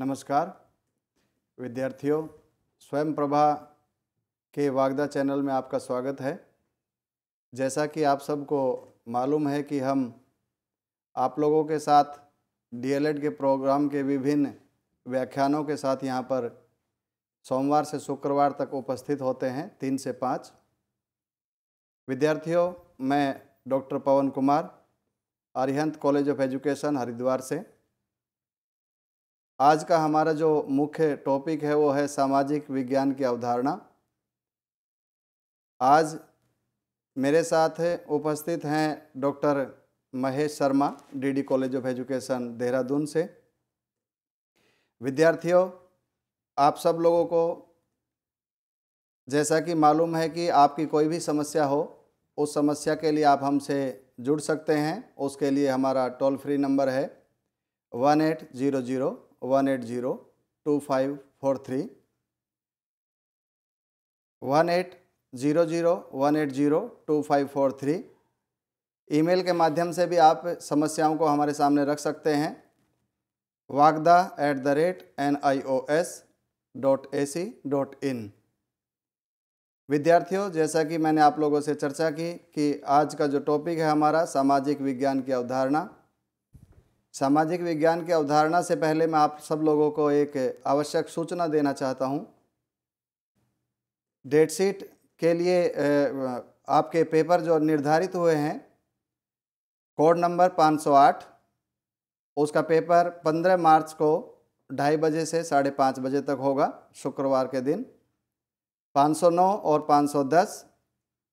नमस्कार विद्यार्थियों स्वयं प्रभा के वागदा चैनल में आपका स्वागत है जैसा कि आप सबको मालूम है कि हम आप लोगों के साथ डीएलएड के प्रोग्राम के विभिन्न व्याख्यानों के साथ यहाँ पर सोमवार से शुक्रवार तक उपस्थित होते हैं तीन से पाँच विद्यार्थियों मैं doctor Pavan Kumar Aryant college of education Haridwar से आज का हमारा जो मुख्य टॉपिक है वो है सामाजिक विज्ञान की अवधारणा आज मेरे साथ है, उपस्थित हैं doctor Mahesh Sharma DD college of education Dehradun से विद्यार्थियों आप सब लोगों को जैसा कि मालूम है कि आपकी कोई भी समस्या हो उस समस्या के लिए आप हमसे जुड़ सकते हैं उसके लिए हमारा टोल फ्री नंबर है one eight zero zero one eight zero two five four three one eight zero zero one eight zero two five four three email के माध्यम से भी आप समस्याओं को हमारे सामने रख सकते हैं Vagda at the rate N I O S dot A C dot in विद्यार्थियों जैसा कि मैंने आप लोगों से चर्चा की कि आज का जो टॉपिक है हमारा सामाजिक विज्ञान की अवधारणा सामाजिक विज्ञान की अवधारणा से पहले मैं आप सब लोगों को एक आवश्यक सूचना देना चाहता हूँ डेट शीट के लिए आपके पेपर जो निर्धारित हुए हैं कोड नंबर 508 उसका पेपर 15 मार्च को ढाई बजे से साढ़े पाँच बजे तक होगा शुक्रवार के दिन 509 और 510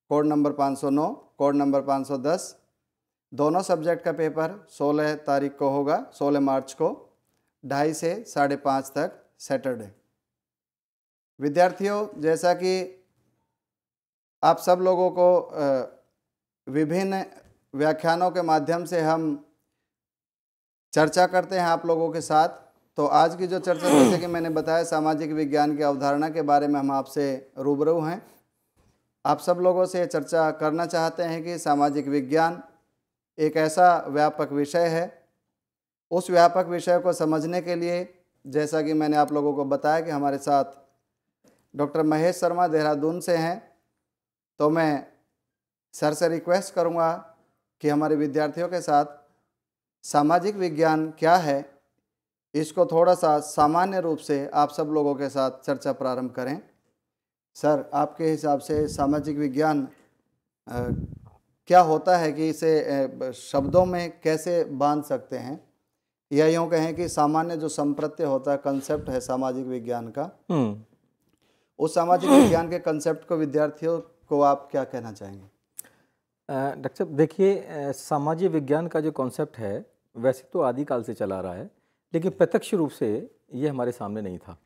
कोड नंबर 509 कोड नंबर 510 दोनों सब्जेक्ट का पेपर 16 तारीख को होगा 16 मार्च को ढाई से साढ़े पाँच तक सैटरडे विद्यार्थियों जैसा कि आप सब लोगों को विभिन्न व्याख्यानों के माध्यम से हम चर्चा करते हैं आप लोगों के साथ तो आज की जो चर्चा जैसे कि मैंने बताया सामाजिक विज्ञान की अवधारणा के बारे में हम आपसे रूबरू हैं आप सब लोगों से चर्चा करना चाहते हैं कि सामाजिक विज्ञान एक ऐसा व्यापक विषय है उस व्यापक विषय को समझने के लिए जैसा कि मैंने आप लोगों को बताया कि हमारे साथ डॉक्टर महेश शर्मा देहरादून से हैं तो मैं सर से रिक्वेस्ट करूंगा कि हमारे विद्यार्थियों के साथ सामाजिक विज्ञान क्या है इसको थोड़ा सा सामान्य रूप से आप सब लोगों के साथ चर्चा प्रारंभ करें सर आपके हिसाब से सामाजिक विज्ञान क्या होता है कि इसे शब्दों में कैसे बांध सकते हैं या यूँ कहें कि सामान्य जो संप्रत्य होता है कंसेप्ट है सामाजिक विज्ञान का हम्म। उस सामाजिक विज्ञान के कंसेप्ट को विद्यार्थियों को आप क्या कहना चाहेंगे डॉक्टर साहब देखिए सामाजिक विज्ञान का जो कॉन्सेप्ट है वैसे तो आदिकाल से चला रहा है लेकिन प्रत्यक्ष रूप से ये हमारे सामने नहीं था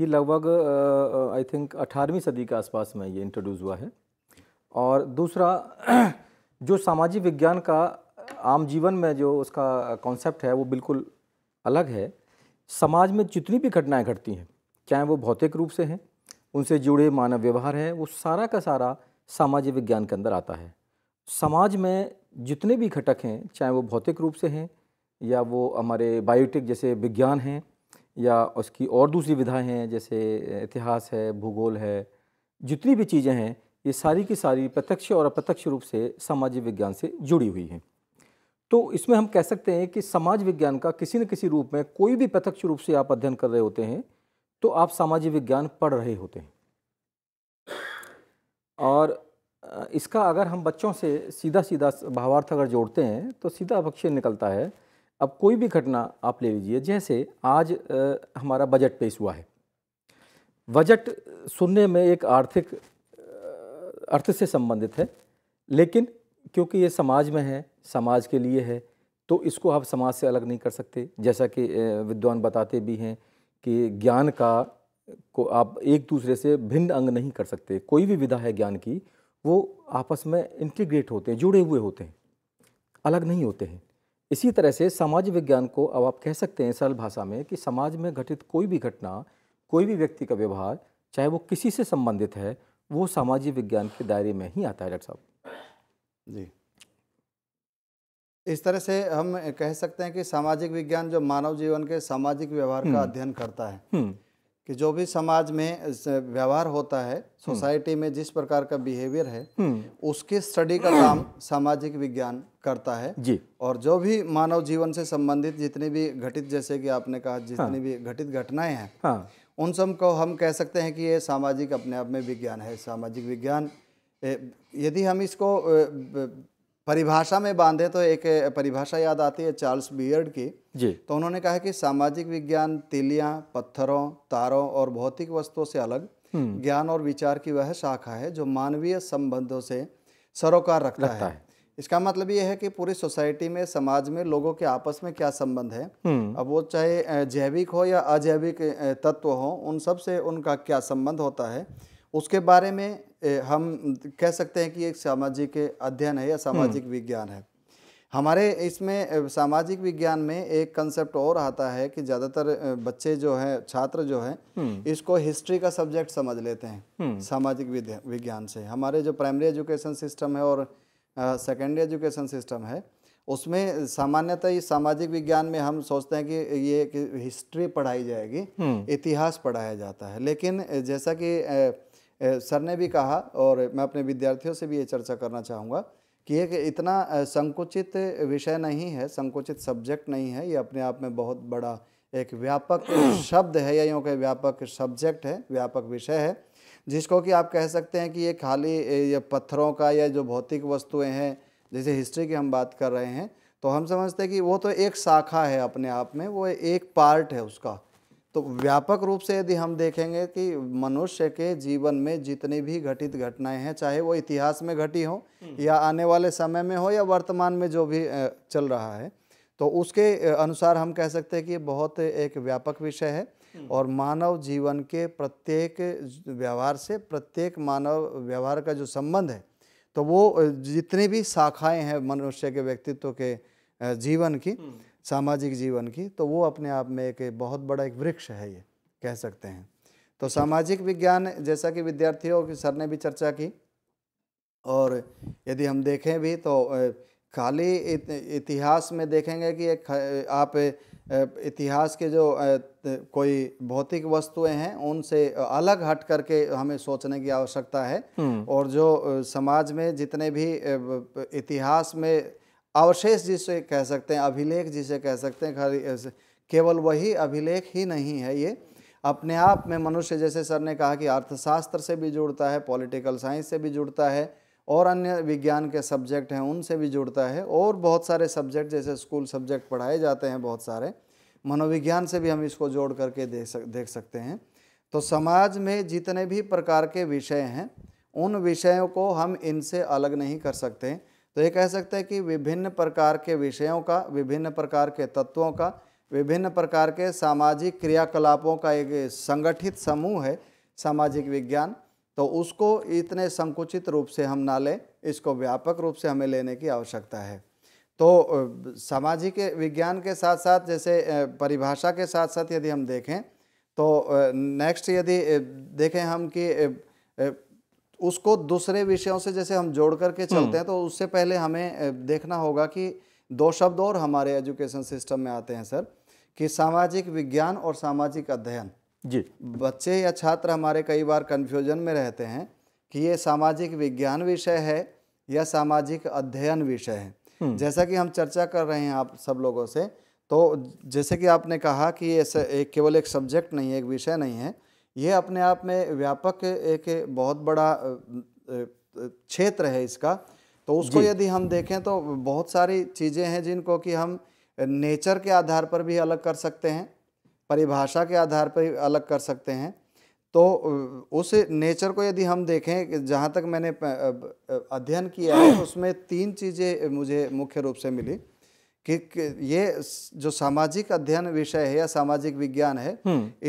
ये लगभग आई थिंक अठारहवीं सदी के आसपास में ये इंट्रोड्यूस हुआ है और दूसरा जो सामाजिक विज्ञान का आम जीवन में जो उसका कॉन्सेप्ट है वो बिल्कुल अलग है समाज में जितनी भी घटनाएं घटती हैं चाहे वो भौतिक रूप से हैं उनसे जुड़े मानव व्यवहार हैं वो सारा का सारा सामाजिक विज्ञान के अंदर आता है समाज में जितने भी घटक हैं चाहे वो भौतिक रूप से हैं या वो हमारे बायोटिक जैसे विज्ञान हैं या उसकी और दूसरी विधाएँ हैं जैसे इतिहास है भूगोल है जितनी भी चीज़ें हैं ये सारी की सारी प्रत्यक्ष और अप्रत्यक्ष रूप से सामाजिक विज्ञान से जुड़ी हुई हैं तो इसमें हम कह सकते हैं कि समाज विज्ञान का किसी न किसी रूप में कोई भी प्रत्यक्ष रूप से आप अध्ययन कर रहे होते हैं तो आप सामाजिक विज्ञान पढ़ रहे होते हैं और इसका अगर हम बच्चों से सीधा सीधा भावार्थ अगर जोड़ते हैं तो सीधा भक्ष्य निकलता है अब कोई भी घटना आप ले लीजिए जैसे आज हमारा बजट पेश हुआ है बजट सुनने में एक आर्थिक अर्थ से संबंधित है लेकिन क्योंकि ये समाज में है समाज के लिए है तो इसको आप समाज से अलग नहीं कर सकते जैसा कि विद्वान बताते भी हैं कि ज्ञान का को आप एक दूसरे से भिन्न अंग नहीं कर सकते कोई भी विधा है ज्ञान की वो आपस में इंटीग्रेट होते हैं जुड़े हुए होते हैं अलग नहीं होते हैं इसी तरह से समाज विज्ञान को अब आप कह सकते हैं सरल भाषा में कि समाज में घटित कोई भी घटना कोई भी व्यक्ति का व्यवहार चाहे वो किसी से संबंधित है वो सामाजिक विज्ञान के दायरे में ही आता है डॉक्टर साहब जी इस तरह से हम कह सकते हैं कि सामाजिक विज्ञान जो मानव जीवन के सामाजिक व्यवहार का हम्म। अध्ययन करता है हम्म। कि जो भी समाज में व्यवहार होता है हम्म। सोसाइटी में जिस प्रकार का बिहेवियर है उसके स्टडी का काम सामाजिक विज्ञान करता है जी और जो भी मानव जीवन से संबंधित जितने भी घटित जैसे कि आपने कहा जितनी हाँ। भी घटित घटनाएं हैं हाँ। उन सब को हम कह सकते हैं कि ये सामाजिक अपने आप में विज्ञान है सामाजिक विज्ञान यदि हम इसको परिभाषा में बांधे तो एक परिभाषा याद आती है चार्ल्स बियर्ड की जी तो उन्होंने कहा कि सामाजिक विज्ञान तिलियां पत्थरों तारों और भौतिक वस्तुओं से अलग हम्म। ज्ञान और विचार की वह शाखा है जो मानवीय संबंधों से सरोकार रखता, रखता है, है। इसका मतलब ये है कि पूरी सोसाइटी में समाज में लोगों के आपस में क्या संबंध है हम्म। अब वो चाहे जैविक हो या अजैविक तत्व हो उन सब से उनका क्या संबंध होता है उसके बारे में हम कह सकते हैं कि एक सामाजिक अध्ययन है या सामाजिक हम्म। विज्ञान है हमारे इसमें सामाजिक विज्ञान में एक कंसेप्ट और आता है कि ज़्यादातर बच्चे जो हैं छात्र जो हैं हम्म। इसको हिस्ट्री का सब्जेक्ट समझ लेते हैं सामाजिक विज्ञान से हमारे जो प्राइमरी एजुकेशन सिस्टम है और सेकेंडरी एजुकेशन सिस्टम है उसमें सामान्यतः सामाजिक विज्ञान में हम सोचते हैं कि ये कि हिस्ट्री पढ़ाई जाएगी हम्म। इतिहास पढ़ाया जाता है लेकिन जैसा कि सर ने भी कहा और मैं अपने विद्यार्थियों से भी ये चर्चा करना चाहूँगा कि एक इतना संकुचित विषय नहीं है संकुचित सब्जेक्ट नहीं है ये अपने आप में बहुत बड़ा एक व्यापक शब्द है या यूँ के व्यापक सब्जेक्ट है व्यापक विषय है जिसको कि आप कह सकते हैं कि ये खाली ये पत्थरों का या जो भौतिक वस्तुएं हैं जैसे हिस्ट्री की हम बात कर रहे हैं तो हम समझते हैं कि वो तो एक शाखा है अपने आप में वो एक पार्ट है उसका तो व्यापक रूप से यदि हम देखेंगे कि मनुष्य के जीवन में जितनी भी घटित घटनाएं हैं चाहे वो इतिहास में घटी हो हम्म। या आने वाले समय में हो या वर्तमान में जो भी चल रहा है तो उसके अनुसार हम कह सकते हैं कि बहुत एक व्यापक विषय है हम्म। और मानव जीवन के प्रत्येक व्यवहार से प्रत्येक मानव व्यवहार का जो संबंध है तो वो जितनी भी शाखाएं हैं मनुष्य के व्यक्तित्व के जीवन की हम्म। सामाजिक जीवन की तो वो अपने आप में एक बहुत बड़ा एक वृक्ष है ये कह सकते हैं तो सामाजिक विज्ञान जैसा कि विद्यार्थियों की सर ने भी चर्चा की और यदि हम देखें भी तो खाली इतिहास में देखेंगे कि एक आप इतिहास के जो कोई भौतिक वस्तुएं हैं उनसे अलग हट करके हमें सोचने की आवश्यकता है हम्म। और जो समाज में जितने भी इतिहास में अवशेष जिसे कह सकते हैं अभिलेख जिसे कह सकते हैं केवल वही अभिलेख ही नहीं है ये अपने आप में मनुष्य जैसे सर ने कहा कि अर्थशास्त्र से भी जुड़ता है पॉलिटिकल साइंस से भी जुड़ता है और अन्य विज्ञान के सब्जेक्ट हैं उनसे भी जुड़ता है और बहुत सारे सब्जेक्ट जैसे स्कूल सब्जेक्ट पढ़ाए जाते हैं बहुत सारे मनोविज्ञान से भी हम इसको जोड़ करके देख सक देख सकते हैं तो समाज में जितने भी प्रकार के विषय हैं उन विषयों को हम इनसे अलग नहीं कर सकते तो ये कह सकते हैं कि विभिन्न प्रकार के विषयों का विभिन्न प्रकार के तत्वों का विभिन्न प्रकार के सामाजिक क्रियाकलापों का एक संगठित समूह है सामाजिक विज्ञान तो उसको इतने संकुचित रूप से हम ना लें इसको व्यापक रूप से हमें लेने की आवश्यकता है तो सामाजिक विज्ञान के साथ साथ जैसे परिभाषा के साथ साथ यदि हम देखें तो नेक्स्ट यदि देखें हम कि उसको दूसरे विषयों से जैसे हम जोड़ करके हम्म। चलते हैं तो उससे पहले हमें देखना होगा कि दो शब्द और हमारे एजुकेशन सिस्टम में आते हैं सर कि सामाजिक विज्ञान और सामाजिक अध्ययन जी बच्चे या छात्र हमारे कई बार कन्फ्यूजन में रहते हैं कि ये सामाजिक विज्ञान विषय है या सामाजिक अध्ययन विषय है हम्म। जैसा कि हम चर्चा कर रहे हैं आप सब लोगों से तो जैसे कि आपने कहा कि ये एक केवल एक सब्जेक्ट नहीं है एक विषय नहीं है ये अपने आप में व्यापक एक बहुत बड़ा क्षेत्र है इसका तो उसको यदि हम देखें तो बहुत सारी चीज़ें हैं जिनको कि हम नेचर के आधार पर भी अलग कर सकते हैं परिभाषा के आधार पर अलग कर सकते हैं तो उस नेचर को यदि हम देखें जहाँ तक मैंने अध्ययन किया है तो उसमें तीन चीज़ें मुझे मुख्य रूप से मिली कि, ये जो सामाजिक अध्ययन विषय है या सामाजिक विज्ञान है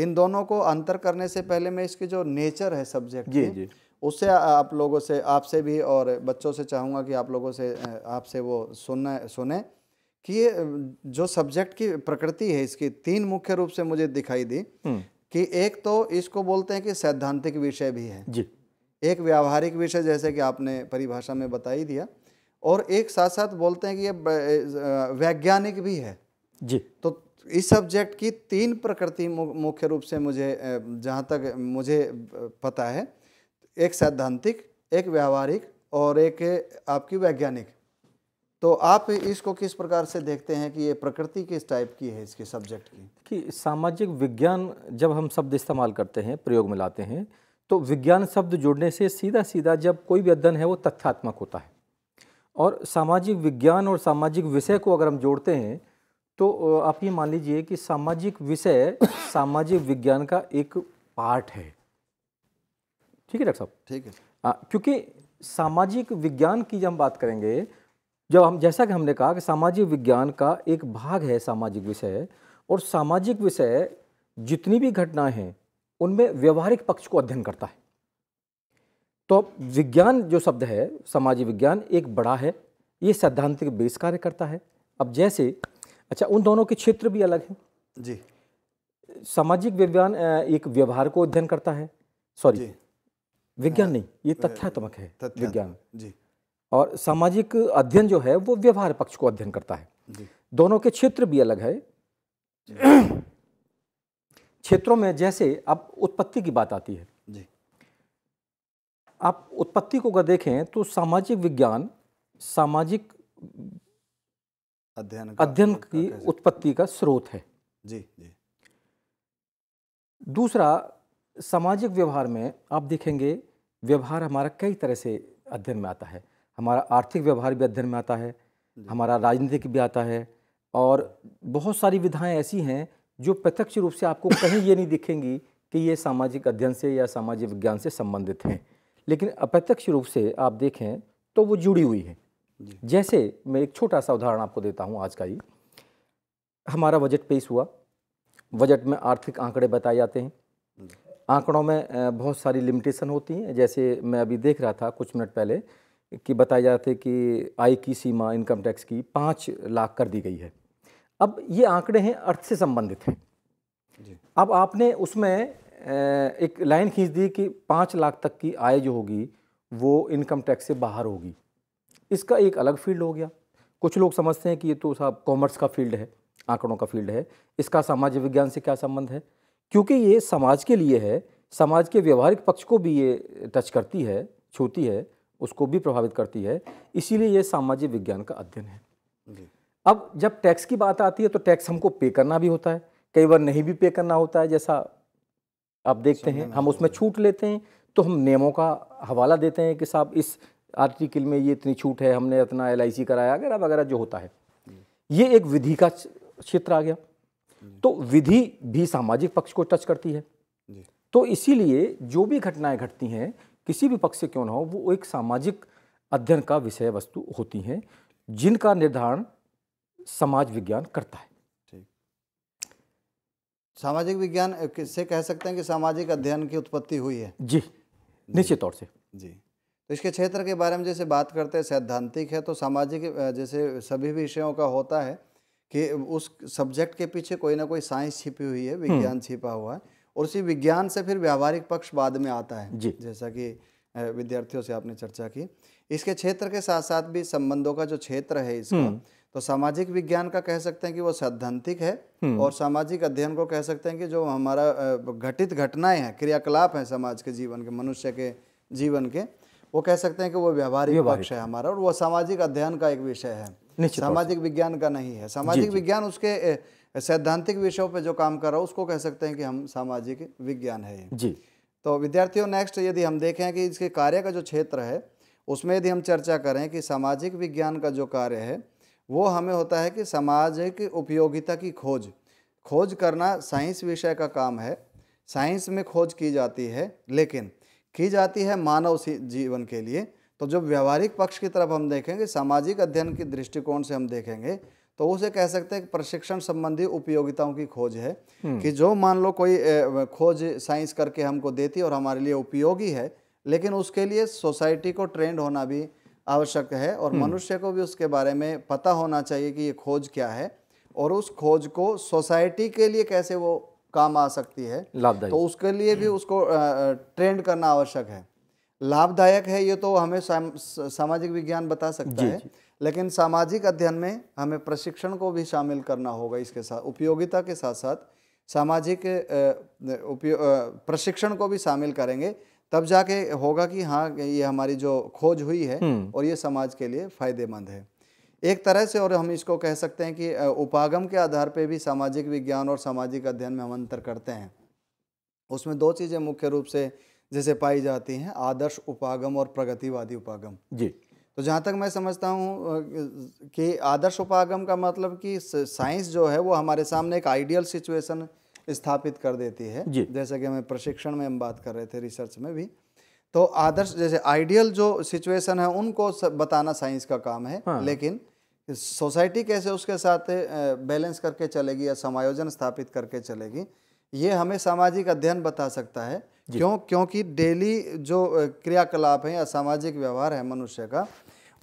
इन दोनों को अंतर करने से पहले मैं इसकी जो नेचर है सब्जेक्ट जी, जी। उससे आप लोगों से आपसे भी और बच्चों से चाहूँगा कि आप लोगों से आपसे वो सुनना सुने कि ये जो सब्जेक्ट की प्रकृति है इसकी तीन मुख्य रूप से मुझे दिखाई दी हम्म। कि एक तो इसको बोलते हैं कि सैद्धांतिक विषय भी है जी एक व्यावहारिक विषय जैसे कि आपने परिभाषा में बता ही दिया और एक साथ साथ बोलते हैं कि ये वैज्ञानिक भी है जी तो इस सब्जेक्ट की तीन प्रकृति मुख्य रूप से मुझे जहाँ तक मुझे पता है एक सैद्धांतिक एक व्यावहारिक और एक आपकी वैज्ञानिक तो आप इसको किस प्रकार से देखते हैं कि ये प्रकृति किस टाइप की है इसके सब्जेक्ट की कि सामाजिक विज्ञान जब हम शब्द इस्तेमाल करते हैं प्रयोग में लाते हैं तो विज्ञान शब्द जोड़ने से सीधा सीधा जब कोई भी अध्ययन है वो तथ्यात्मक होता है और सामाजिक विज्ञान और सामाजिक विषय को अगर हम जोड़ते हैं तो आप ये मान लीजिए कि सामाजिक विषय सामाजिक विज्ञान का एक पार्ट है ठीक है डॉक्टर साहब ठीक है हाँ, क्योंकि सामाजिक विज्ञान की जब हम बात करेंगे जब हम जैसा कि हमने कहा कि सामाजिक विज्ञान का एक भाग है सामाजिक विषय और सामाजिक विषय जितनी भी घटनाएं हैं उनमें व्यवहारिक पक्ष को अध्ययन करता है तो विज्ञान जो शब्द है सामाजिक विज्ञान एक बड़ा है ये सैद्धांतिक बेस कार्य करता है अब जैसे अच्छा उन दोनों के क्षेत्र भी अलग हैं जी सामाजिक विज्ञान एक व्यवहार को अध्ययन करता है सॉरी विज्ञान हाँ। नहीं ये तथ्यात्मक है विज्ञान जी और सामाजिक अध्ययन जो है वो व्यवहार पक्ष को अध्ययन करता है दोनों के क्षेत्र भी अलग है क्षेत्रों में जैसे अब उत्पत्ति की बात आती है जी आप उत्पत्ति को अगर देखें तो सामाजिक विज्ञान सामाजिक अध्ययन अध्ययन की उत्पत्ति का स्रोत है जी जी दूसरा सामाजिक व्यवहार में आप देखेंगे व्यवहार हमारा कई तरह से अध्ययन में आता है हमारा आर्थिक व्यवहार भी अध्ययन में आता है हमारा राजनीतिक भी आता है और बहुत सारी विधाएँ ऐसी हैं जो प्रत्यक्ष रूप से आपको कहीं ये नहीं दिखेंगी कि ये सामाजिक अध्ययन से या सामाजिक विज्ञान से संबंधित हैं लेकिन अप्रत्यक्ष रूप से आप देखें तो वो जुड़ी हुई है जैसे मैं एक छोटा सा उदाहरण आपको देता हूँ आज का ही हमारा बजट पेश हुआ बजट में आर्थिक आंकड़े बताए जाते हैं आंकड़ों में बहुत सारी लिमिटेशन होती हैं जैसे मैं अभी देख रहा था कुछ मिनट पहले कि बताया जाते कि आय की सीमा इनकम टैक्स की पाँच लाख कर दी गई है अब ये आंकड़े हैं अर्थ से संबंधित हैं अब आपने उसमें एक लाइन खींच दी कि पाँच लाख तक की आय जो होगी वो इनकम टैक्स से बाहर होगी इसका एक अलग फील्ड हो गया कुछ लोग समझते हैं कि ये तो साहब कॉमर्स का फील्ड है आंकड़ों का फील्ड है इसका सामाजिक विज्ञान से क्या संबंध है क्योंकि ये समाज के लिए है समाज के व्यवहारिक पक्ष को भी ये टच करती है छूती है उसको भी प्रभावित करती है इसीलिए ये सामाजिक विज्ञान का अध्ययन है अब जब टैक्स की बात आती है तो टैक्स हमको पे करना भी होता है कई बार नहीं भी पे करना होता है जैसा आप देखते हैं हम उसमें छूट लेते हैं तो हम नियमों का हवाला देते हैं कि साहब इस आर्टिकल में ये इतनी छूट है हमने इतना एल कराया वगैरह वगैरह जो होता है ये एक विधि का क्षेत्र आ गया तो विधि भी सामाजिक पक्ष को टच करती है तो इसीलिए जो भी घटनाएं घटती हैं किसी भी पक्ष से क्यों ना हो वो एक सामाजिक अध्ययन का विषय वस्तु होती हैं जिनका निर्धारण समाज विज्ञान करता है सामाजिक विज्ञान से कह सकते हैं कि सामाजिक अध्ययन की उत्पत्ति हुई है जी निश्चित तौर से जी तो इसके क्षेत्र के बारे में जैसे बात करते हैं सैद्धांतिक है तो सामाजिक जैसे सभी विषयों का होता है कि उस सब्जेक्ट के पीछे कोई ना कोई साइंस छिपी हुई है हम्म। विज्ञान छिपा हुआ है और उसी विज्ञान से फिर व्यावहारिक पक्ष बाद में आता है जी जैसा कि विद्यार्थियों से आपने चर्चा की इसके क्षेत्र के साथ साथ भी संबंधों का जो क्षेत्र है इसका हम्म। तो सामाजिक विज्ञान का कह सकते हैं कि वो सैद्धांतिक है हम्म। और सामाजिक अध्ययन को कह सकते हैं कि जो हमारा घटित घटनाएं हैं क्रियाकलाप हैं समाज के जीवन के मनुष्य के जीवन के वो कह सकते हैं कि वो व्यवहारिक पक्ष है हमारा और वो सामाजिक अध्ययन का एक विषय है सामाजिक विज्ञान का नहीं है सामाजिक विज्ञान उसके सैद्धांतिक विषयों पे जो काम कर रहा है उसको कह सकते हैं कि हम सामाजिक विज्ञान है जी तो विद्यार्थियों नेक्स्ट यदि हम देखें कि इसके कार्य का जो क्षेत्र है उसमें यदि हम चर्चा करें कि सामाजिक विज्ञान का जो कार्य है वो हमें होता है कि सामाजिक उपयोगिता की खोज खोज करना साइंस विषय का काम है साइंस में खोज की जाती है लेकिन की जाती है मानव जीवन के लिए तो जब व्यवहारिक पक्ष की तरफ हम देखेंगे सामाजिक अध्ययन के दृष्टिकोण से हम देखेंगे तो उसे कह सकते हैं कि प्रशिक्षण संबंधी उपयोगिताओं की खोज है हम्म। कि जो मान लो कोई खोज साइंस करके हमको देती और हमारे लिए उपयोगी है लेकिन उसके लिए सोसाइटी को ट्रेंड होना भी आवश्यक है और हम्म। मनुष्य को भी उसके बारे में पता होना चाहिए कि ये खोज क्या है और उस खोज को सोसाइटी के लिए कैसे वो काम आ सकती है तो उसके लिए भी उसको ट्रेंड करना आवश्यक है लाभदायक है ये तो हमें सामाजिक विज्ञान बता सकता जी, है जी। लेकिन सामाजिक अध्ययन में हमें प्रशिक्षण को भी शामिल करना होगा इसके साथ उपयोगिता के साथ साथ सामाजिक उपयोग प्रशिक्षण को भी शामिल करेंगे तब जाके होगा कि हाँ ये हमारी जो खोज हुई है हम्म। और ये समाज के लिए फायदेमंद है एक तरह से और हम इसको कह सकते हैं कि उपागम के आधार पे भी सामाजिक विज्ञान और सामाजिक अध्ययन में हम अंतर करते हैं उसमें दो चीज़ें मुख्य रूप से जैसे पाई जाती हैं आदर्श उपागम और प्रगतिवादी उपागम जी तो जहाँ तक मैं समझता हूँ कि आदर्श उपागम का मतलब कि साइंस जो है वो हमारे सामने एक आइडियल सिचुएशन स्थापित कर देती है जैसा कि हमें प्रशिक्षण में हम बात कर रहे थे रिसर्च में भी तो आदर्श जैसे आइडियल जो सिचुएशन है उनको बताना साइंस का काम है हाँ। लेकिन सोसाइटी कैसे उसके साथ बैलेंस करके चलेगी या समायोजन स्थापित करके चलेगी ये हमें सामाजिक अध्ययन बता सकता है क्यों क्योंकि डेली जो क्रियाकलाप है या सामाजिक व्यवहार है मनुष्य का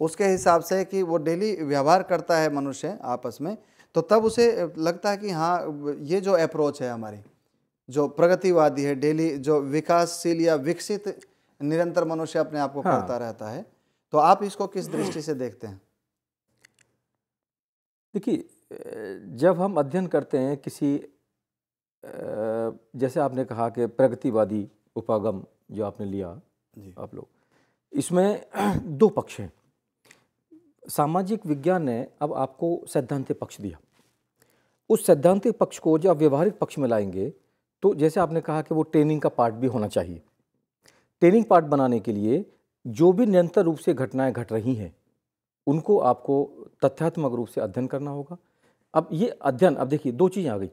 उसके हिसाब से कि वो डेली व्यवहार करता है मनुष्य आपस में तो तब उसे लगता है कि हाँ ये जो अप्रोच है हमारी जो प्रगतिवादी है डेली जो विकासशील या विकसित निरंतर मनुष्य अपने आप को हाँ। करता रहता है तो आप इसको किस दृष्टि से देखते हैं देखिए जब हम अध्ययन करते हैं किसी जैसे आपने कहा कि प्रगतिवादी उपागम जो आपने लिया आप लोग इसमें दो पक्ष हैं सामाजिक विज्ञान ने अब आपको सैद्धांतिक पक्ष दिया उस सैद्धांतिक पक्ष को जब व्यवहारिक पक्ष में लाएंगे तो जैसे आपने कहा कि वो ट्रेनिंग का पार्ट भी होना चाहिए ट्रेनिंग पार्ट बनाने के लिए जो भी निरंतर रूप से घटनाएं घट रही हैं उनको आपको तथ्यात्मक रूप से अध्ययन करना होगा अब ये अध्ययन अब देखिए दो चीज़ें आ गई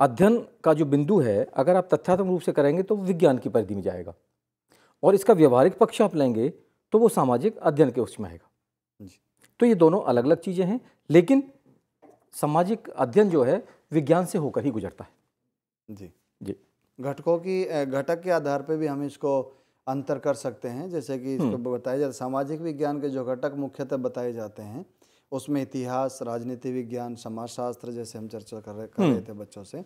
अध्ययन का जो बिंदु है अगर आप तथ्यात्मक रूप से करेंगे तो विज्ञान की परिधि में जाएगा और इसका व्यवहारिक पक्ष आप लेंगे तो वो सामाजिक अध्ययन के उसमें आएगा जी तो ये दोनों अलग अलग चीज़ें हैं लेकिन सामाजिक अध्ययन जो है विज्ञान से होकर ही गुजरता है जी जी घटकों की घटक के आधार पर भी हम इसको अंतर कर सकते हैं जैसे कि इसको हम्म। बताया जाता सामाजिक विज्ञान के जो घटक मुख्यतः बताए जाते हैं उसमें इतिहास राजनीति विज्ञान समाजशास्त्र जैसे हम चर्चा कर रहे कर हम्म। रहे थे बच्चों से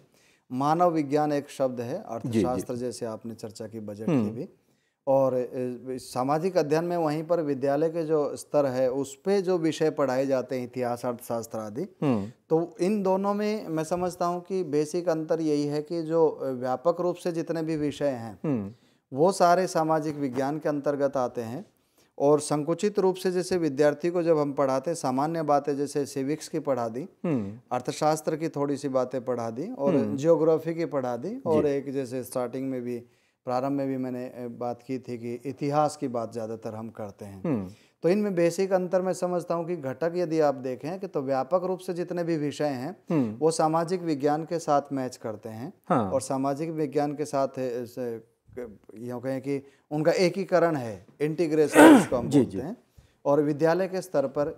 मानव विज्ञान एक शब्द है अर्थशास्त्र जैसे आपने चर्चा की बजट की हम्म। भी और सामाजिक अध्ययन में वहीं पर विद्यालय के जो स्तर है उस पर जो विषय पढ़ाए जाते हैं इतिहास अर्थशास्त्र आदि हम्म। तो इन दोनों में मैं समझता हूँ कि बेसिक अंतर यही है कि जो व्यापक रूप से जितने भी विषय हैं वो सारे सामाजिक विज्ञान के अंतर्गत आते हैं और संकुचित रूप से जैसे विद्यार्थी को जब हम पढ़ाते सामान्य बातें जैसे सिविक्स की पढ़ा दी हम्म। अर्थशास्त्र की थोड़ी सी बातें पढ़ा दी और जियोग्राफी हम्म। की पढ़ा दी और एक जैसे स्टार्टिंग में भी प्रारंभ में भी मैंने बात की थी कि इतिहास की बात ज़्यादातर हम करते हैं हम्म। तो इनमें बेसिक अंतर मैं समझता हूँ कि घटक यदि आप देखें कि तो व्यापक रूप से जितने भी विषय हैं वो सामाजिक विज्ञान के साथ मैच करते हैं हाँ। और सामाजिक विज्ञान के साथ यूँ कहें कि उनका एकीकरण है इंटीग्रेशन जिसको हम बोलते हैं और विद्यालय के स्तर पर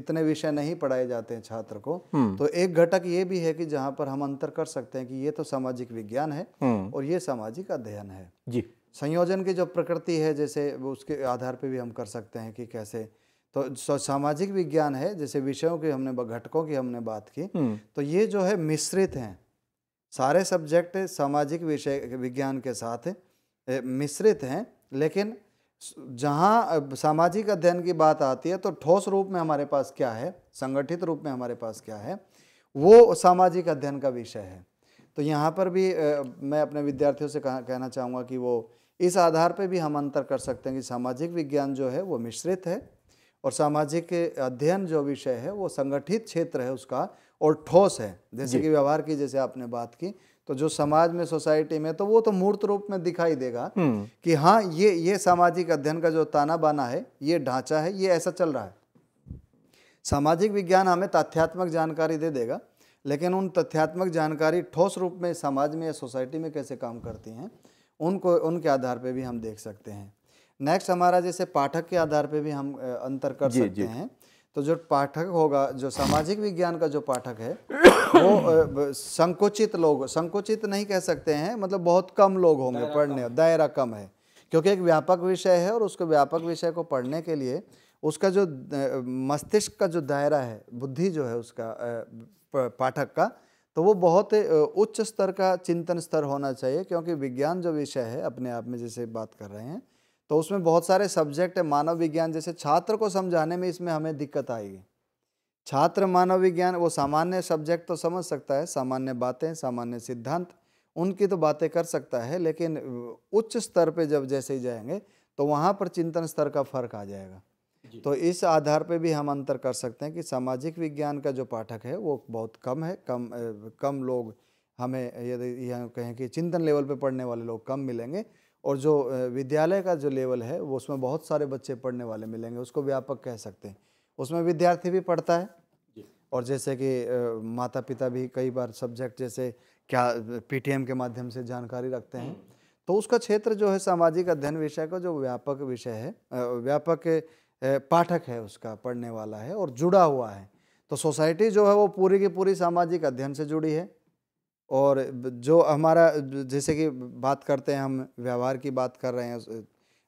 इतने विषय नहीं पढ़ाए जाते हैं छात्र को हम्म। तो एक घटक ये भी है कि जहाँ पर हम अंतर कर सकते हैं कि ये तो सामाजिक विज्ञान है हम्म। और ये सामाजिक अध्ययन है जी संयोजन की जो प्रकृति है जैसे उसके आधार पर भी हम कर सकते हैं कि कैसे तो सामाजिक विज्ञान है जैसे विषयों की हमने घटकों की हमने बात की हम्म। तो ये जो है मिश्रित हैं सारे सब्जेक्ट सामाजिक विषय विज्ञान के साथ मिश्रित हैं लेकिन जहाँ सामाजिक अध्ययन की बात आती है तो ठोस रूप में हमारे पास क्या है संगठित रूप में हमारे पास क्या है वो सामाजिक अध्ययन का विषय है तो यहाँ पर भी मैं अपने विद्यार्थियों से कहना चाहूँगा कि वो इस आधार पर भी हम अंतर कर सकते हैं कि सामाजिक विज्ञान जो है वो मिश्रित है और सामाजिक अध्ययन जो विषय है वो संगठित क्षेत्र है उसका और ठोस है जैसे कि व्यवहार की जैसे आपने बात की तो जो समाज में सोसाइटी में तो वो तो मूर्त रूप में दिखाई देगा हम्म। कि हाँ ये ये सामाजिक अध्ययन का जो ताना बाना है ये ढांचा है ये ऐसा चल रहा है सामाजिक विज्ञान हमें तथ्यात्मक जानकारी दे देगा लेकिन उन तथ्यात्मक जानकारी ठोस रूप में समाज में या सोसाइटी में कैसे काम करती हैं उनको उनके आधार पर भी हम देख सकते हैं नेक्स्ट हमारा जैसे पाठक के आधार पर भी हम अंतर कर सकते जी. हैं तो जो पाठक होगा जो सामाजिक विज्ञान का जो पाठक है वो संकुचित लोग संकुचित नहीं कह सकते हैं मतलब बहुत कम लोग होंगे पढ़ने दायरा कम है क्योंकि एक व्यापक विषय है और उसको व्यापक विषय को पढ़ने के लिए उसका जो मस्तिष्क का जो दायरा है बुद्धि जो है उसका पाठक का तो वो बहुत उच्च स्तर का चिंतन स्तर होना चाहिए क्योंकि विज्ञान जो विषय है अपने आप में जैसे बात कर रहे हैं तो उसमें बहुत सारे सब्जेक्ट है मानव विज्ञान जैसे छात्र को समझाने में इसमें हमें दिक्कत आएगी छात्र मानव विज्ञान वो सामान्य सब्जेक्ट तो समझ सकता है सामान्य बातें सामान्य सिद्धांत उनकी तो बातें कर सकता है लेकिन उच्च स्तर पे जब जैसे ही जाएंगे तो वहाँ पर चिंतन स्तर का फर्क आ जाएगा तो इस आधार पे भी हम अंतर कर सकते हैं कि सामाजिक विज्ञान का जो पाठक है वो बहुत कम है कम कम लोग हमें यदि यह कहें कि चिंतन लेवल पे पढ़ने वाले लोग कम मिलेंगे और जो विद्यालय का जो लेवल है वो उसमें बहुत सारे बच्चे पढ़ने वाले मिलेंगे उसको व्यापक कह सकते हैं उसमें विद्यार्थी भी पढ़ता है और जैसे कि माता पिता भी कई बार सब्जेक्ट जैसे क्या पीटीएम के माध्यम से जानकारी रखते हैं हम्म। तो उसका क्षेत्र जो है सामाजिक अध्ययन विषय का जो व्यापक विषय है व्यापक पाठक है उसका पढ़ने वाला है और जुड़ा हुआ है तो सोसाइटी जो है वो पूरी की पूरी सामाजिक अध्ययन से जुड़ी है और जो हमारा जैसे कि बात करते हैं हम व्यवहार की बात कर रहे हैं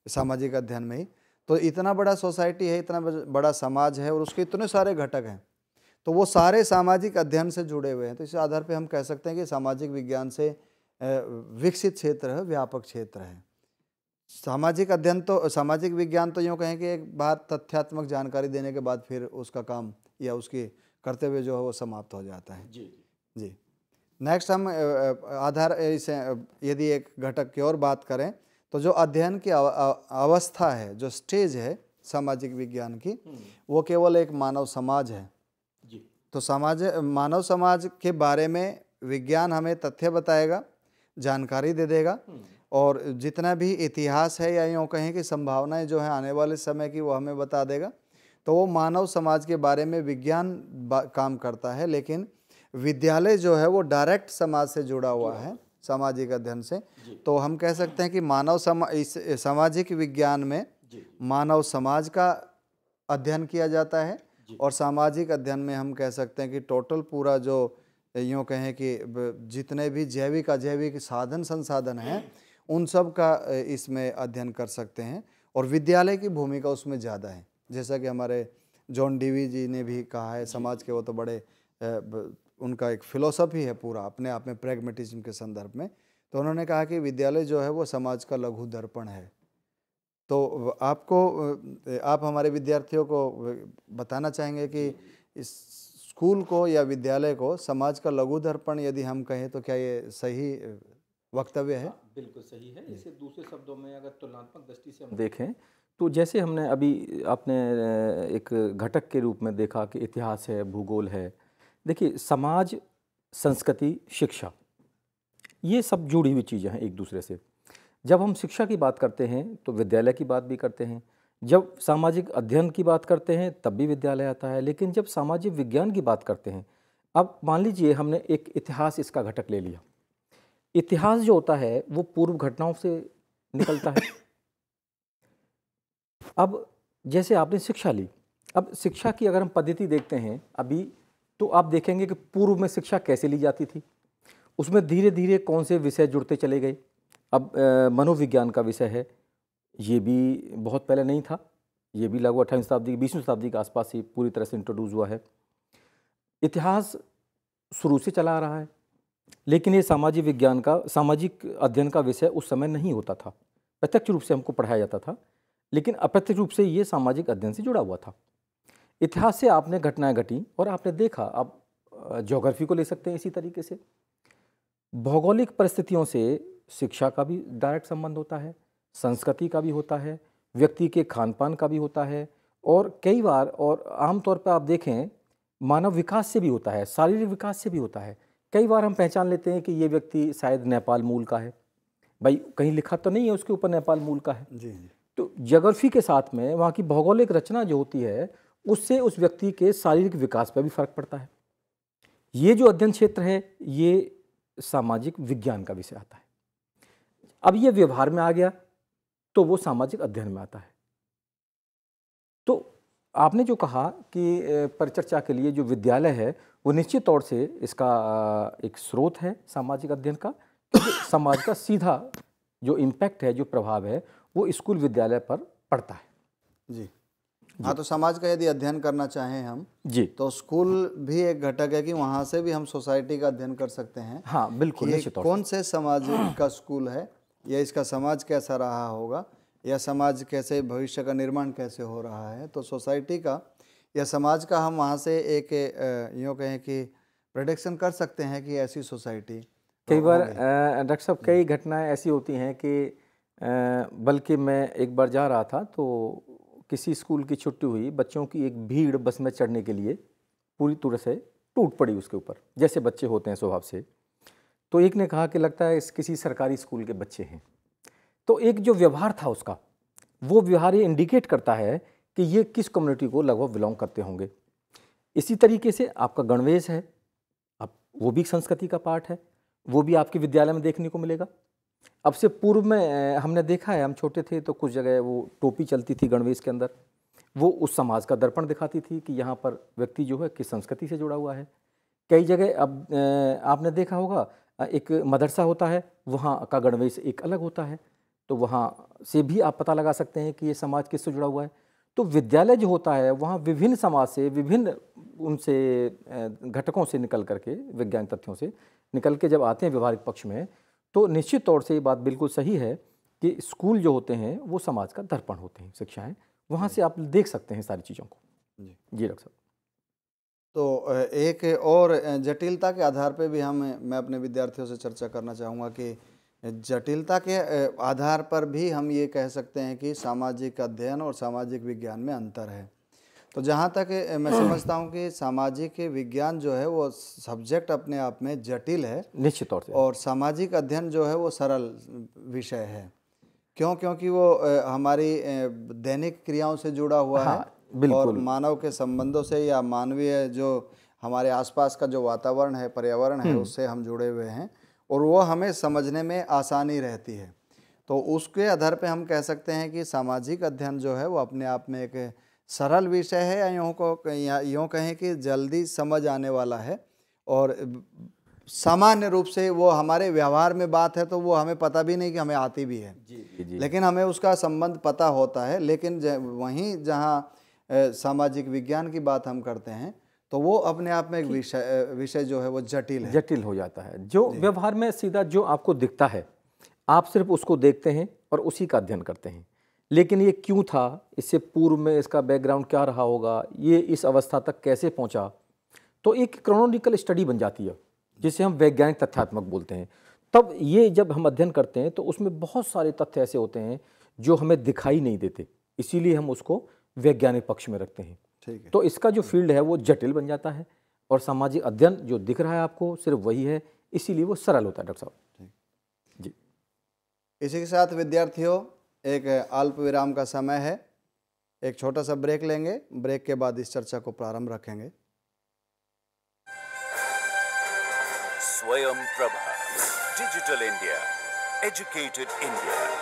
सामाजिक अध्ययन में ही तो इतना बड़ा सोसाइटी है इतना बड़ा समाज है और उसके इतने सारे घटक हैं तो वो सारे सामाजिक अध्ययन से जुड़े हुए हैं तो इस आधार पर हम कह सकते हैं कि सामाजिक विज्ञान से विकसित क्षेत्र है व्यापक क्षेत्र है सामाजिक अध्ययन तो सामाजिक विज्ञान तो यूँ कहें कि एक बार तथ्यात्मक जानकारी देने के बाद फिर उसका काम या उसकी करते हुए जो है वो समाप्त हो जाता है जी जी नेक्स्ट हम आधार इसे यदि एक घटक की ओर बात करें तो जो अध्ययन की अवस्था है जो स्टेज है सामाजिक विज्ञान की वो केवल एक मानव समाज है जी। तो समाज मानव समाज के बारे में विज्ञान हमें तथ्य बताएगा जानकारी दे देगा और जितना भी इतिहास है या यूँ कहें कि संभावनाएं जो हैं आने वाले समय की वो हमें बता देगा तो वो मानव समाज के बारे में विज्ञान काम करता है लेकिन विद्यालय जो है वो डायरेक्ट समाज से जुड़ा हुआ है सामाजिक अध्ययन से तो हम कह सकते हैं कि मानव समा इस सामाजिक विज्ञान में मानव समाज का अध्ययन किया जाता है और सामाजिक अध्ययन में हम कह सकते हैं कि टोटल पूरा जो यूँ कहें कि जितने भी जैविक अजैविक साधन संसाधन हैं उन सब का इसमें अध्ययन कर सकते हैं और विद्यालय की भूमिका उसमें ज़्यादा है जैसा कि हमारे जॉन डीवी जी ने भी कहा है समाज के वो तो बड़े उनका एक फिलोसफी है पूरा अपने आप में प्रेगमेटिज्म के संदर्भ में तो उन्होंने कहा कि विद्यालय जो है वो समाज का लघु दर्पण है तो आपको आप हमारे विद्यार्थियों को बताना चाहेंगे कि इस स्कूल को या विद्यालय को समाज का लघु दर्पण यदि हम कहें तो क्या ये सही वक्तव्य है हाँ, बिल्कुल सही है इसे दूसरे शब्दों में अगर तुलनात्मक दृष्टि से हम देखें तो जैसे हमने अभी आपने एक घटक के रूप में देखा कि इतिहास है भूगोल है देखिए समाज संस्कृति शिक्षा ये सब जुड़ी हुई चीज़ें हैं एक दूसरे से जब हम शिक्षा की बात करते हैं तो विद्यालय की बात भी करते हैं जब सामाजिक अध्ययन की बात करते हैं तब भी विद्यालय आता है लेकिन जब सामाजिक विज्ञान की बात करते हैं अब मान लीजिए हमने एक इतिहास इसका घटक ले लिया इतिहास जो होता है वो पूर्व घटनाओं से निकलता है अब जैसे आपने शिक्षा ली अब शिक्षा की अगर हम पद्धति देखते हैं अभी तो आप देखेंगे कि पूर्व में शिक्षा कैसे ली जाती थी उसमें धीरे धीरे कौन से विषय जुड़ते चले गए अब मनोविज्ञान का विषय है ये भी बहुत पहले नहीं था ये भी लगभग अठारहवीं शताब्दी बीसवीं शताब्दी के आसपास ही पूरी तरह से इंट्रोड्यूस हुआ है इतिहास शुरू से चला आ रहा है लेकिन ये सामाजिक विज्ञान का सामाजिक अध्ययन का विषय उस समय नहीं होता था प्रत्यक्ष रूप से हमको पढ़ाया जाता था लेकिन अप्रत्यक्ष रूप से ये सामाजिक अध्ययन से जुड़ा हुआ था इतिहास से आपने घटनाएं घटी और आपने देखा आप ज्योग्राफी को ले सकते हैं इसी तरीके से भौगोलिक परिस्थितियों से शिक्षा का भी डायरेक्ट संबंध होता है संस्कृति का भी होता है व्यक्ति के खान पान का भी होता है और कई बार और आमतौर पर आप देखें मानव विकास से भी होता है शारीरिक विकास से भी होता है कई बार हम पहचान लेते हैं कि ये व्यक्ति शायद नेपाल मूल का है भाई कहीं लिखा तो नहीं है उसके ऊपर नेपाल मूल का है जी, जी। तो जोग्राफी के साथ में वहाँ की भौगोलिक रचना जो होती है उससे उस व्यक्ति के शारीरिक विकास पर भी फर्क पड़ता है ये जो अध्ययन क्षेत्र है ये सामाजिक विज्ञान का विषय आता है अब ये व्यवहार में आ गया तो वो सामाजिक अध्ययन में आता है तो आपने जो कहा कि परिचर्चा के लिए जो विद्यालय है वो निश्चित तौर से इसका एक स्रोत है सामाजिक अध्ययन का समाज का सीधा जो इम्पैक्ट है जो प्रभाव है वो स्कूल विद्यालय पर पड़ता है जी हाँ तो समाज का यदि अध्ययन करना चाहें हम जी तो स्कूल भी एक घटक है कि वहाँ से भी हम सोसाइटी का अध्ययन कर सकते हैं हाँ बिल्कुल कौन से समाज का स्कूल है या इसका समाज कैसा रहा होगा या समाज कैसे भविष्य का निर्माण कैसे हो रहा है तो सोसाइटी का या समाज का हम वहाँ से एक यूँ कहें कि प्रोडिक्शन कर सकते हैं कि ऐसी सोसाइटी कई बार डॉक्टर साहब कई हम्म। घटनाएं ऐसी होती हैं कि बल्कि मैं एक बार जा रहा था तो किसी स्कूल की छुट्टी हुई बच्चों की एक भीड़ बस में चढ़ने के लिए पूरी तरह से टूट पड़ी उसके ऊपर जैसे बच्चे होते हैं स्वभाव से तो एक ने कहा कि लगता है इस किसी सरकारी स्कूल के बच्चे हैं तो एक जो व्यवहार था उसका वो व्यवहार ये इंडिकेट करता है कि ये किस कम्युनिटी को लगभग बिलोंग करते होंगे इसी तरीके से आपका गणवेश है आप वो भी संस्कृति का पार्ट है वो भी आपके विद्यालय में देखने को मिलेगा अब से पूर्व में हमने देखा है हम छोटे थे तो कुछ जगह वो टोपी चलती थी गणवेश के अंदर वो उस समाज का दर्पण दिखाती थी कि यहाँ पर व्यक्ति जो है किस संस्कृति से जुड़ा हुआ है कई जगह अब आपने देखा होगा एक मदरसा होता है वहाँ का गणवेश एक अलग होता है तो वहाँ से भी आप पता लगा सकते हैं कि ये समाज किससे जुड़ा हुआ है तो विद्यालय जो होता है वहाँ विभिन्न समाज से विभिन्न उनसे घटकों से निकल करके वैज्ञानिक तथ्यों से निकल के जब आते हैं व्यवहारिक पक्ष में तो निश्चित तौर से ये बात बिल्कुल सही है कि स्कूल जो होते हैं वो समाज का दर्पण होते हैं शिक्षाएँ वहाँ से आप देख सकते हैं सारी चीज़ों को जी जी डॉक्टर साहब तो एक और जटिलता के आधार पर भी हम मैं अपने विद्यार्थियों से चर्चा करना चाहूँगा कि जटिलता के आधार पर भी हम ये कह सकते हैं कि सामाजिक अध्ययन और सामाजिक विज्ञान में अंतर है तो जहाँ तक मैं समझता हूँ कि सामाजिक विज्ञान जो है वो सब्जेक्ट अपने आप में जटिल है निश्चित तौर से और सामाजिक अध्ययन जो है वो सरल विषय है क्यों क्योंकि वो हमारी दैनिक क्रियाओं से जुड़ा हुआ हाँ, है बिल्कुल। और मानव के संबंधों से या मानवीय जो हमारे आसपास का जो वातावरण है पर्यावरण है हम्म। उससे हम जुड़े हुए हैं और वो हमें समझने में आसानी रहती है तो उसके आधार पे हम कह सकते हैं कि सामाजिक अध्ययन जो है वो अपने आप में एक सरल विषय है यूँ को यूँ कहें कि जल्दी समझ आने वाला है और सामान्य रूप से वो हमारे व्यवहार में बात है तो वो हमें पता भी नहीं कि हमें आती भी है जी, जी। लेकिन हमें उसका संबंध पता होता है लेकिन वहीं जहाँ सामाजिक विज्ञान की बात हम करते हैं तो वो अपने आप में एक विषय विषय जो है वो जटिल है जटिल हो जाता है जो व्यवहार में सीधा जो आपको दिखता है आप सिर्फ उसको देखते हैं और उसी का अध्ययन करते हैं लेकिन ये क्यों था इससे पूर्व में इसका बैकग्राउंड क्या रहा होगा ये इस अवस्था तक कैसे पहुंचा तो एक क्रोनोलिकल स्टडी बन जाती है जिसे हम वैज्ञानिक तथ्यात्मक बोलते हैं तब ये जब हम अध्ययन करते हैं तो उसमें बहुत सारे तथ्य ऐसे होते हैं जो हमें दिखाई नहीं देते इसीलिए हम उसको वैज्ञानिक पक्ष में रखते हैं ठीक है तो इसका जो फील्ड है वो जटिल बन जाता है और सामाजिक अध्ययन जो दिख रहा है आपको सिर्फ वही है इसीलिए वो सरल होता है डॉक्टर साहब जी इसी के साथ विद्यार्थियों एक अल्प विराम का समय है एक छोटा सा ब्रेक लेंगे ब्रेक के बाद इस चर्चा को प्रारंभ रखेंगे Swayam Prabha digital India educated India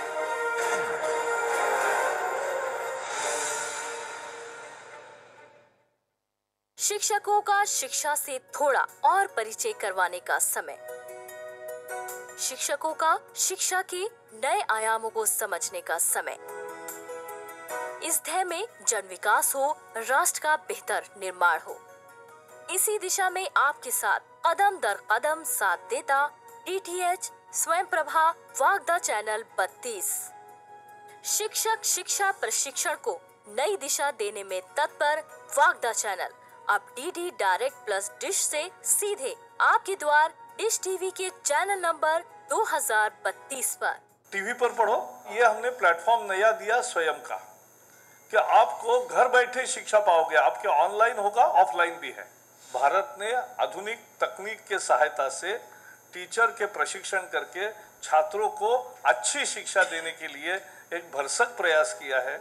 शिक्षकों का शिक्षा से थोड़ा और परिचय करवाने का समय शिक्षकों का शिक्षा के नए आयामों को समझने का समय इस ध्यय में जन विकास हो राष्ट्र का बेहतर निर्माण हो इसी दिशा में आपके साथ कदम दर कदम साथ देता डी टी एच स्वयं प्रभा वागदा चैनल बत्तीस शिक्षक शिक्षा प्रशिक्षण को नई दिशा देने में तत्पर वागदा चैनल अब डी डायरेक्ट प्लस डिश से सीधे आपके द्वार इस टीवी के चैनल नंबर 2032 पर टीवी पर पढ़ो ये हमने प्लेटफॉर्म नया दिया स्वयं का कि आपको घर बैठे शिक्षा पाओगे आपके ऑनलाइन होगा ऑफलाइन भी है भारत ने आधुनिक तकनीक के सहायता से टीचर के प्रशिक्षण करके छात्रों को अच्छी शिक्षा देने के लिए एक भरसक प्रयास किया है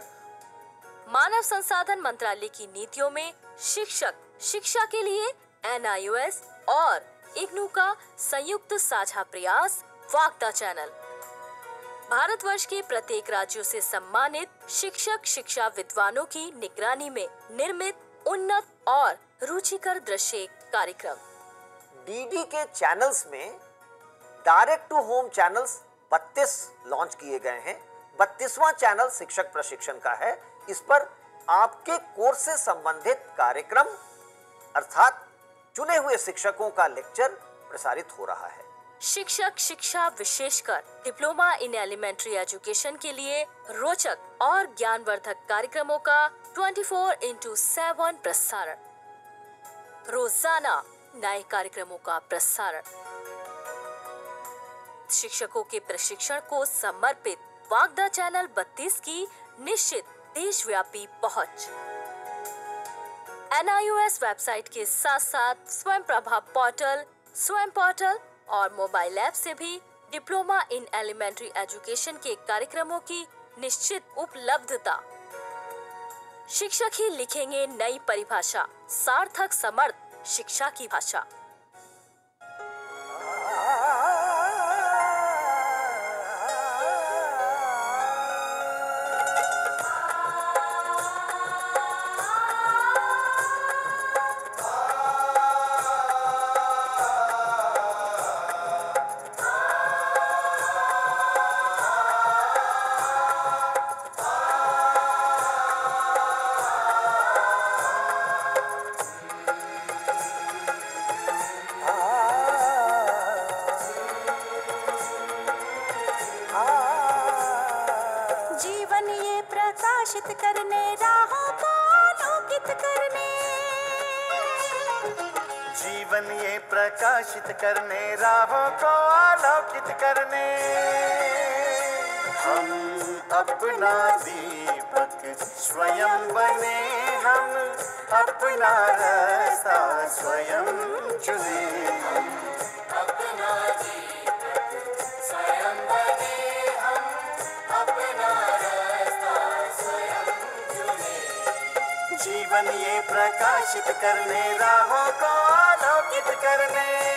मानव संसाधन मंत्रालय की नीतियों में शिक्षक शिक्षा के लिए एन और इग्नू का संयुक्त साझा प्रयास वाक्ता चैनल भारतवर्ष के प्रत्येक राज्यों से सम्मानित शिक्षक शिक्षा विद्वानों की निगरानी में निर्मित उन्नत और रुचिकर दृश्य कार्यक्रम डीडी के चैनल्स में direct to home channels 32 launch किए गए हैं 32वां चैनल शिक्षक प्रशिक्षण का है इस पर आपके कोर्स से संबंधित कार्यक्रम अर्थात चुने हुए शिक्षकों का लेक्चर प्रसारित हो रहा है शिक्षक शिक्षा विशेषकर डिप्लोमा इन एलिमेंट्री एजुकेशन के लिए रोचक और ज्ञानवर्धक कार्यक्रमों का 24 फोर इंटू सेवन प्रसारण रोजाना नए कार्यक्रमों का प्रसारण शिक्षकों के प्रशिक्षण को समर्पित वागदा चैनल 32 की निश्चित देशव्यापी पहुंच एनआईओएस वेबसाइट के साथ साथ स्वयं प्रभा पोर्टल स्वयं पोर्टल और मोबाइल ऐप से भी डिप्लोमा इन एलिमेंट्री एजुकेशन के कार्यक्रमों की निश्चित उपलब्धता शिक्षक ही लिखेंगे नई परिभाषा सार्थक समर्थ शिक्षा की भाषा जीवन ये प्रकाशित करने राहों को आलोकित करने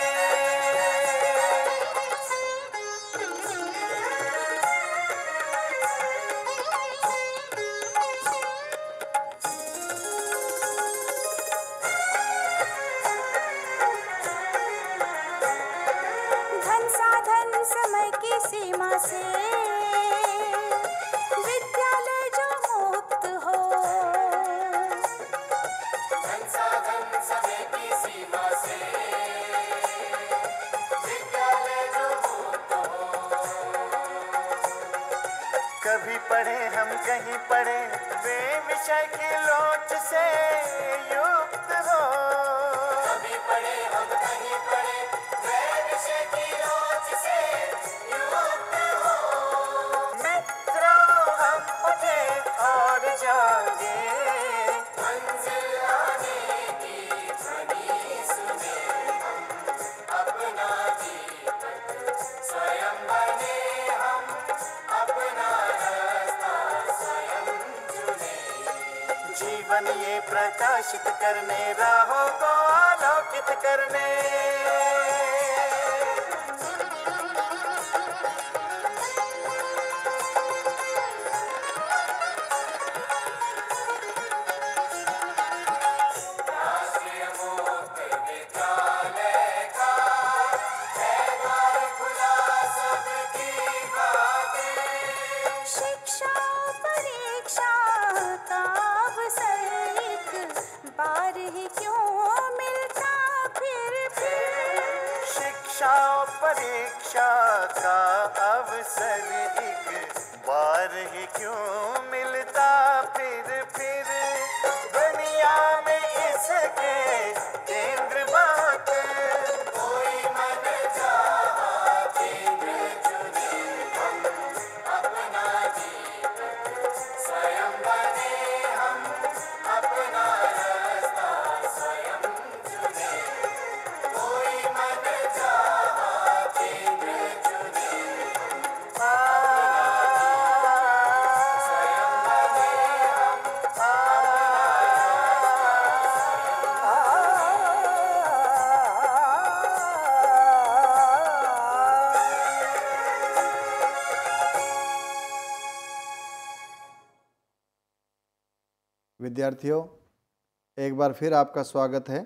विद्यार्थियों एक बार फिर आपका स्वागत है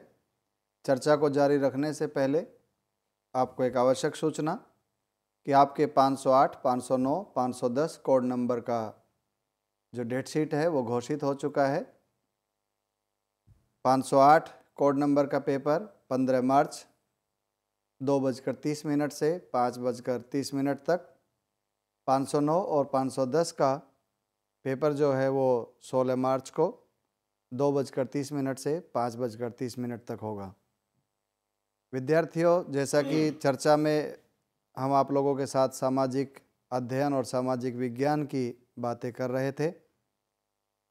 चर्चा को जारी रखने से पहले आपको एक आवश्यक सूचना कि आपके 508, 509, 510 कोड नंबर का जो डेट शीट है वो घोषित हो चुका है 508 कोड नंबर का पेपर 15 मार्च दो बजकर तीस मिनट से पाँच बजकर तीस मिनट तक 509 और 510 का पेपर जो है वो 16 मार्च को दो बजकर तीस मिनट से पाँच बजकर तीस मिनट तक होगा विद्यार्थियों जैसा कि चर्चा में हम आप लोगों के साथ सामाजिक अध्ययन और सामाजिक विज्ञान की बातें कर रहे थे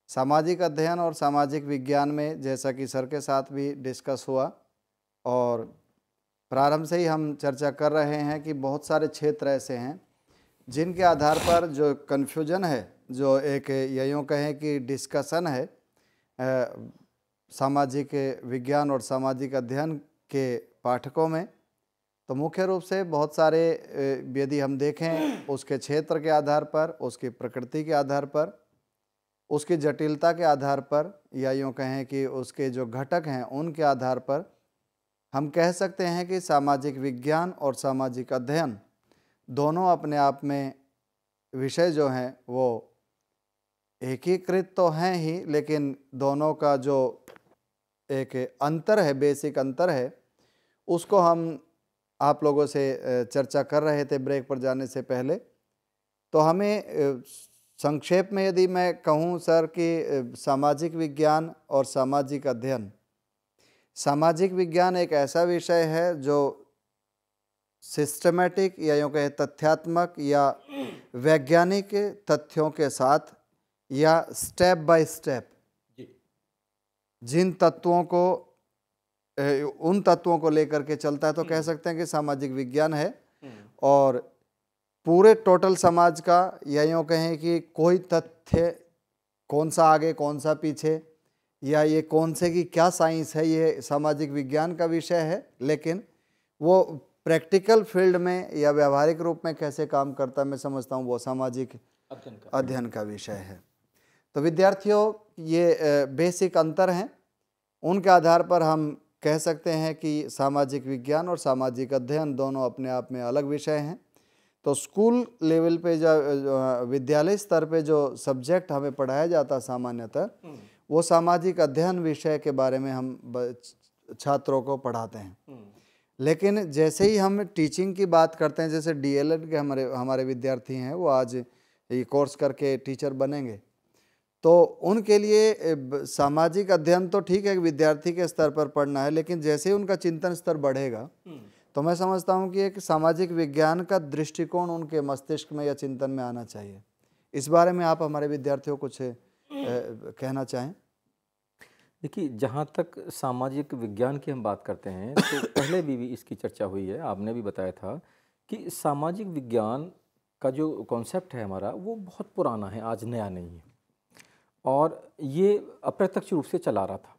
सामाजिक अध्ययन और सामाजिक विज्ञान में जैसा कि सर के साथ भी डिस्कस हुआ और प्रारंभ से ही हम चर्चा कर रहे हैं कि बहुत सारे क्षेत्र ऐसे हैं जिनके आधार पर जो कन्फ्यूजन है जो एक यूँ कहें कि डिस्कशन है सामाजिक विज्ञान और सामाजिक अध्ययन के पाठकों में तो मुख्य रूप से बहुत सारे यदि हम देखें उसके क्षेत्र के आधार पर उसकी प्रकृति के आधार पर उसकी जटिलता के आधार पर या यूँ कहें कि उसके जो घटक हैं उनके आधार पर हम कह सकते हैं कि सामाजिक विज्ञान और सामाजिक अध्ययन दोनों अपने आप में विषय जो हैं वो एकीकृत तो हैं ही लेकिन दोनों का जो एक अंतर है बेसिक अंतर है उसको हम आप लोगों से चर्चा कर रहे थे ब्रेक पर जाने से पहले तो हमें संक्षेप में यदि मैं कहूं सर कि सामाजिक विज्ञान और सामाजिक अध्ययन सामाजिक विज्ञान एक ऐसा विषय है जो सिस्टमेटिक या यूँ कहे तथ्यात्मक या वैज्ञानिक तथ्यों के साथ या स्टेप बाय स्टेप जिन तत्वों को उन तत्वों को लेकर के चलता है तो कह हम्म। सकते हैं कि सामाजिक विज्ञान है हम्म। और पूरे टोटल समाज का या यूँ कहें कि कोई तथ्य कौन सा आगे कौन सा पीछे या ये कौन से की क्या साइंस है ये सामाजिक विज्ञान का विषय है लेकिन वो प्रैक्टिकल फील्ड में या व्यावहारिक रूप में कैसे काम करता मैं समझता हूँ वो सामाजिक अध्ययन का विषय है तो विद्यार्थियों ये बेसिक अंतर हैं उनके आधार पर हम कह सकते हैं कि सामाजिक विज्ञान और सामाजिक अध्ययन दोनों अपने आप में अलग विषय हैं तो स्कूल लेवल पे जो विद्यालय स्तर पे जो सब्जेक्ट हमें पढ़ाया जाता सामान्यतः हम्म। वो सामाजिक अध्ययन विषय के बारे में हम छात्रों को पढ़ाते हैं हम्म। लेकिन जैसे ही हम टीचिंग की बात करते हैं जैसे डीएलएड के हमारे हमारे विद्यार्थी हैं वो आज ये कोर्स करके टीचर बनेंगे तो उनके लिए सामाजिक अध्ययन तो ठीक है विद्यार्थी के स्तर पर पढ़ना है लेकिन जैसे ही उनका चिंतन स्तर बढ़ेगा हम्म। तो मैं समझता हूँ कि एक सामाजिक विज्ञान का दृष्टिकोण उनके मस्तिष्क में या चिंतन में आना चाहिए इस बारे में आप हमारे विद्यार्थियों कुछ ए, हम्म। कहना चाहें देखिए जहाँ तक सामाजिक विज्ञान की हम बात करते हैं तो पहले भी, भी इसकी चर्चा हुई है आपने भी बताया था कि सामाजिक विज्ञान का जो कॉन्सेप्ट है हमारा वो बहुत पुराना है आज नया नहीं है और ये अप्रत्यक्ष रूप से चला रहा था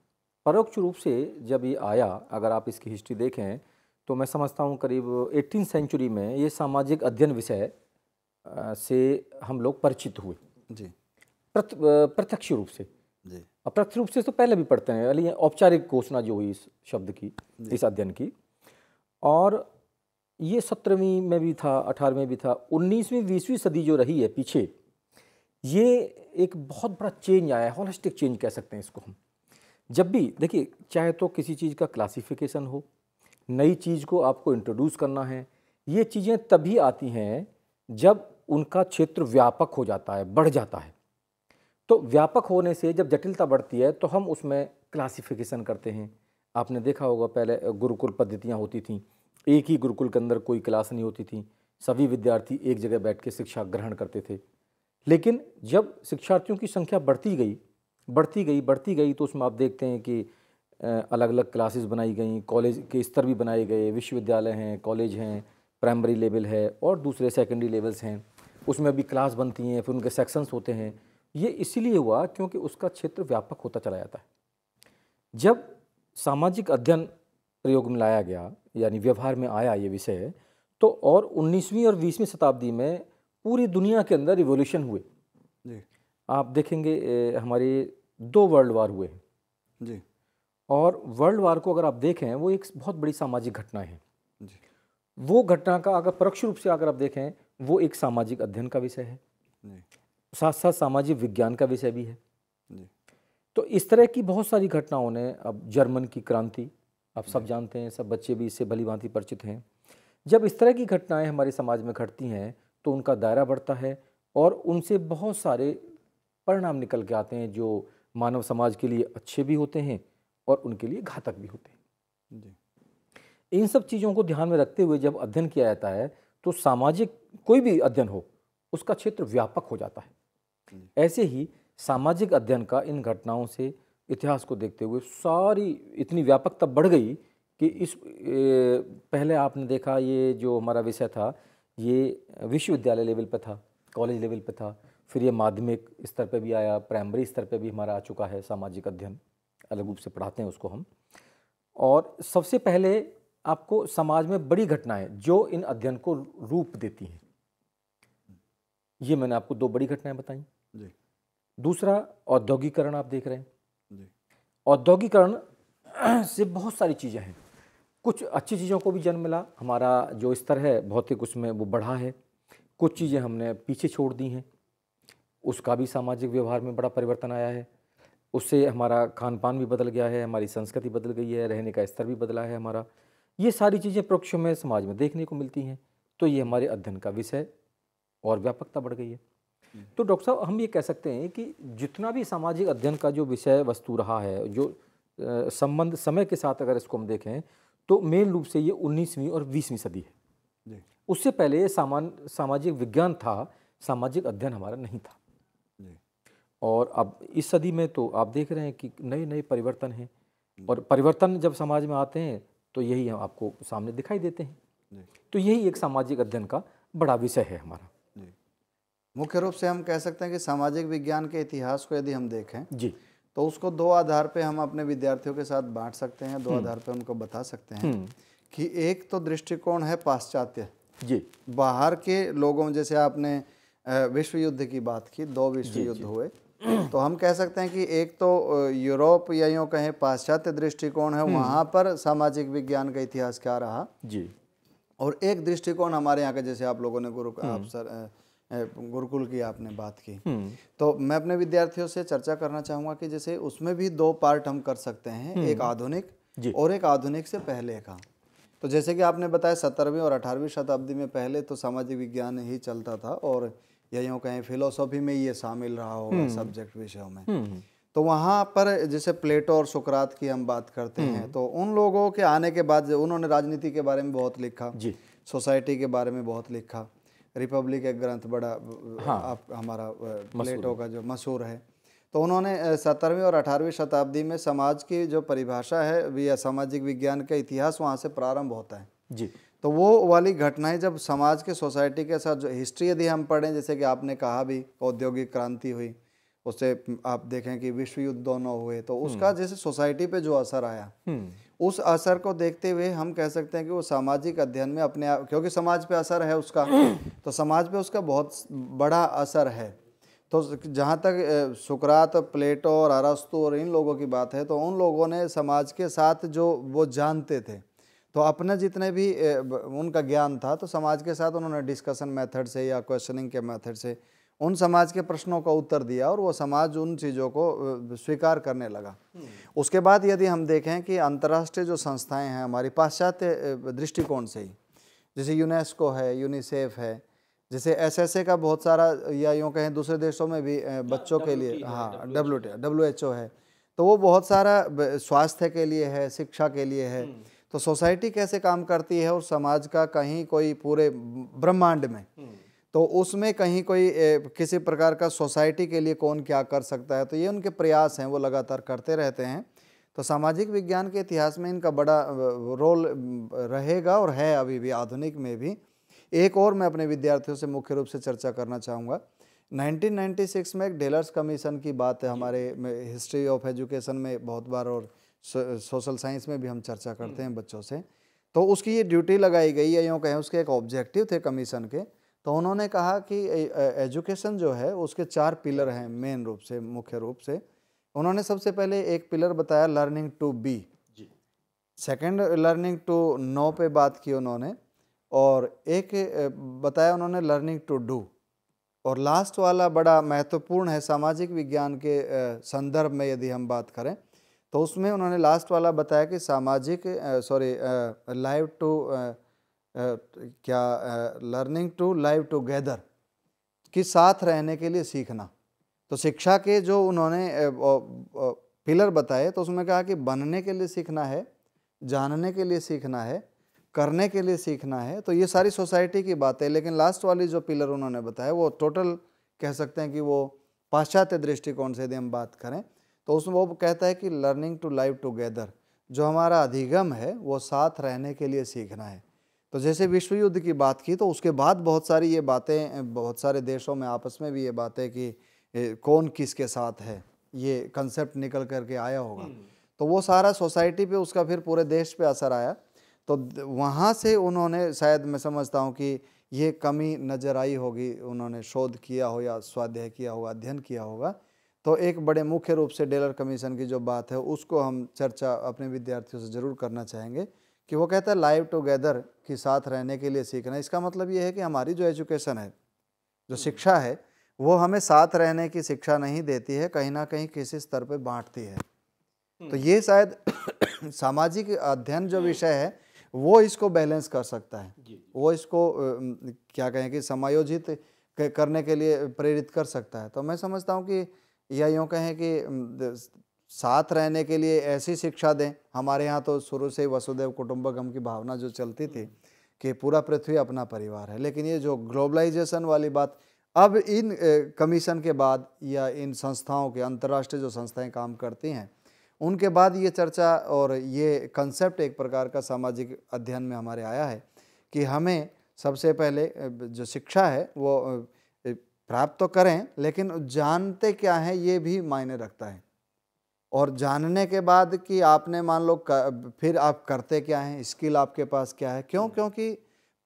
परोक्ष रूप से जब ये आया अगर आप इसकी हिस्ट्री देखें तो मैं समझता हूँ करीब एटीन सेंचुरी में ये सामाजिक अध्ययन विषय से हम लोग परिचित हुए जी प्रत्यक्ष रूप से जी अप्रत्यक्ष रूप से तो पहले भी पढ़ते हैं यानी औपचारिक घोषणा जो हुई इस शब्द की इस अध्ययन की और ये सत्रहवीं में भी था अठारहवीं भी था उन्नीसवीं बीसवीं सदी जो रही है पीछे ये एक बहुत बड़ा चेंज आया है होलिस्टिक चेंज कह सकते हैं इसको हम जब भी देखिए चाहे तो किसी चीज़ का क्लासिफिकेशन हो नई चीज़ को आपको इंट्रोड्यूस करना है ये चीज़ें तभी आती हैं जब उनका क्षेत्र व्यापक हो जाता है बढ़ जाता है तो व्यापक होने से जब जटिलता बढ़ती है तो हम उसमें क्लासिफिकेशन करते हैं आपने देखा होगा पहले गुरुकुल पद्धतियाँ होती थी एक ही गुरुकुल के अंदर कोई क्लास नहीं होती थी सभी विद्यार्थी एक जगह बैठ के शिक्षा ग्रहण करते थे लेकिन जब शिक्षार्थियों की संख्या बढ़ती गई बढ़ती गई बढ़ती गई तो उसमें आप देखते हैं कि अलग अलग क्लासेस बनाई गई कॉलेज के स्तर भी बनाए गए विश्वविद्यालय हैं कॉलेज हैं प्राइमरी लेवल है और दूसरे सेकेंडरी लेवल्स हैं उसमें अभी क्लास बनती हैं फिर उनके सेक्शंस होते हैं ये इसीलिए हुआ क्योंकि उसका क्षेत्र व्यापक होता चला जाता है जब सामाजिक अध्ययन प्रयोग में लाया गया यानी व्यवहार में आया ये विषय तो और 19वीं और 20वीं शताब्दी में पूरी दुनिया के अंदर रिवोल्यूशन हुए जी आप देखेंगे हमारे दो वर्ल्ड वार हुए हैं जी और वर्ल्ड वार को अगर आप देखें वो एक बहुत बड़ी सामाजिक घटना है जी वो घटना का अगर परोक्ष रूप से अगर आप देखें वो एक सामाजिक अध्ययन का विषय है साथ साथ सामाजिक विज्ञान का विषय भी है तो इस तरह की बहुत सारी घटनाओं ने अब जर्मन की क्रांति आप सब जानते हैं सब बच्चे भी इससे भली भांति परिचित हैं जब इस तरह की घटनाएं हमारे समाज में घटती हैं तो उनका दायरा बढ़ता है और उनसे बहुत सारे परिणाम निकल के आते हैं जो मानव समाज के लिए अच्छे भी होते हैं और उनके लिए घातक भी होते हैं जी इन सब चीज़ों को ध्यान में रखते हुए जब अध्ययन किया जाता है तो सामाजिक कोई भी अध्ययन हो उसका क्षेत्र व्यापक हो जाता है ऐसे ही सामाजिक अध्ययन का इन घटनाओं से इतिहास को देखते हुए सारी इतनी व्यापकता बढ़ गई कि इस ए, पहले आपने देखा ये जो हमारा विषय था ये विश्वविद्यालय लेवल पर था कॉलेज लेवल पर था फिर ये माध्यमिक स्तर पर भी आया प्राइमरी स्तर पर भी हमारा आ चुका है सामाजिक अध्ययन अलग रूप से पढ़ाते हैं उसको हम और सबसे पहले आपको समाज में बड़ी घटनाएं जो इन अध्ययन को रूप देती हैं ये मैंने आपको दो बड़ी घटनाएं बताई जी दूसरा औद्योगिकरण आप देख रहे हैं जी औद्योगिकरण से बहुत सारी चीज़ें हैं कुछ अच्छी चीज़ों को भी जन्म मिला हमारा जो स्तर है भौतिक उसमें वो बढ़ा है कुछ चीज़ें हमने पीछे छोड़ दी हैं उसका भी सामाजिक व्यवहार में बड़ा परिवर्तन आया है उससे हमारा खान पान भी बदल गया है हमारी संस्कृति बदल गई है रहने का स्तर भी बदला है हमारा ये सारी चीज़ें प्रोक्षों में समाज में देखने को मिलती हैं तो ये हमारे अध्ययन का विषय और व्यापकता बढ़ गई है तो डॉक्टर साहब हम ये कह सकते हैं कि जितना भी सामाजिक अध्ययन का जो विषय वस्तु रहा है जो संबंध समय के साथ अगर इसको हम देखें तो मेन रूप से ये उन्नीसवीं और बीसवीं सदी है उससे पहले ये सामान सामाजिक विज्ञान था सामाजिक अध्ययन हमारा नहीं था और अब इस सदी में तो आप देख रहे हैं कि नए नए परिवर्तन हैं और परिवर्तन जब समाज में आते हैं तो यही हम आपको सामने दिखाई देते हैं तो यही एक सामाजिक अध्ययन का बड़ा विषय है हमारा मुख्य रूप से हम कह सकते हैं कि सामाजिक विज्ञान के इतिहास को यदि हम देखें जी तो उसको दो आधार पे हम अपने विद्यार्थियों के साथ बांट सकते हैं दो हम्म। आधार पे उनको बता सकते हैं हम्म। कि एक तो दृष्टिकोण है पाश्चात्य जी बाहर के लोगों जैसे आपने विश्व युद्ध की बात की दो विश्व युद्ध हुए तो हम कह सकते हैं कि एक तो यूरोप या यूँ कहें पाश्चात्य दृष्टिकोण है हम्म। वहाँ पर सामाजिक विज्ञान का इतिहास क्या रहा जी और एक दृष्टिकोण हमारे यहाँ का जैसे आप लोगों ने गुरु आप सर गुरुकुल की आपने बात की हम्म। तो मैं अपने विद्यार्थियों से चर्चा करना चाहूँगा कि जैसे उसमें भी दो पार्ट हम कर सकते हैं हम्म। एक आधुनिक और एक आधुनिक से पहले का तो जैसे कि आपने बताया सत्तरवीं और अठारहवीं शताब्दी में पहले तो सामाजिक विज्ञान ही चलता था और या यूँ कहें फिलोसॉफी में ये शामिल रहा होगा हम्म। सब्जेक्ट विषयों में तो वहाँ पर जैसे प्लेटो और सुकरात की हम बात करते हैं तो उन लोगों के आने के बाद उन्होंने राजनीति के बारे में बहुत लिखा सोसाइटी के बारे में बहुत लिखा रिपब्लिक एक ग्रंथ बड़ा हाँ, आप हमारा प्लेटो का जो मशहूर है तो उन्होंने सत्रहवीं और अठारहवीं शताब्दी में समाज की जो परिभाषा है या सामाजिक विज्ञान का इतिहास वहाँ से प्रारंभ होता है जी तो वो वाली घटनाएं जब समाज के सोसाइटी के साथ जो हिस्ट्री यदि हम पढ़ें जैसे कि आपने कहा भी औद्योगिक क्रांति हुई उससे आप देखें कि विश्व युद्ध दोनों हुए तो हम्म। उसका जैसे सोसाइटी पे जो असर आया हम्म। उस असर को देखते हुए हम कह सकते हैं कि वो सामाजिक अध्ययन में अपने आप क्योंकि समाज पे असर है उसका तो समाज पे उसका बहुत बड़ा असर है तो जहाँ तक सुकरात प्लेटो और अरस्तु और इन लोगों की बात है तो उन लोगों ने समाज के साथ जो वो जानते थे तो अपने जितने भी उनका ज्ञान था तो समाज के साथ उन्होंने डिस्कशन मेथड से या क्वेश्चनिंग के मेथड से उन समाज के प्रश्नों का उत्तर दिया और वो समाज उन चीज़ों को स्वीकार करने लगा हम्म। उसके बाद यदि हम देखें कि अंतर्राष्ट्रीय जो संस्थाएं हैं हमारी पाश्चात्य दृष्टिकोण से ही जैसे यूनेस्को है यूनिसेफ है जैसे एसएसए का बहुत सारा या यूँ कहें दूसरे देशों में भी हाँ, बच्चों के लिए हाँ डब्ल्यू डब्ल्यू एच ओ है तो वो बहुत सारा स्वास्थ्य के लिए है शिक्षा के लिए है हम्म। तो सोसाइटी कैसे काम करती है और समाज का कहीं कोई पूरे ब्रह्मांड में हम्म। तो उसमें कहीं कोई किसी प्रकार का सोसाइटी के लिए कौन क्या कर सकता है तो ये उनके प्रयास हैं वो लगातार करते रहते हैं तो सामाजिक विज्ञान के इतिहास में इनका बड़ा रोल रहेगा और है अभी भी आधुनिक में भी एक और मैं अपने विद्यार्थियों से मुख्य रूप से चर्चा करना चाहूँगा 1996 में एक डेलर्स कमीशन की बात है हमारे हिस्ट्री ऑफ एजुकेशन में बहुत बार और सोशल साइंस में भी हम चर्चा करते हम्म। हैं बच्चों से तो उसकी ये ड्यूटी लगाई गई है यूँ कहें उसके एक ऑब्जेक्टिव थे कमीशन के तो उन्होंने कहा कि एजुकेशन जो है उसके चार पिलर हैं मेन रूप से मुख्य रूप से उन्होंने सबसे पहले एक पिलर बताया लर्निंग टू बी जी सेकंड लर्निंग टू नो पे बात की उन्होंने और एक बताया उन्होंने लर्निंग टू डू और लास्ट वाला बड़ा महत्वपूर्ण है सामाजिक विज्ञान के संदर्भ में यदि हम बात करें तो उसमें उन्होंने लास्ट वाला बताया कि सामाजिक सॉरी लाइव टू क्या लर्निंग टू लाइव टुगेदर कि साथ रहने के लिए सीखना तो शिक्षा के जो उन्होंने पिलर बताए तो उसमें कहा कि बनने के लिए सीखना है जानने के लिए सीखना है करने के लिए सीखना है तो ये सारी सोसाइटी की बात है लेकिन लास्ट वाली जो पिलर उन्होंने बताया वो टोटल कह सकते हैं कि वो पाश्चात्य दृष्टिकोण से यदि हम बात करें तो उसमें वो कहता है कि लर्निंग टू लाइव टुगेदर जो हमारा अधिगम है वो साथ रहने के लिए सीखना है तो जैसे विश्व युद्ध की बात की तो उसके बाद बहुत सारी ये बातें बहुत सारे देशों में आपस में भी ये बातें कि कौन किसके साथ है ये कंसेप्ट निकल करके आया होगा हम्म। तो वो सारा सोसाइटी पे उसका फिर पूरे देश पे असर आया तो वहाँ से उन्होंने शायद मैं समझता हूँ कि ये कमी नज़र आई होगी उन्होंने शोध किया हो या स्वाध्याय किया होगा अध्ययन किया होगा तो एक बड़े मुख्य रूप से डेलर कमीशन की जो बात है उसको हम चर्चा अपने विद्यार्थियों से ज़रूर करना चाहेंगे कि वो कहता है लाइव टुगेदर के साथ रहने के लिए सीखना इसका मतलब ये है कि हमारी जो एजुकेशन है जो शिक्षा है वो हमें साथ रहने की शिक्षा नहीं देती है कहीं ना कहीं किसी स्तर पर बांटती है हम्म। तो ये शायद सामाजिक अध्ययन जो हम्म। विषय है वो इसको बैलेंस कर सकता है वो इसको क्या कहें कि समायोजित करने के लिए प्रेरित कर सकता है तो मैं समझता हूँ कि या यूँ कहें कि साथ रहने के लिए ऐसी शिक्षा दें हमारे यहाँ तो शुरू से ही वसुदेव कुटुंबकम की भावना जो चलती थी हम्म। कि पूरा पृथ्वी अपना परिवार है लेकिन ये जो ग्लोबलाइजेशन वाली बात अब इन कमीशन के बाद या इन संस्थाओं के अंतर्राष्ट्रीय जो संस्थाएं काम करती हैं उनके बाद ये चर्चा और ये कंसेप्ट एक प्रकार का सामाजिक अध्ययन में हमारे आया है कि हमें सबसे पहले जो शिक्षा है वो प्राप्त तो करें लेकिन जानते क्या हैं ये भी मायने रखता है और जानने के बाद कि आपने मान लो फिर आप करते क्या हैं स्किल आपके पास क्या है क्यों हम्म। क्योंकि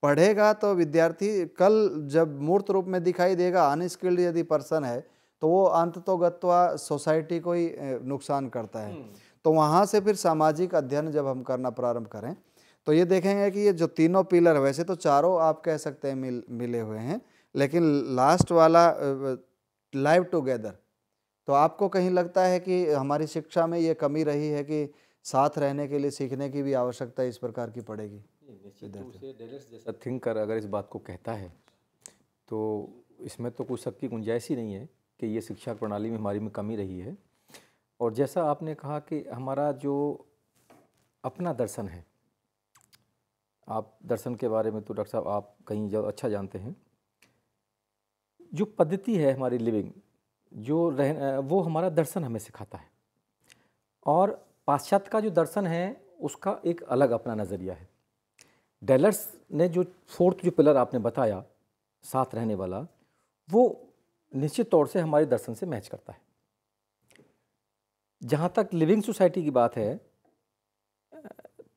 पढ़ेगा तो विद्यार्थी कल जब मूर्त रूप में दिखाई देगा अनस्किल्ड यदि पर्सन है तो वो अंत तो गत्वा सोसाइटी को ही नुकसान करता है हम्म। तो वहाँ से फिर सामाजिक अध्ययन जब हम करना प्रारंभ करें तो ये देखेंगे कि ये जो तीनों पिलर वैसे तो चारों आप कह सकते हैं मिल मिले हुए हैं लेकिन लास्ट वाला लाइव टुगेदर तो आपको कहीं लगता है कि हमारी शिक्षा में ये कमी रही है कि साथ रहने के लिए सीखने की भी आवश्यकता इस प्रकार की पड़ेगी जैसा थिंकर अगर इस बात को कहता है तो इसमें तो कोई सबकी गुंजाइश ही नहीं है कि ये शिक्षा प्रणाली में हमारी में कमी रही है और जैसा आपने कहा कि हमारा जो अपना दर्शन है आप दर्शन के बारे में तो डॉक्टर साहब आप कहीं अच्छा जानते हैं जो पद्धति है हमारी लिविंग जो रह वो हमारा दर्शन हमें सिखाता है और पाश्चात्य का जो दर्शन है उसका एक अलग अपना नज़रिया है डेलर्स ने जो फोर्थ जो पिलर आपने बताया साथ रहने वाला वो निश्चित तौर से हमारे दर्शन से मैच करता है जहाँ तक लिविंग सोसाइटी की बात है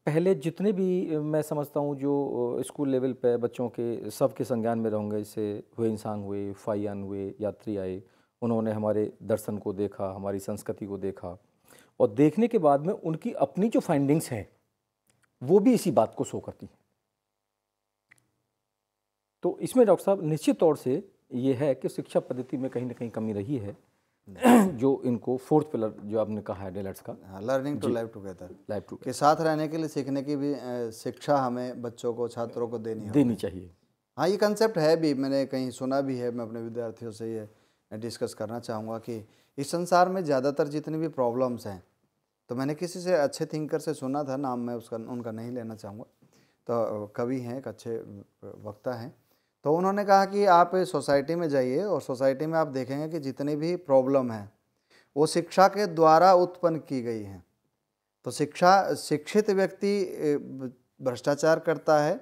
पहले जितने भी मैं समझता हूँ जो स्कूल लेवल पे बच्चों के सब के संज्ञान में रहोंगे जैसे हुए इंसान हुए फाइयान हुए यात्री आए उन्होंने हमारे दर्शन को देखा हमारी संस्कृति को देखा और देखने के बाद में उनकी अपनी जो फाइंडिंग्स हैं वो भी इसी बात को शो करती हैं तो इसमें डॉक्टर साहब निश्चित तौर से ये है कि शिक्षा पद्धति में कहीं ना कहीं कमी रही है जो इनको फोर्थ पिलर जो आपने कहा है डेलर्स का learning to life together life to के साथ रहने के लिए सीखने की भी शिक्षा हमें बच्चों को छात्रों को देनी देनी चाहिए हाँ ये कंसेप्ट है भी मैंने कहीं सुना भी है मैं अपने विद्यार्थियों से ये डिस्कस करना चाहूँगा कि इस संसार में ज़्यादातर जितनी भी प्रॉब्लम्स हैं तो मैंने किसी से अच्छे थिंकर से सुना था नाम मैं उसका उनका नहीं लेना चाहूँगा तो कवि हैं एक अच्छे वक्ता हैं तो उन्होंने कहा कि आप सोसाइटी में जाइए और सोसाइटी में आप देखेंगे कि जितनी भी प्रॉब्लम है वो शिक्षा के द्वारा उत्पन्न की गई हैं तो शिक्षा शिक्षित व्यक्ति भ्रष्टाचार करता है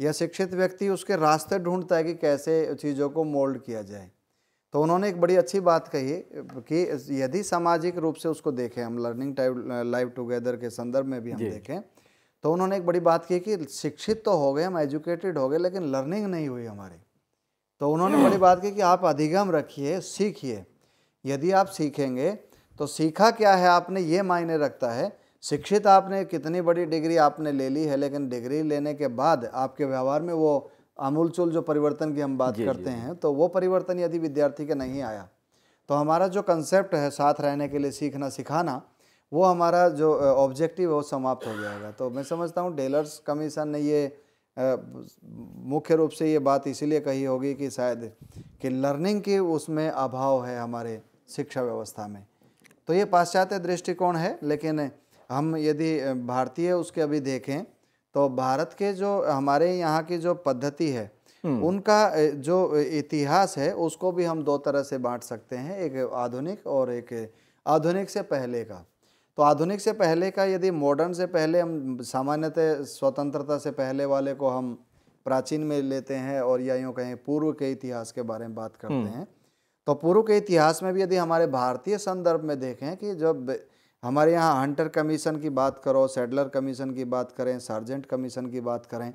या शिक्षित व्यक्ति उसके रास्ते ढूंढता है कि कैसे चीज़ों को मोल्ड किया जाए तो उन्होंने एक बड़ी अच्छी बात कही कि यदि सामाजिक रूप से उसको देखें हम लर्निंग टाइप लाइव टुगेदर के संदर्भ में भी हम देखें तो उन्होंने एक बड़ी बात की कि शिक्षित तो हो गए हम एजुकेटेड हो गए लेकिन लर्निंग नहीं हुई हमारी तो उन्होंने बड़ी बात की कि आप अधिगम रखिए सीखिए यदि आप सीखेंगे तो सीखा क्या है आपने ये मायने रखता है शिक्षित आपने कितनी बड़ी डिग्री आपने ले ली है लेकिन डिग्री लेने के बाद आपके व्यवहार में वो आमूलचूल जो परिवर्तन की हम बात जी, करते जी, हैं तो वो परिवर्तन यदि विद्यार्थी का नहीं आया तो हमारा जो कंसेप्ट है साथ रहने के लिए सीखना सिखाना वो हमारा जो ऑब्जेक्टिव है वो समाप्त हो जाएगा तो मैं समझता हूँ डेलर्स कमीशन ने ये मुख्य रूप से ये बात इसीलिए कही होगी कि शायद कि लर्निंग के उसमें अभाव है हमारे शिक्षा व्यवस्था में तो ये पाश्चात्य दृष्टिकोण है लेकिन हम यदि भारतीय उसके अभी देखें तो भारत के जो हमारे यहाँ की जो पद्धति है हम्म। उनका जो इतिहास है उसको भी हम दो तरह से बांट सकते हैं एक आधुनिक और एक आधुनिक से पहले का तो आधुनिक से पहले का यदि मॉडर्न से पहले हम सामान्यतः स्वतंत्रता से पहले वाले को हम प्राचीन में लेते हैं और या यूँ कहें पूर्व के इतिहास के बारे में बात करते हम्म। हैं तो पूर्व के इतिहास में भी यदि हमारे भारतीय संदर्भ में देखें कि जब हमारे यहाँ हंटर कमीशन की बात करो सेडलर कमीशन की बात करें सार्जेंट कमीशन की बात करें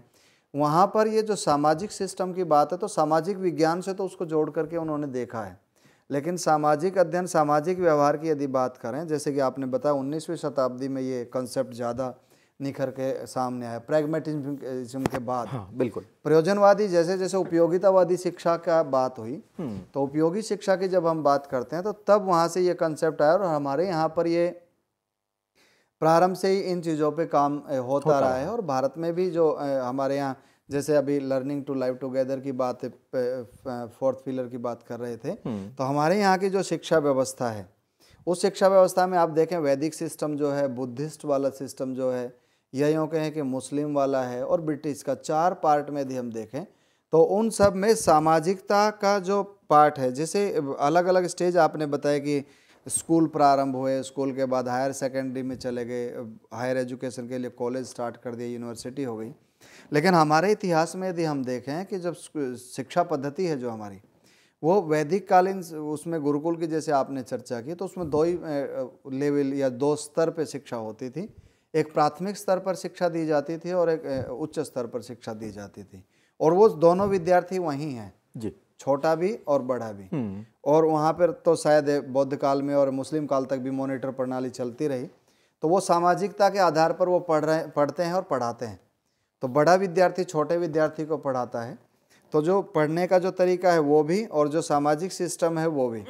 वहाँ पर ये जो सामाजिक सिस्टम की बात है तो सामाजिक विज्ञान से तो उसको जोड़ करके उन्होंने देखा है लेकिन सामाजिक अध्ययन सामाजिक व्यवहार की यदि बात करें जैसे कि आपने बताया उन्नीसवीं शताब्दी में ये कंसेप्ट ज़्यादा निखर के सामने आया प्रैग्मेटिज्म के बाद हाँ, बिल्कुल प्रयोजनवादी जैसे जैसे उपयोगितावादी शिक्षा का बात हुई हम्म। तो उपयोगी शिक्षा की जब हम बात करते हैं तो तब वहाँ से ये कंसेप्ट आया और हमारे यहाँ पर ये प्रारंभ से ही इन चीज़ों पे काम होता, होता रहा है।, है और भारत में भी जो हमारे यहाँ जैसे अभी लर्निंग टू लाइव टुगेदर की बात फोर्थ पिलर की बात कर रहे थे हम्म। तो हमारे यहाँ की जो शिक्षा व्यवस्था है उस शिक्षा व्यवस्था में आप देखें वैदिक सिस्टम जो है बुद्धिस्ट वाला सिस्टम जो है यही कहें कि मुस्लिम वाला है और ब्रिटिश का चार पार्ट में यदि हम देखें तो उन सब में सामाजिकता का जो पार्ट है जैसे अलग अलग स्टेज आपने बताया कि स्कूल प्रारंभ हुए स्कूल के बाद हायर सेकेंडरी में चले गए हायर एजुकेशन के लिए कॉलेज स्टार्ट कर दिए यूनिवर्सिटी हो गई लेकिन हमारे इतिहास में यदि हम देखें कि जब शिक्षा पद्धति है जो हमारी वो वैदिक कालीन उसमें गुरुकुल की जैसे आपने चर्चा की तो उसमें दो ही लेवल या दो स्तर पर शिक्षा होती थी एक प्राथमिक स्तर पर शिक्षा दी जाती थी और एक उच्च स्तर पर शिक्षा दी जाती थी और वो दोनों विद्यार्थी वहीं हैं जी छोटा भी और बड़ा भी हम्म। और वहाँ पर तो शायद बौद्ध काल में और मुस्लिम काल तक भी मॉनिटर प्रणाली चलती रही तो वो सामाजिकता के आधार पर वो पढ़ रहे पढ़ते हैं और पढ़ाते हैं तो बड़ा विद्यार्थी छोटे विद्यार्थी को पढ़ाता है तो जो पढ़ने का जो तरीका है वो भी और जो सामाजिक सिस्टम है वो भी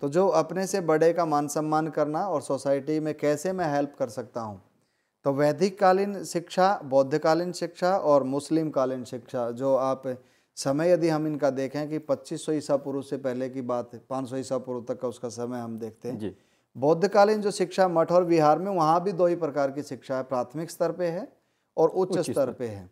तो जो अपने से बड़े का मान सम्मान करना और सोसाइटी में कैसे मैं हेल्प कर सकता हूँ तो वैदिक कालीन शिक्षा बौद्धकालीन शिक्षा और मुस्लिम कालीन शिक्षा जो आप समय यदि हम इनका देखें कि पच्चीस सौ ईसा पूर्व से पहले की बात है पाँच सौ ईसा पूर्व तक का उसका समय हम देखते हैं बौद्धकालीन जो शिक्षा मठ और विहार में वहाँ भी दो ही प्रकार की शिक्षा है प्राथमिक स्तर पे है और उच्च स्तर पे है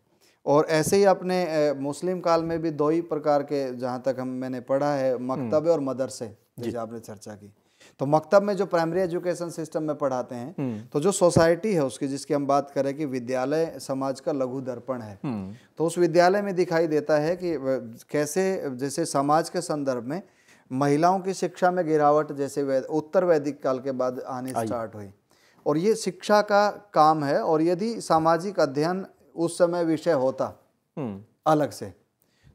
और ऐसे ही अपने मुस्लिम काल में भी दो ही प्रकार के जहाँ तक हम मैंने पढ़ा है मकतबे हम्म। और मदरसे जैसे आपने चर्चा की तो मकतब में जो प्राइमरी एजुकेशन सिस्टम में पढ़ाते हैं हम्म। तो जो सोसाइटी है उसकी जिसकी हम बात करें कि विद्यालय समाज का लघु दर्पण है हम्म। तो उस विद्यालय में दिखाई देता है कि कैसे जैसे समाज के संदर्भ में महिलाओं की शिक्षा में गिरावट जैसे वैद, उत्तर वैदिक काल के बाद आने स्टार्ट हुई और ये शिक्षा का काम है और यदि सामाजिक अध्ययन उस समय विषय होता हम्म। अलग से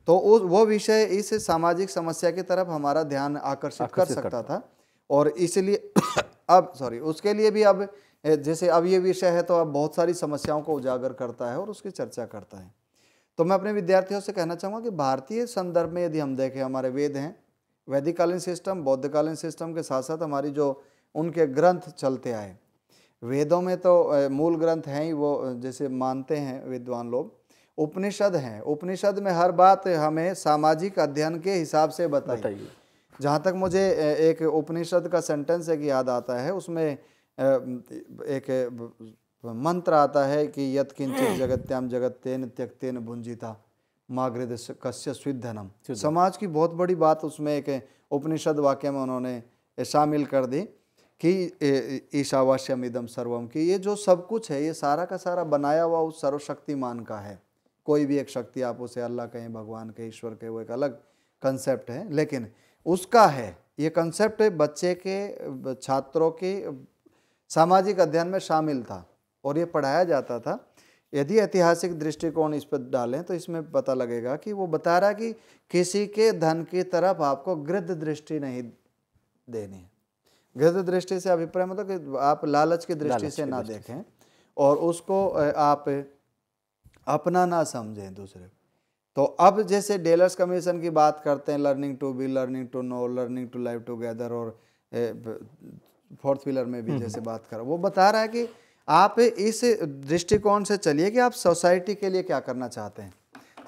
तो वो विषय इस सामाजिक समस्या की तरफ हमारा ध्यान आकर्षित कर सकता था और इसलिए अब सॉरी उसके लिए भी अब जैसे अब ये विषय है तो अब बहुत सारी समस्याओं को उजागर करता है और उसकी चर्चा करता है तो मैं अपने विद्यार्थियों से कहना चाहूँगा कि भारतीय संदर्भ में यदि हम देखें हमारे वेद हैं वैदिकालीन सिस्टम बौद्धकालीन सिस्टम के साथ साथ हमारी जो उनके ग्रंथ चलते आए वेदों में तो मूल ग्रंथ हैं ही वो जैसे मानते हैं विद्वान लोग उपनिषद हैं उपनिषद में हर बात हमें सामाजिक अध्ययन के हिसाब से बताइए जहाँ तक मुझे एक उपनिषद का सेंटेंस एक याद आता है उसमें एक मंत्र आता है कि यत किंचित हम्म। जगत्याम त्यक तेन भुंजिता मागृद कश्य स्विधनम समाज की बहुत बड़ी बात उसमें एक उपनिषद वाक्य में उन्होंने शामिल कर दी कि ईशावास्यम इदम सर्वम कि ये जो सब कुछ है ये सारा का सारा बनाया हुआ उस सर्वशक्तिमान का है कोई भी एक शक्ति आप उसे अल्लाह कहें भगवान कहें ईश्वर कहें वो एक अलग कंसेप्ट है लेकिन उसका है ये कंसेप्ट बच्चे के छात्रों के सामाजिक अध्ययन में शामिल था और ये पढ़ाया जाता था यदि ऐतिहासिक दृष्टिकोण इस पर डालें तो इसमें पता लगेगा कि वो बता रहा कि किसी के धन की तरफ आपको गृद दृष्टि नहीं देनी है गृद दृष्टि से अभिप्राय मतलब कि आप लालच की दृष्टि से ना देखें और उसको आप अपना ना समझें दूसरे को तो अब जैसे डेलर्स कमीशन की बात करते हैं learning to be learning to know learning to live together और फोर्थ पिलर में भी हम्म, जैसे हम्म। बात करो वो बता रहा है कि आप इस दृष्टिकोण से चलिए कि आप सोसाइटी के लिए क्या करना चाहते हैं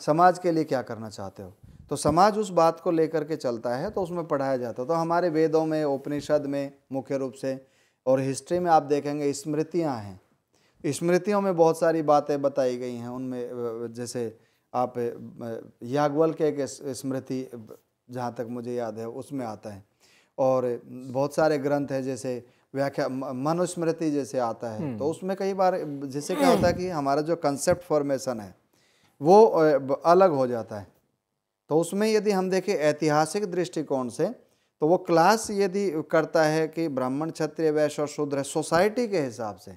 समाज के लिए क्या करना चाहते हो तो समाज उस बात को लेकर के चलता है तो उसमें पढ़ाया जाता है तो हमारे वेदों में उपनिषद में मुख्य रूप से और हिस्ट्री में आप देखेंगे स्मृतियाँ हैं स्मृतियों में बहुत सारी बातें बताई गई हैं उनमें जैसे आप याग्वल के एक स्मृति जहाँ तक मुझे याद है उसमें आता है और बहुत सारे ग्रंथ हैं जैसे व्याख्या मनुस्मृति जैसे आता है तो हम्म। उसमें कई बार जैसे क्या होता है कि हमारा जो कंसेप्ट फॉर्मेशन है वो अलग हो जाता है तो उसमें यदि हम देखें ऐतिहासिक दृष्टिकोण से तो वो क्लास यदि करता है कि ब्राह्मण क्षत्रिय वैश्य और शूद्र सोसाइटी के हिसाब से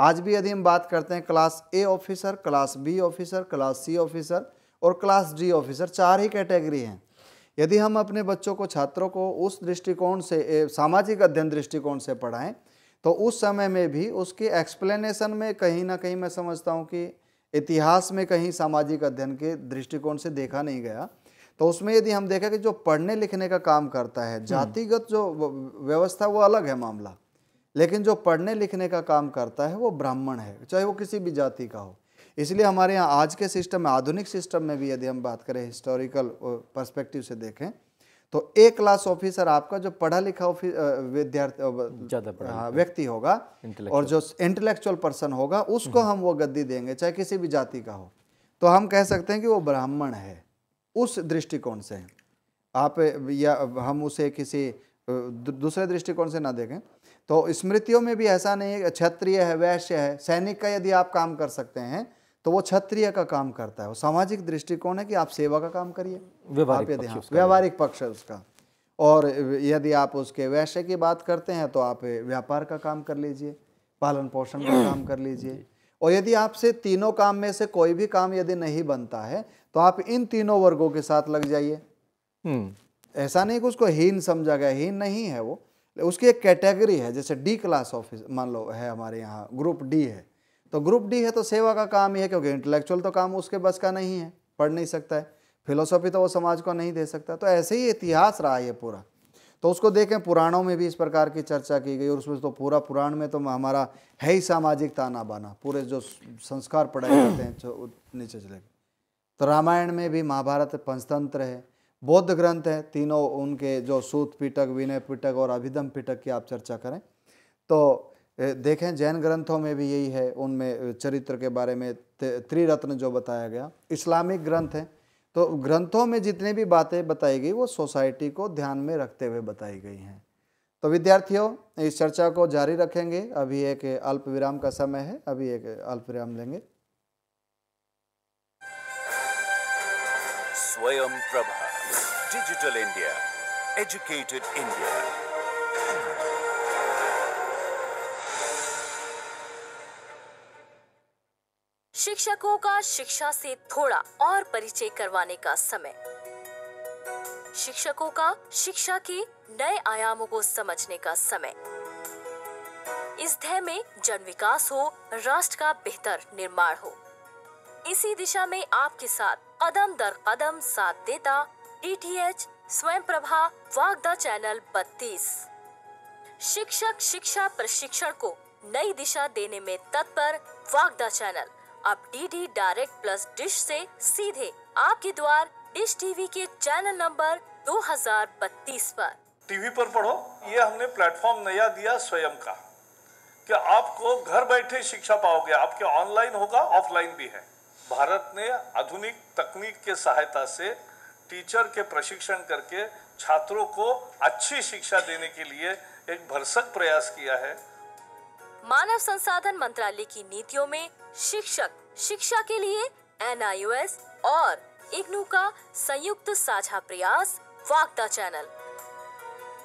आज भी यदि हम बात करते हैं class A officer class B officer class C officer और क्लास डी ऑफिसर चार ही कैटेगरी हैं यदि हम अपने बच्चों को छात्रों को उस दृष्टिकोण से सामाजिक अध्ययन दृष्टिकोण से पढ़ाएं तो उस समय में भी उसकी एक्सप्लेनेशन में कहीं ना कहीं मैं समझता हूँ कि इतिहास में कहीं सामाजिक अध्ययन के दृष्टिकोण से देखा नहीं गया तो उसमें यदि हम देखें कि जो पढ़ने लिखने का काम करता है हम्म। जातिगत जो व्यवस्था वो अलग है मामला लेकिन जो पढ़ने लिखने का काम करता है वो ब्राह्मण है चाहे वो किसी भी जाति का हो इसलिए हमारे यहाँ आज के सिस्टम में आधुनिक सिस्टम में भी यदि हम बात करें हिस्टोरिकल पर्सपेक्टिव से देखें तो ए क्लास ऑफिसर आपका जो पढ़ा लिखा विद्यार्थी हाँ, व्यक्ति होगा और जो इंटेलेक्चुअल पर्सन होगा उसको हम्म। हम वो गद्दी देंगे चाहे किसी भी जाति का हो तो हम कह सकते हैं कि वो ब्राह्मण है उस दृष्टिकोण से आप या हम उसे किसी दूसरे दृष्टिकोण से ना देखें तो स्मृतियों में भी ऐसा नहीं है क्षत्रिय है वैश्य है सैनिक का यदि आप काम कर सकते हैं तो वो क्षत्रिय का काम करता है वो सामाजिक दृष्टिकोण है कि आप सेवा का काम करिए व्यवहारिक हाँ, पक्ष है उसका और यदि आप उसके वैश्य की बात करते हैं तो आप व्यापार का काम कर लीजिए पालन पोषण का काम कर लीजिए और यदि आपसे तीनों काम में से कोई भी काम यदि नहीं बनता है तो आप इन तीनों वर्गों के साथ लग जाइए हम्म। ऐसा नहीं कि उसको हीन समझा गया हीन नहीं है वो उसकी एक कैटेगरी है जैसे डी क्लास ऑफिस मान लो है हमारे यहाँ ग्रुप डी है तो ग्रुप डी है तो सेवा का काम ही है क्योंकि इंटेलेक्चुअल तो काम उसके बस का नहीं है पढ़ नहीं सकता है फिलोसॉफी तो वो समाज को नहीं दे सकता तो ऐसे ही इतिहास रहा है पूरा तो उसको देखें पुराणों में भी इस प्रकार की चर्चा की गई और उसमें तो पूरा पुराण में तो हमारा है ही सामाजिक ताना बाना पूरे जो संस्कार पढ़ाए जाते हैं नीचे चले गए तो रामायण में भी महाभारत पंचतंत्र है बौद्ध ग्रंथ हैं तीनों उनके जो सूत पिटक विनय पिटक और अभिधम पिटक की आप चर्चा करें तो देखें जैन ग्रंथों में भी यही है उनमें चरित्र के बारे में त्रिरत्न जो बताया गया इस्लामिक ग्रंथ हैं तो ग्रंथों में जितनी भी बातें बताई गई वो सोसाइटी को ध्यान में रखते हुए बताई गई हैं तो विद्यार्थियों इस चर्चा को जारी रखेंगे अभी एक अल्प विराम का समय है अभी एक अल्प विराम लेंगे स्वयं Prabha Digital India. Educated India. शिक्षकों का शिक्षा से थोड़ा और परिचय करवाने का समय शिक्षकों का शिक्षा के नए आयामों को समझने का समय इस ध्यय में जन विकास हो राष्ट्र का बेहतर निर्माण हो इसी दिशा में आपके साथ कदम दर कदम साथ देता डी टी एच स्वयं प्रभा वागदा चैनल बत्तीस शिक्षक शिक्षा प्रशिक्षण को नई दिशा देने में तत्पर वागदा चैनल अब डीडी डायरेक्ट प्लस डिश से सीधे आपके द्वार डिश टीवी के चैनल नंबर 2032 पर टीवी पर पढ़ो ये हमने प्लेटफॉर्म नया दिया स्वयं का कि आपको घर बैठे शिक्षा पाओगे आपके ऑनलाइन होगा ऑफलाइन भी है भारत ने आधुनिक तकनीक के सहायता से टीचर के प्रशिक्षण करके छात्रों को अच्छी शिक्षा देने के लिए एक भरसक प्रयास किया है मानव संसाधन मंत्रालय की नीतियों में शिक्षक शिक्षा के लिए एन और इग्नू का संयुक्त साझा प्रयास वाक्ता चैनल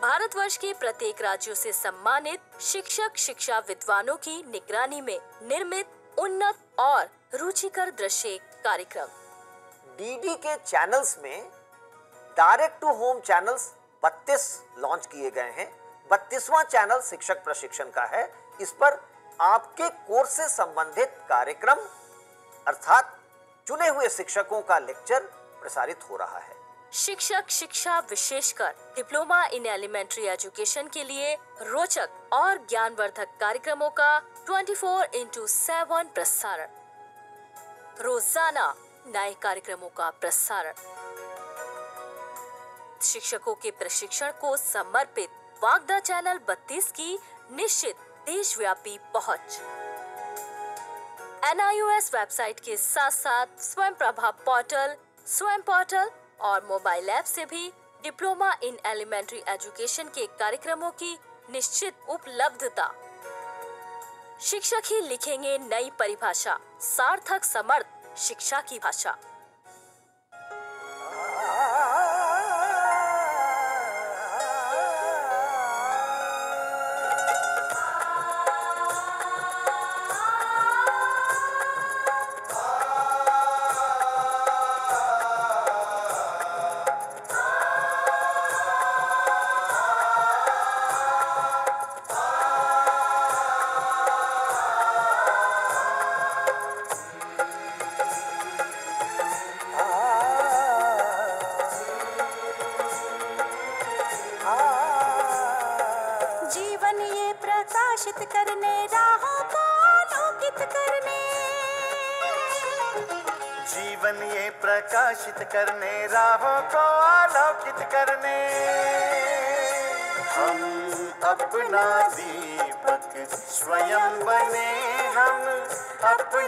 भारतवर्ष के प्रत्येक राज्यों से सम्मानित शिक्षक शिक्षा विद्वानों की निगरानी में निर्मित उन्नत और रुचिकर दृश्य कार्यक्रम डीडी के चैनल्स में direct to home channels 32 launch किए गए हैं 32वां चैनल शिक्षक प्रशिक्षण का है इस पर आपके कोर्स से संबंधित कार्यक्रम अर्थात चुने हुए शिक्षकों का लेक्चर प्रसारित हो रहा है शिक्षक शिक्षा विशेषकर डिप्लोमा इन एलिमेंट्री एजुकेशन के लिए रोचक और ज्ञानवर्धक कार्यक्रमों का 24 फोर इंटू सेवन प्रसारण रोजाना नए कार्यक्रमों का प्रसारण शिक्षकों के प्रशिक्षण को समर्पित वागदा चैनल 32 की निश्चित देशव्यापी पहुंच एनआईओएस वेबसाइट के साथ साथ स्वयं प्रभा पोर्टल स्वयं पोर्टल और मोबाइल ऐप से भी डिप्लोमा इन एलिमेंट्री एजुकेशन के कार्यक्रमों की निश्चित उपलब्धता शिक्षक ही लिखेंगे नई परिभाषा सार्थक समर्थ शिक्षा की भाषा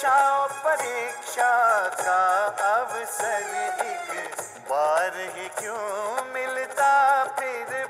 परीक्षा परीक्षा का अवसर एक बार ही क्यों मिलता फिर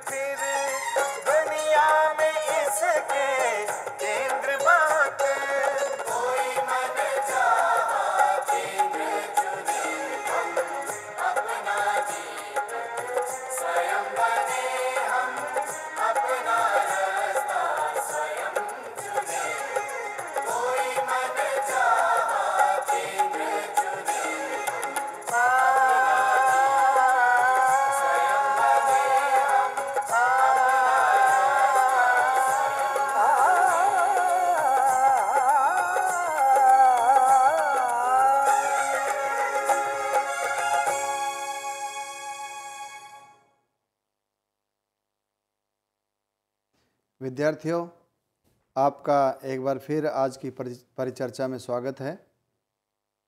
विद्यार्थियों आपका एक बार फिर आज की परिचर्चा में स्वागत है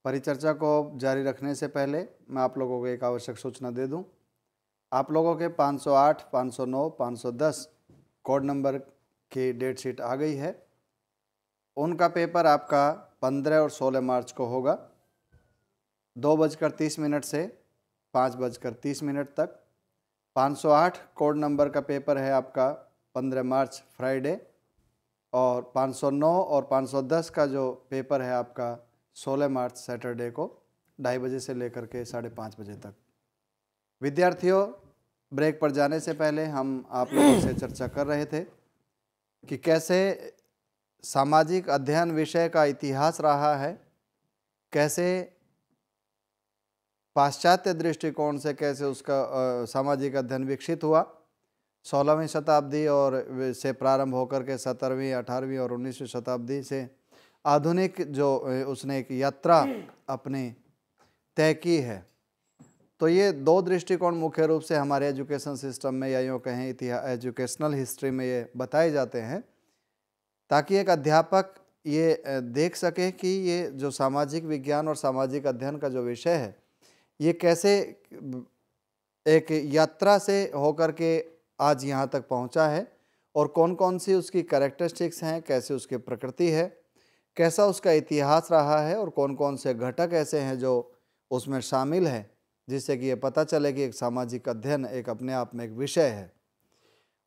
परिचर्चा को जारी रखने से पहले मैं आप लोगों को एक आवश्यक सूचना दे दूं। आप लोगों के 508, 509, 510 कोड नंबर की डेट शीट आ गई है उनका पेपर आपका 15 और 16 मार्च को होगा दो बजकर तीस मिनट से पाँच बजकर तीस मिनट तक 508 कोड नंबर का पेपर है आपका 15 मार्च फ्राइडे और 509 और 510 का जो पेपर है आपका 16 मार्च सैटरडे को ढाई बजे से लेकर के साढ़े पाँच बजे तक विद्यार्थियों ब्रेक पर जाने से पहले हम आप लोगों से चर्चा कर रहे थे कि कैसे सामाजिक अध्ययन विषय का इतिहास रहा है कैसे पाश्चात्य दृष्टिकोण से कैसे उसका सामाजिक अध्ययन विकसित हुआ सोलहवीं शताब्दी और से प्रारंभ होकर के सत्रहवीं अठारहवीं और उन्नीसवीं शताब्दी से आधुनिक जो उसने एक यात्रा अपनी तय की है तो ये दो दृष्टिकोण मुख्य रूप से हमारे एजुकेशन सिस्टम में या यूँ कहें इतिहास एजुकेशनल हिस्ट्री में ये बताए जाते हैं ताकि एक अध्यापक ये देख सके कि ये जो सामाजिक विज्ञान और सामाजिक अध्ययन का जो विषय है ये कैसे एक यात्रा से होकर के आज यहाँ तक पहुँचा है और कौन कौन सी उसकी करेक्टरिस्टिक्स हैं कैसे उसकी प्रकृति है कैसा उसका इतिहास रहा है और कौन कौन से घटक ऐसे हैं जो उसमें शामिल हैं जिससे कि ये पता चले कि एक सामाजिक अध्ययन एक अपने आप में एक विषय है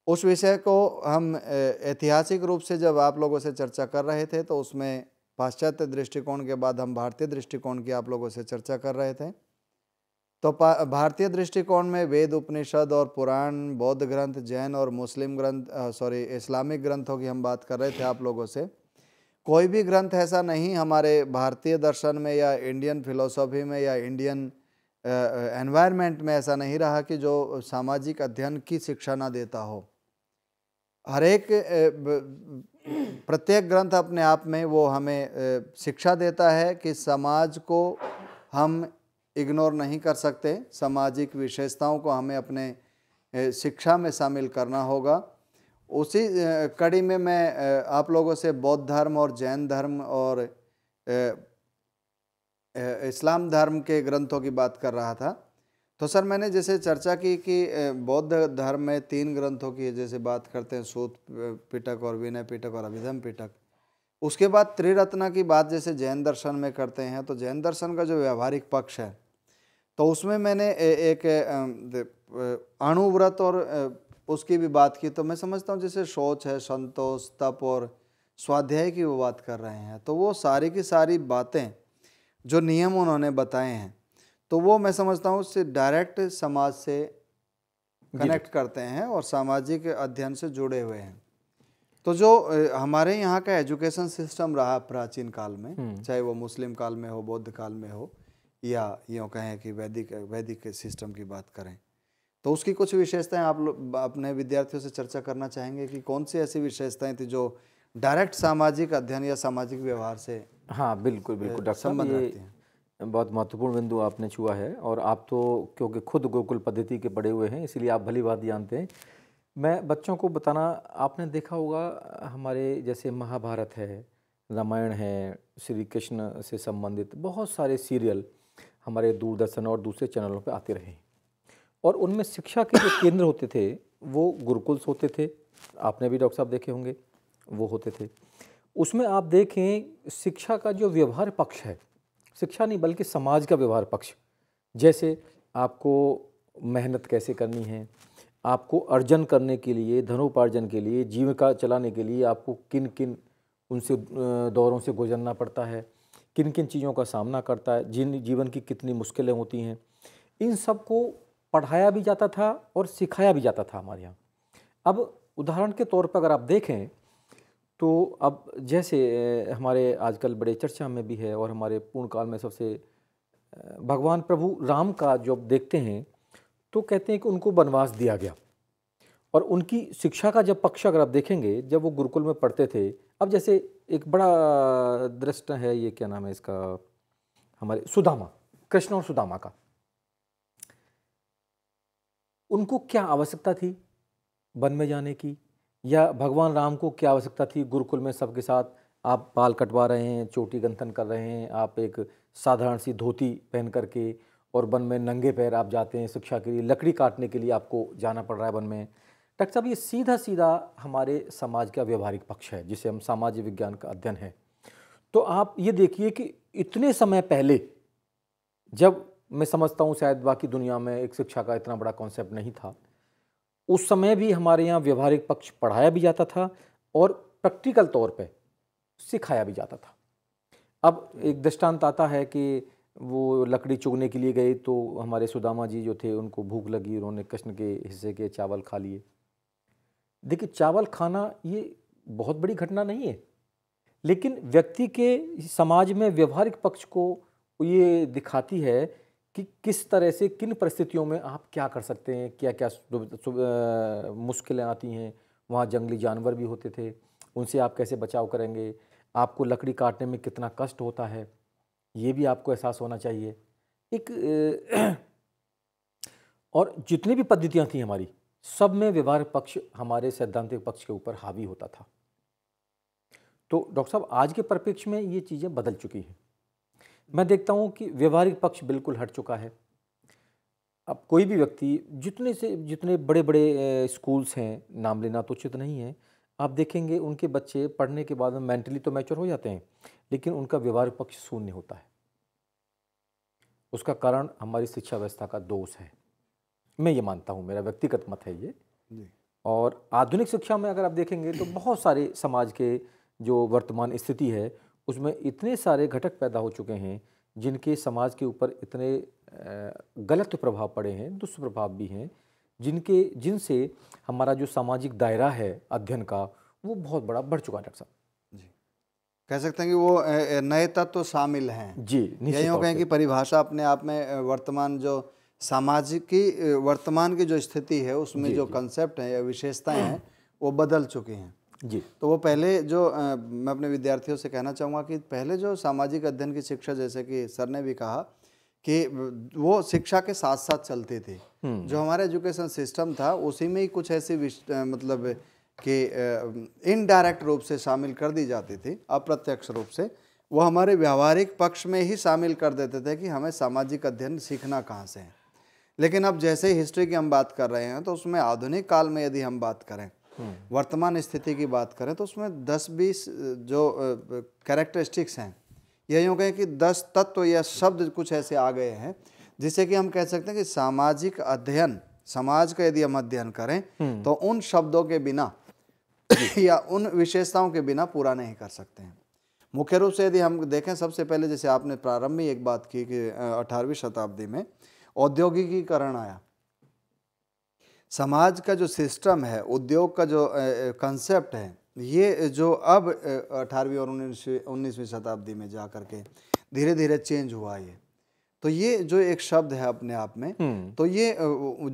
उस विषय को हम ऐतिहासिक रूप से जब आप लोगों से चर्चा कर रहे थे तो उसमें पाश्चात्य दृष्टिकोण के बाद हम भारतीय दृष्टिकोण की आप लोगों से चर्चा कर रहे थे तो भारतीय दृष्टिकोण में वेद उपनिषद और पुराण बौद्ध ग्रंथ जैन और मुस्लिम ग्रंथ सॉरी इस्लामिक ग्रंथों की हम बात कर रहे थे आप लोगों से कोई भी ग्रंथ ऐसा नहीं हमारे भारतीय दर्शन में या इंडियन फिलोसॉफी में या इंडियन एनवायरनमेंट में ऐसा नहीं रहा कि जो सामाजिक अध्ययन की शिक्षा ना देता हो हर एक प्रत्येक ग्रंथ अपने आप में वो हमें शिक्षा देता है कि समाज को हम इग्नोर नहीं कर सकते सामाजिक विशेषताओं को हमें अपने शिक्षा में शामिल करना होगा उसी कड़ी में मैं आप लोगों से बौद्ध धर्म और जैन धर्म और इस्लाम धर्म के ग्रंथों की बात कर रहा था तो सर मैंने जैसे चर्चा की कि बौद्ध धर्म में तीन ग्रंथों की जैसे बात करते हैं सूत पिटक और विनय पिटक और अभिधम पिटक उसके बाद त्रिरत्ना की बात जैसे जैन दर्शन में करते हैं तो जैन दर्शन का जो व्यवहारिक पक्ष है तो उसमें मैंने एक अणु व्रत और उसकी भी बात की तो मैं समझता हूँ जैसे सोच है संतोष तप और स्वाध्याय की वो बात कर रहे हैं तो वो सारी की सारी बातें जो नियम उन्होंने बताए हैं तो वो मैं समझता हूँ उससे डायरेक्ट समाज से कनेक्ट करते हैं और सामाजिक अध्ययन से जुड़े हुए हैं तो जो हमारे यहाँ का एजुकेशन सिस्टम रहा प्राचीन काल में चाहे वो मुस्लिम काल में हो बौद्ध काल में हो या यूँ कहें कि वैदिक वैदिक सिस्टम की बात करें तो उसकी कुछ विशेषताएं आप लोग अपने विद्यार्थियों से चर्चा करना चाहेंगे कि कौन सी ऐसी विशेषताएं थी जो डायरेक्ट सामाजिक अध्ययन या सामाजिक व्यवहार से हाँ बिल्कुल बिल्कुल डॉक्टर ये बहुत महत्वपूर्ण बिंदु आपने छुआ है और आप तो क्योंकि खुद गोकुल पद्धति के पड़े हुए हैं इसलिए आप भली बात जानते हैं मैं बच्चों को बताना आपने देखा होगा हमारे जैसे महाभारत है रामायण है श्री कृष्ण से संबंधित बहुत सारे सीरियल हमारे दूरदर्शन और दूसरे चैनलों पर आते रहे और उनमें शिक्षा के जो केंद्र होते थे वो गुरुकुल्स होते थे आपने भी डॉक्टर साहब देखे होंगे वो होते थे उसमें आप देखें शिक्षा का जो व्यवहार पक्ष है शिक्षा नहीं बल्कि समाज का व्यवहार पक्ष जैसे आपको मेहनत कैसे करनी है आपको अर्जन करने के लिए धनोपार्जन के लिए जीविका चलाने के लिए आपको किन किन उनसे दौरों से गुजरना पड़ता है किन किन चीज़ों का सामना करता है जिन जीवन की कितनी मुश्किलें होती हैं इन सब को पढ़ाया भी जाता था और सिखाया भी जाता था हमारे यहाँ अब उदाहरण के तौर पर अगर आप देखें तो अब जैसे हमारे आजकल बड़े चर्चा में भी है और हमारे पूर्ण काल में सबसे भगवान प्रभु राम का जो देखते हैं तो कहते हैं कि उनको वनवास दिया गया और उनकी शिक्षा का जब पक्ष अगर आप देखेंगे जब वो गुरुकुल में पढ़ते थे अब जैसे एक बड़ा दृष्ट है ये क्या नाम है इसका हमारे सुदामा कृष्ण और सुदामा का उनको क्या आवश्यकता थी वन में जाने की या भगवान राम को क्या आवश्यकता थी गुरुकुल में सबके साथ आप बाल कटवा रहे हैं चोटी गंथन कर रहे हैं आप एक साधारण सी धोती पहन करके और वन में नंगे पैर आप जाते हैं शिक्षा के लिए लकड़ी काटने के लिए आपको जाना पड़ रहा है वन में डॉक्टर साहब ये सीधा सीधा हमारे समाज का व्यवहारिक पक्ष है जिसे हम सामाजिक विज्ञान का अध्ययन है तो आप ये देखिए कि इतने समय पहले जब मैं समझता हूँ शायद बाकी दुनिया में एक शिक्षा का इतना बड़ा कॉन्सेप्ट नहीं था उस समय भी हमारे यहाँ व्यवहारिक पक्ष पढ़ाया भी जाता था और प्रैक्टिकल तौर पर सिखाया भी जाता था अब एक दृष्टांत आता है कि वो लकड़ी चुगने के लिए गए तो हमारे सुदामा जी जो थे उनको भूख लगी उन्होंने कृष्ण के हिस्से के चावल खा लिए देखिए चावल खाना ये बहुत बड़ी घटना नहीं है लेकिन व्यक्ति के समाज में व्यवहारिक पक्ष को ये दिखाती है कि किस तरह से किन परिस्थितियों में आप क्या कर सकते हैं क्या क्या मुश्किलें आती हैं वहाँ जंगली जानवर भी होते थे उनसे आप कैसे बचाव करेंगे आपको लकड़ी काटने में कितना कष्ट होता है ये भी आपको एहसास होना चाहिए एक और जितनी भी पद्धतियाँ थी हमारी सब में व्यवहार पक्ष हमारे सैद्धांतिक पक्ष के ऊपर हावी होता था तो डॉक्टर साहब आज के परिप्रेक्ष्य में ये चीज़ें बदल चुकी हैं मैं देखता हूँ कि व्यवहारिक पक्ष बिल्कुल हट चुका है अब कोई भी व्यक्ति जितने से जितने बड़े बड़े स्कूल्स हैं नाम लेना तो उचित नहीं है आप देखेंगे उनके बच्चे पढ़ने के बाद मेंटली तो मैच्योर हो जाते हैं लेकिन उनका व्यवहार पक्ष शून्य होता है उसका कारण हमारी शिक्षा व्यवस्था का दोष है मैं ये मानता हूँ मेरा व्यक्तिगत मत है ये और आधुनिक शिक्षा में अगर आप देखेंगे तो बहुत सारे समाज के जो वर्तमान स्थिति है उसमें इतने सारे घटक पैदा हो चुके हैं जिनके समाज के ऊपर इतने गलत प्रभाव पड़े हैं दुष्प्रभाव भी हैं जिनके जिनसे हमारा जो सामाजिक दायरा है अध्ययन का वो बहुत बड़ा बढ़ चुका है डॉक्टर साहब जी कह सकते हैं कि वो नए तत्व तो शामिल हैं जी यही हो कहें कि परिभाषा अपने आप में वर्तमान जो सामाजिक की वर्तमान की जो स्थिति है उसमें जो कंसेप्ट है या विशेषताएं हैं वो बदल चुकी हैं जी तो वो पहले जो आ, मैं अपने विद्यार्थियों से कहना चाहूँगा कि पहले जो सामाजिक अध्ययन की शिक्षा जैसे कि सर ने भी कहा कि वो शिक्षा के साथ साथ चलती थी हम्म। जो हमारा एजुकेशन सिस्टम था उसी में ही कुछ ऐसी मतलब कि इनडायरेक्ट रूप से शामिल कर दी जाती थी अप्रत्यक्ष रूप से वो हमारे व्यावहारिक पक्ष में ही शामिल कर देते थे कि हमें सामाजिक अध्ययन सीखना कहाँ से है लेकिन अब जैसे हिस्ट्री की हम बात कर रहे हैं तो उसमें आधुनिक काल में यदि हम बात करें हम्म। वर्तमान स्थिति की बात करें तो उसमें दस बीस जो कैरेक्टरिस्टिक्स हैं यह यूँ कहें कि दस तत्व या शब्द कुछ ऐसे आ गए हैं जिसे कि हम कह सकते हैं कि सामाजिक अध्ययन समाज का यदि हम अध्ययन करें हम्म। तो उन शब्दों के बिना या उन विशेषताओं के बिना पूरा नहीं कर सकते हैं मुख्य रूप से यदि हम देखें सबसे पहले जैसे आपने प्रारंभ में एक बात की कि अठारहवीं शताब्दी में औद्योगिकीकरण आया समाज का जो सिस्टम है उद्योग का जो कंसेप्ट है ये जो अब अठारहवीं और उन्नीसवीं उन्नीसवीं शताब्दी में जा के धीरे धीरे चेंज हुआ ये तो ये जो एक शब्द है अपने आप में हम्म। तो ये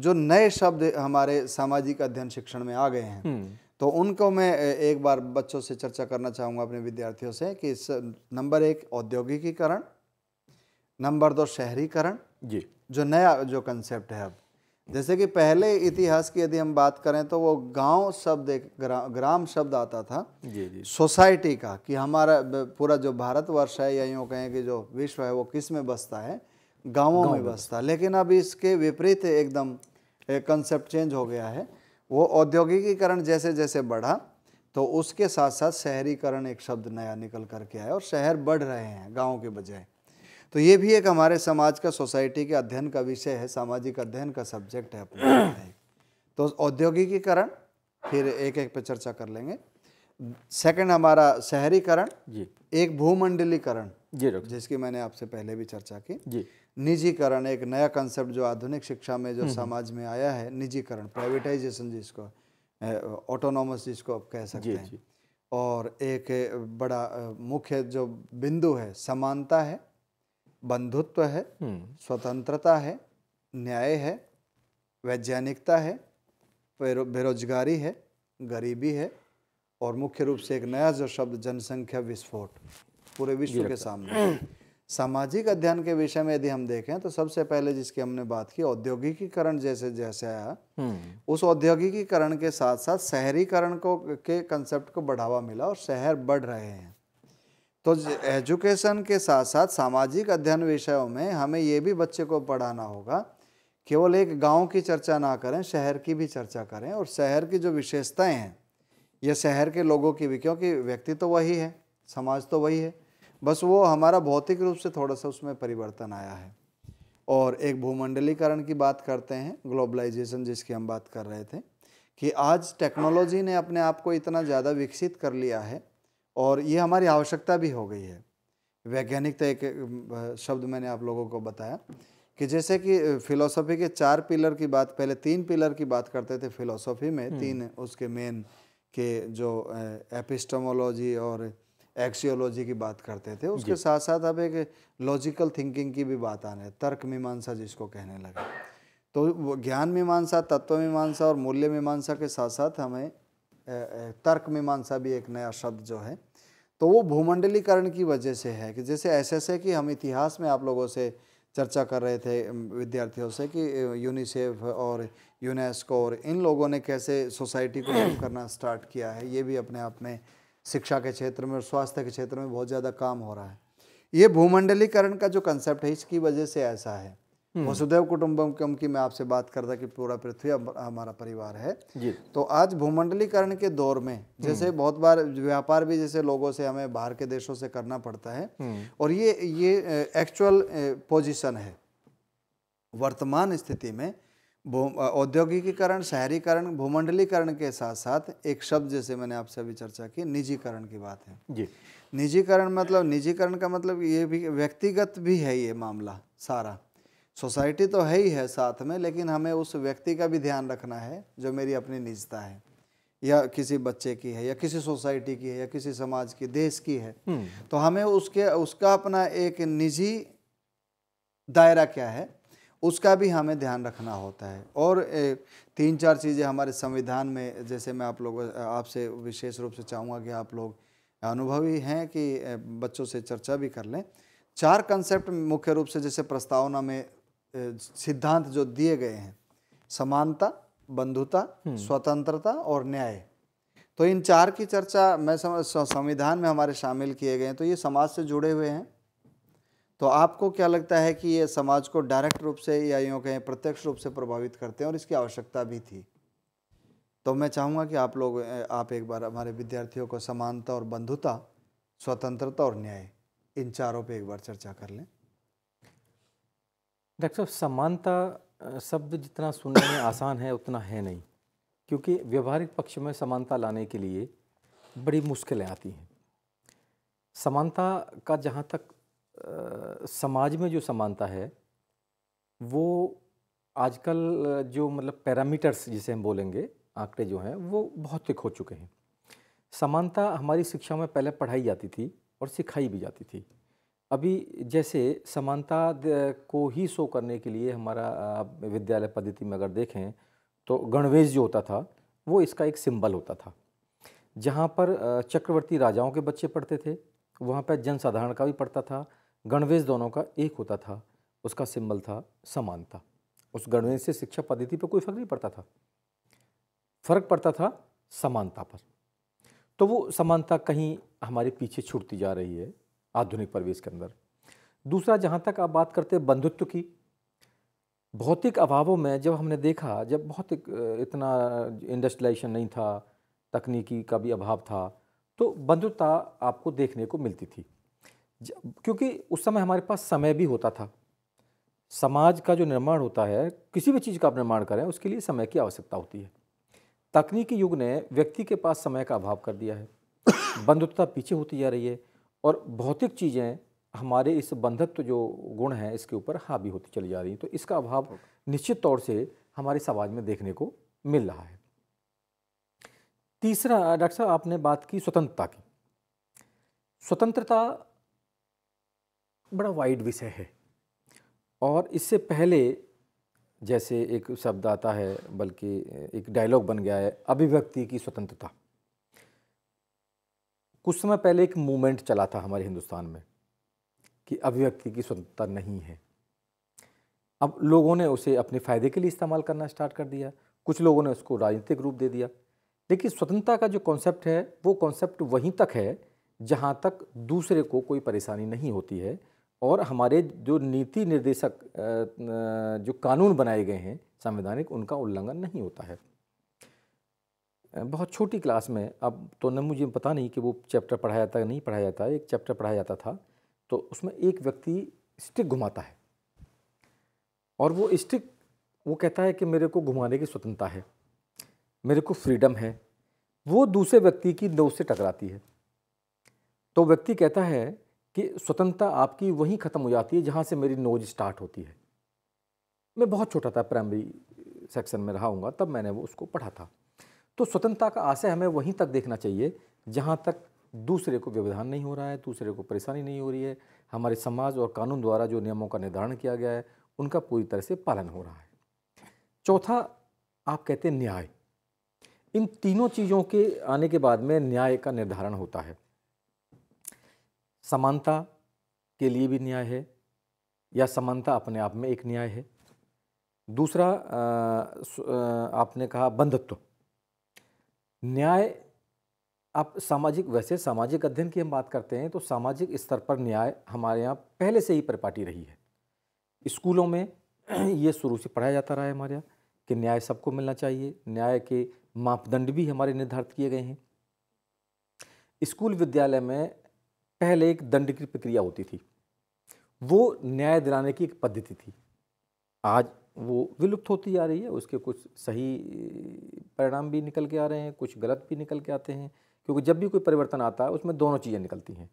जो नए शब्द हमारे सामाजिक अध्ययन शिक्षण में आ गए हैं हम्म। तो उनको मैं एक बार बच्चों से चर्चा करना चाहूँगा अपने विद्यार्थियों से कि नंबर एक औद्योगिकीकरण नंबर दो शहरीकरण जी जो नया जो कंसेप्ट है अब जैसे कि पहले इतिहास की यदि हम बात करें तो वो गांव शब्द एक ग्रा, ग्राम शब्द आता था जी जी सोसाइटी का कि हमारा पूरा जो भारतवर्ष है या यूँ कहें कि जो विश्व है वो किस में बसता है गांवों में बसता है लेकिन अब इसके विपरीत एकदम कंसेप्ट चेंज हो गया है वो औद्योगिकीकरण जैसे जैसे बढ़ा तो उसके साथ साथ शहरीकरण एक शब्द नया निकल करके आया और शहर बढ़ रहे हैं गाँव के बजाय तो ये भी एक हमारे समाज का सोसाइटी के अध्ययन का विषय है सामाजिक अध्ययन का सब्जेक्ट है अपने तो औद्योगिकीकरण फिर एक एक पर चर्चा कर लेंगे सेकंड हमारा शहरीकरण जी एक भूमंडलीकरण जी जिसकी मैंने आपसे पहले भी चर्चा की जी निजीकरण एक नया कंसेप्ट जो आधुनिक शिक्षा में जो हम्म, हम्म। समाज में आया है निजीकरण प्राइवेटाइजेशन जिसको ऑटोनोमस जिसको आप कह सकते हैं और एक बड़ा मुख्य जो बिंदु है समानता है बंधुत्व है हम्म। स्वतंत्रता है न्याय है वैज्ञानिकता है बेरोजगारी है गरीबी है और मुख्य रूप से एक नया जो शब्द जनसंख्या विस्फोट पूरे विश्व के सामने सामाजिक अध्ययन के विषय में यदि हम देखें तो सबसे पहले जिसकी हमने बात की औद्योगिकीकरण जैसे जैसे आया हम्म। उस औद्योगिकीकरण के साथ साथ शहरीकरण को के कंसेप्ट को बढ़ावा मिला और शहर बढ़ रहे हैं तो एजुकेशन के साथ साथ सामाजिक अध्ययन विषयों में हमें ये भी बच्चे को पढ़ाना होगा केवल एक गांव की चर्चा ना करें शहर की भी चर्चा करें और शहर की जो विशेषताएं हैं या शहर के लोगों की भी क्योंकि व्यक्ति तो वही है समाज तो वही है बस वो हमारा भौतिक रूप से थोड़ा सा उसमें परिवर्तन आया है और एक भूमंडलीकरण की बात करते हैं ग्लोबलाइजेशन जिसकी हम बात कर रहे थे कि आज टेक्नोलॉजी ने अपने आप को इतना ज़्यादा विकसित कर लिया है और ये हमारी आवश्यकता भी हो गई है वैज्ञानिक तो एक शब्द मैंने आप लोगों को बताया कि जैसे कि फिलोसफी के चार पिलर की बात पहले तीन पिलर की बात करते थे फिलोसफी में हम्म। तीन उसके मेन के जो एपिस्टमोलॉजी और एक्सियोलॉजी की बात करते थे उसके साथ साथ अब एक लॉजिकल थिंकिंग की भी बात आने तर्क मीमांसा जिसको कहने लगा तो ज्ञान मीमांसा तत्व मीमांसा और मूल्य मीमांसा के साथ साथ हमें तर्क मीमांसा भी एक नया शब्द जो है तो वो भूमंडलीकरण की वजह से है कि जैसे ऐसे ऐसे कि हम इतिहास में आप लोगों से चर्चा कर रहे थे विद्यार्थियों से कि यूनिसेफ और यूनेस्को और इन लोगों ने कैसे सोसाइटी को हेल्प करना स्टार्ट किया है ये भी अपने आप में शिक्षा के क्षेत्र में और स्वास्थ्य के क्षेत्र में बहुत ज़्यादा काम हो रहा है ये भूमंडलीकरण का जो कंसेप्ट है इसकी वजह से ऐसा है हम्म। वसुदेव कुटुंबकम की मैं आपसे बात करता कि पूरा पृथ्वी हमारा परिवार है जी। तो आज भूमंडलीकरण के दौर में हम्म। जैसे बहुत बार व्यापार भी जैसे लोगों से हमें बाहर के देशों से करना पड़ता है हम्म। और ये ये एक्चुअल पोजीशन है वर्तमान स्थिति में औद्योगिकीकरण शहरीकरण भूमंडलीकरण के साथ साथ एक शब्द जैसे मैंने आपसे अभी चर्चा की निजीकरण की बात है जी निजीकरण मतलब निजीकरण का मतलब ये भी व्यक्तिगत भी है ये मामला सारा सोसाइटी तो है ही है साथ में लेकिन हमें उस व्यक्ति का भी ध्यान रखना है जो मेरी अपनी निजता है या किसी बच्चे की है या किसी सोसाइटी की है या किसी समाज की देश की है हम्म। तो हमें उसके उसका अपना एक निजी दायरा क्या है उसका भी हमें ध्यान रखना होता है और तीन चार चीज़ें हमारे संविधान में जैसे मैं आप लोग आपसे विशेष रूप से चाहूँगा कि आप लोग अनुभवी हैं कि बच्चों से चर्चा भी कर लें चार कंसेप्ट मुख्य रूप से जैसे प्रस्तावना में सिद्धांत जो दिए गए हैं समानता बंधुता हम्म। स्वतंत्रता और न्याय तो इन चार की चर्चा मैं समझ संविधान में हमारे शामिल किए गए हैं तो ये समाज से जुड़े हुए हैं तो आपको क्या लगता है कि ये समाज को डायरेक्ट रूप से या यूँ कहें प्रत्यक्ष रूप से प्रभावित करते हैं और इसकी आवश्यकता भी थी तो मैं चाहूँगा कि आप लोग आप एक बार हमारे विद्यार्थियों को समानता और बंधुता स्वतंत्रता और न्याय इन चारों पे एक बार चर्चा कर लें डॉक्टर साहब समानता शब्द जितना सुनने में आसान है उतना है नहीं क्योंकि व्यवहारिक पक्ष में समानता लाने के लिए बड़ी मुश्किलें आती हैं समानता का जहाँ तक आ, समाज में जो समानता है वो आजकल जो मतलब पैरामीटर्स जिसे हम बोलेंगे आंकड़े जो हैं वो भौतिक हो चुके हैं समानता हमारी शिक्षा में पहले पढ़ाई जाती थी और सिखाई भी जाती थी अभी जैसे समानता को ही शो करने के लिए हमारा विद्यालय पद्धति में अगर देखें तो गणवेश जो होता था वो इसका एक सिंबल होता था जहाँ पर चक्रवर्ती राजाओं के बच्चे पढ़ते थे वहाँ पर जनसाधारण का भी पढ़ता था गणवेश दोनों का एक होता था उसका सिंबल था समानता उस गणवेश से शिक्षा पद्धति पर कोई फर्क नहीं पड़ता था फर्क पड़ता था समानता पर तो वो समानता कहीं हमारे पीछे छूटती जा रही है आधुनिक परिवेश के अंदर दूसरा जहाँ तक आप बात करते हैं बंधुत्व की भौतिक अभावों में जब हमने देखा जब भौतिक इतना इंडस्ट्रियलाइजेशन नहीं था तकनीकी का भी अभाव था तो बंधुता आपको देखने को मिलती थी क्योंकि उस समय हमारे पास समय भी होता था समाज का जो निर्माण होता है किसी भी चीज़ का आप निर्माण करें उसके लिए समय की आवश्यकता होती है तकनीकी युग ने व्यक्ति के पास समय का अभाव कर दिया है बंधुता पीछे होती जा रही है और भौतिक चीज़ें हमारे इस बंधत्व जो गुण हैं इसके ऊपर हावी होती चली जा रही हैं तो इसका अभाव निश्चित तौर से हमारे समाज में देखने को मिल रहा है तीसरा डॉक्टर साहब आपने बात की स्वतंत्रता की स्वतंत्रता बड़ा वाइड विषय है और इससे पहले जैसे एक शब्द आता है बल्कि एक डायलॉग बन गया है अभिव्यक्ति की स्वतंत्रता कुछ समय पहले एक मूवमेंट चला था हमारे हिंदुस्तान में कि अभिव्यक्ति की स्वतंत्रता नहीं है अब लोगों ने उसे अपने फ़ायदे के लिए इस्तेमाल करना स्टार्ट कर दिया कुछ लोगों ने उसको राजनीतिक रूप दे दिया लेकिन स्वतंत्रता का जो कॉन्सेप्ट है वो कॉन्सेप्ट वहीं तक है जहाँ तक दूसरे को कोई परेशानी नहीं होती है और हमारे जो नीति निर्देशक जो कानून बनाए गए हैं संवैधानिक उनका उल्लंघन नहीं होता है बहुत छोटी क्लास में अब तो न मुझे पता नहीं कि वो चैप्टर पढ़ाया जाता नहीं पढ़ाया जाता एक चैप्टर पढ़ाया जाता था तो उसमें एक व्यक्ति स्टिक घुमाता है और वो स्टिक वो कहता है कि मेरे को घुमाने की स्वतंत्रता है मेरे को फ्रीडम है वो दूसरे व्यक्ति की नोज से टकराती है तो व्यक्ति कहता है कि स्वतंत्रता आपकी वहीं ख़त्म हो जाती है जहाँ से मेरी नोज स्टार्ट होती है मैं बहुत छोटा था प्राइमरी सेक्शन में रहा हूँगा तब मैंने वो उसको पढ़ा था तो स्वतंत्रता का आशय हमें वहीं तक देखना चाहिए जहाँ तक दूसरे को व्यवधान नहीं हो रहा है दूसरे को परेशानी नहीं हो रही है हमारे समाज और कानून द्वारा जो नियमों का निर्धारण किया गया है उनका पूरी तरह से पालन हो रहा है चौथा आप कहते हैं न्याय इन तीनों चीज़ों के आने के बाद में न्याय का निर्धारण होता है समानता के लिए भी न्याय है या समानता अपने आप में एक न्याय है दूसरा आ, आपने कहा बंधुत्व न्याय आप सामाजिक वैसे सामाजिक अध्ययन की हम बात करते हैं तो सामाजिक स्तर पर न्याय हमारे यहाँ पहले से ही परिपाटी रही है स्कूलों में ये शुरू से पढ़ाया जाता रहा है हमारे यहाँ कि न्याय सबको मिलना चाहिए न्याय के मापदंड भी हमारे निर्धारित किए गए हैं स्कूल विद्यालय में पहले एक दंड की प्रक्रिया होती थी वो न्याय दिलाने की एक पद्धति थी आज वो विलुप्त होती जा रही है उसके कुछ सही परिणाम भी निकल के आ रहे हैं कुछ गलत भी निकल के आते हैं क्योंकि जब भी कोई परिवर्तन आता है उसमें दोनों चीज़ें निकलती हैं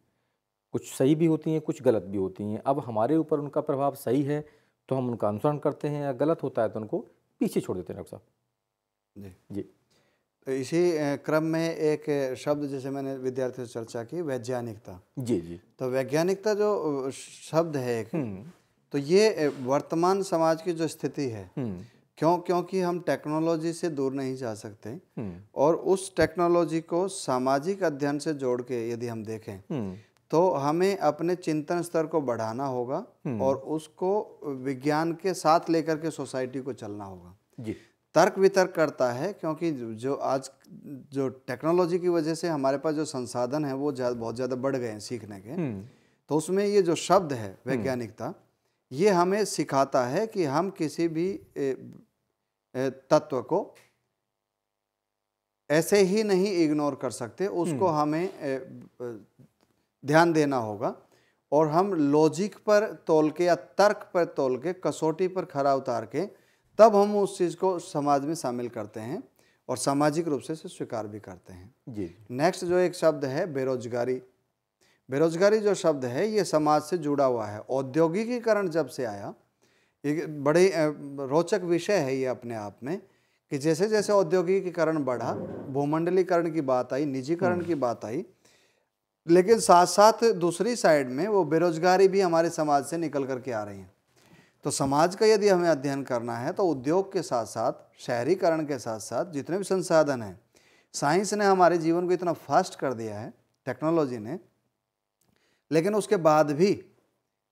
कुछ सही भी होती हैं कुछ गलत भी होती हैं अब हमारे ऊपर उनका प्रभाव सही है तो हम उनका अनुसरण करते हैं या गलत होता है तो उनको पीछे छोड़ देते हैं डॉक्टर साहब जी जी तो इसी क्रम में एक शब्द जैसे मैंने विद्यार्थियों से चर्चा की वैज्ञानिकता जी जी तो वैज्ञानिकता जो शब्द है एक हम्म। तो ये वर्तमान समाज की जो स्थिति है हम्म। क्यों क्योंकि हम टेक्नोलॉजी से दूर नहीं जा सकते हम्म। और उस टेक्नोलॉजी को सामाजिक अध्ययन से जोड़ के यदि हम देखें हम्म। तो हमें अपने चिंतन स्तर को बढ़ाना होगा और उसको विज्ञान के साथ लेकर के सोसाइटी को चलना होगा जी तर्क वितर्क करता है क्योंकि जो आज जो टेक्नोलॉजी की वजह से हमारे पास जो संसाधन है वो बहुत ज़्यादा बढ़ गए हैं सीखने के तो उसमें ये जो शब्द है वैज्ञानिकता ये हमें सिखाता है कि हम किसी भी तत्व को ऐसे ही नहीं इग्नोर कर सकते उसको हम्म। हमें ध्यान देना होगा और हम लॉजिक पर तोल के या तर्क पर तोल के कसौटी पर खरा उतार के तब हम उस चीज़ को समाज में शामिल करते हैं और सामाजिक रूप से स्वीकार भी करते हैं जी नेक्स्ट जो एक शब्द है बेरोजगारी बेरोजगारी जो शब्द है ये समाज से जुड़ा हुआ है औद्योगिकीकरण जब से आया एक बड़े रोचक विषय है ये अपने आप में कि जैसे जैसे औद्योगिकीकरण बढ़ा भूमंडलीकरण की बात आई निजीकरण की बात आई लेकिन साथ साथ दूसरी साइड में वो बेरोजगारी भी हमारे समाज से निकल कर के आ रही है तो समाज का यदि हमें अध्ययन करना है तो उद्योग के साथ साथ शहरीकरण के साथ साथ जितने भी संसाधन हैं साइंस ने हमारे जीवन को इतना फास्ट कर दिया है टेक्नोलॉजी ने लेकिन उसके बाद भी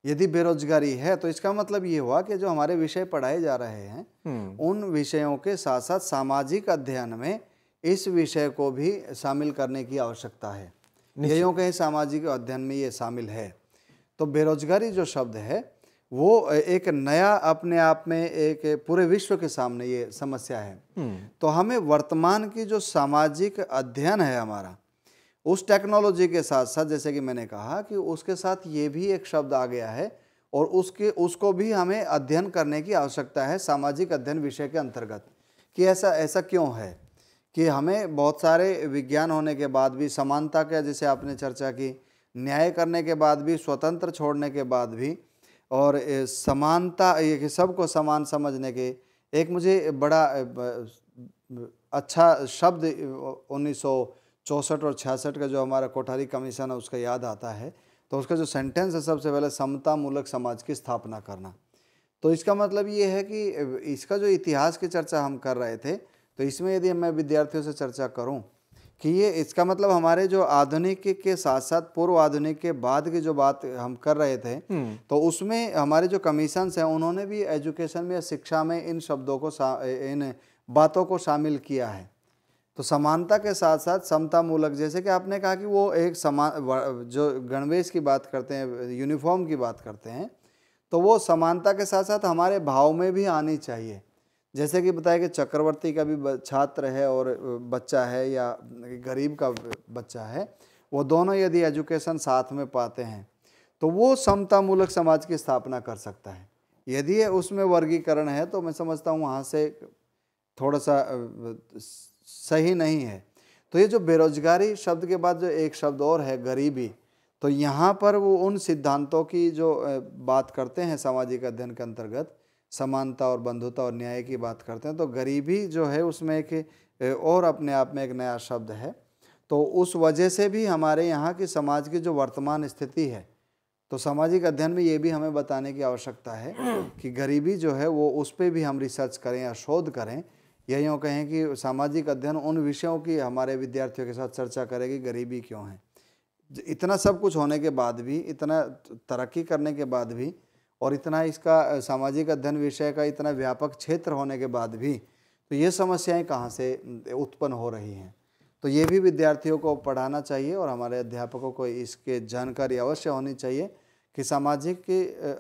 यदि बेरोजगारी है तो इसका मतलब ये हुआ कि जो हमारे विषय पढ़ाए जा रहे हैं हम्म। उन विषयों के साथ साथ सामाजिक अध्ययन में इस विषय को भी शामिल करने की आवश्यकता है यो कहीं सामाजिक अध्ययन में ये शामिल है तो बेरोजगारी जो शब्द है वो एक नया अपने आप में एक पूरे विश्व के सामने ये समस्या है हम्म। तो हमें वर्तमान की जो सामाजिक अध्ययन है हमारा उस टेक्नोलॉजी के साथ साथ जैसे कि मैंने कहा कि उसके साथ ये भी एक शब्द आ गया है और उसके उसको भी हमें अध्ययन करने की आवश्यकता है सामाजिक अध्ययन विषय के अंतर्गत कि ऐसा ऐसा क्यों है कि हमें बहुत सारे विज्ञान होने के बाद भी समानता का जैसे आपने चर्चा की न्याय करने के बाद भी स्वतंत्र छोड़ने के बाद भी और समानता ये कि सबको समान समझने के एक मुझे बड़ा अच्छा शब्द उन्नीस चौंसठ और छियासठ का जो हमारा कोठारी कमीशन है उसका याद आता है तो उसका जो सेंटेंस है सबसे पहले समता मूलक समाज की स्थापना करना तो इसका मतलब ये है कि इसका जो इतिहास की चर्चा हम कर रहे थे तो इसमें यदि मैं विद्यार्थियों से चर्चा करूँ कि ये इसका मतलब हमारे जो आधुनिक के साथ साथ पूर्व आधुनिक के बाद की जो बात हम कर रहे थे हम्म। तो उसमें हमारे जो कमीशन हैं उन्होंने भी एजुकेशन में या शिक्षा में इन शब्दों को इन बातों को शामिल किया है तो समानता के साथ साथ समता मूलक जैसे कि आपने कहा कि वो एक समान जो गणवेश की बात करते हैं यूनिफॉर्म की बात करते हैं तो वो समानता के साथ साथ हमारे भाव में भी आनी चाहिए जैसे कि बताया कि चक्रवर्ती का भी छात्र है और बच्चा है या गरीब का बच्चा है वो दोनों यदि एजुकेशन साथ में पाते हैं तो वो समता मूलक समाज की स्थापना कर सकता है यदि उसमें वर्गीकरण है तो मैं समझता हूँ वहाँ से थोड़ा सा सही नहीं है तो ये जो बेरोजगारी शब्द के बाद जो एक शब्द और है गरीबी तो यहाँ पर वो उन सिद्धांतों की जो बात करते हैं सामाजिक अध्ययन के अंतर्गत समानता और बंधुता और न्याय की बात करते हैं तो गरीबी जो है उसमें एक और अपने आप में एक नया शब्द है तो उस वजह से भी हमारे यहाँ की समाज की जो वर्तमान स्थिति है तो सामाजिक अध्ययन में ये भी हमें बताने की आवश्यकता है कि गरीबी जो है वो उस पर भी हम रिसर्च करें या शोध करें या यूँ कहें कि सामाजिक अध्ययन उन विषयों की हमारे विद्यार्थियों के साथ चर्चा करेगी गरीबी क्यों है इतना सब कुछ होने के बाद भी इतना तरक्की करने के बाद भी और इतना इसका सामाजिक अध्ययन विषय का इतना व्यापक क्षेत्र होने के बाद भी तो ये समस्याएं कहाँ से उत्पन्न हो रही हैं तो ये भी विद्यार्थियों को पढ़ाना चाहिए और हमारे अध्यापकों को इसके जानकारी अवश्य होनी चाहिए कि सामाजिक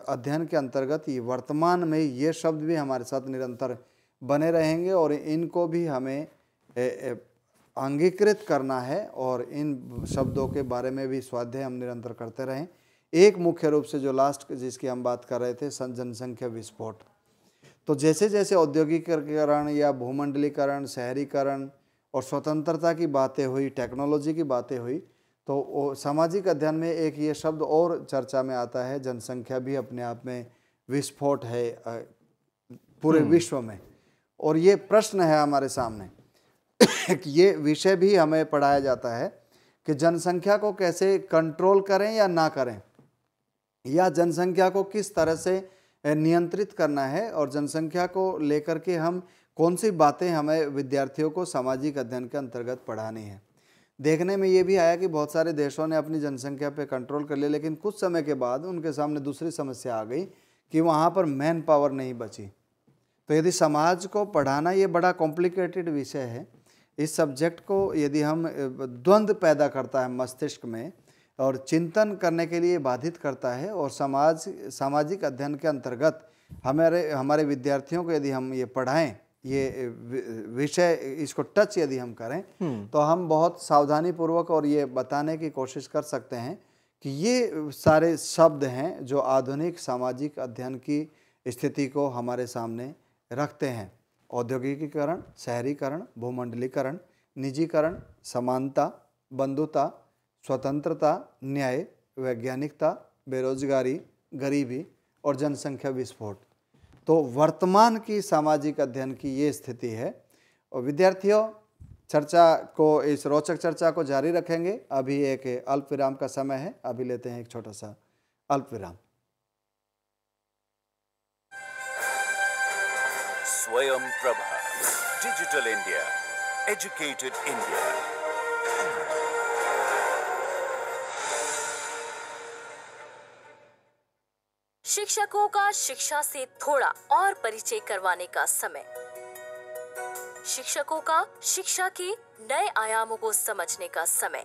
अध्ययन के अंतर्गत वर्तमान में ये शब्द भी हमारे साथ निरंतर बने रहेंगे और इनको भी हमें अंगीकृत करना है और इन शब्दों के बारे में भी स्वाध्याय हम निरंतर करते रहें एक मुख्य रूप से जो लास्ट जिसकी हम बात कर रहे थे जनसंख्या विस्फोट तो जैसे जैसे औद्योगिकरण या भूमंडलीकरण शहरीकरण और स्वतंत्रता की बातें हुई टेक्नोलॉजी की बातें हुई तो सामाजिक अध्ययन में एक ये शब्द और चर्चा में आता है जनसंख्या भी अपने आप में विस्फोट है पूरे हम्म। विश्व में और ये प्रश्न है हमारे सामने ये विषय भी हमें पढ़ाया जाता है कि जनसंख्या को कैसे कंट्रोल करें या ना करें या जनसंख्या को किस तरह से नियंत्रित करना है और जनसंख्या को लेकर के हम कौन सी बातें हमें विद्यार्थियों को सामाजिक अध्ययन के अंतर्गत पढ़ानी है देखने में ये भी आया कि बहुत सारे देशों ने अपनी जनसंख्या पर कंट्रोल कर लिया ले, लेकिन कुछ समय के बाद उनके सामने दूसरी समस्या आ गई कि वहाँ पर मैन पावर नहीं बची तो यदि समाज को पढ़ाना ये बड़ा कॉम्प्लिकेटेड विषय है इस सब्जेक्ट को यदि हम द्वंद्व पैदा करता है मस्तिष्क में और चिंतन करने के लिए बाधित करता है और समाज सामाजिक अध्ययन के अंतर्गत हमारे हमारे विद्यार्थियों को यदि हम ये पढ़ाएं ये विषय इसको टच यदि हम करें हम्म। तो हम बहुत सावधानी पूर्वक और ये बताने की कोशिश कर सकते हैं कि ये सारे शब्द हैं जो आधुनिक सामाजिक अध्ययन की स्थिति को हमारे सामने रखते हैं औद्योगिकीकरण शहरीकरण भूमंडलीकरण निजीकरण समानता बंधुता स्वतंत्रता न्याय वैज्ञानिकता बेरोजगारी गरीबी और जनसंख्या विस्फोट तो वर्तमान की सामाजिक अध्ययन की ये स्थिति है और विद्यार्थियों चर्चा को इस रोचक चर्चा को जारी रखेंगे अभी एक अल्प विराम का समय है अभी लेते हैं एक छोटा सा अल्प विराम Swayam Prabha. Digital India. Educated India. शिक्षकों का शिक्षा से थोड़ा और परिचय करवाने का समय शिक्षकों का शिक्षा के नए आयामों को समझने का समय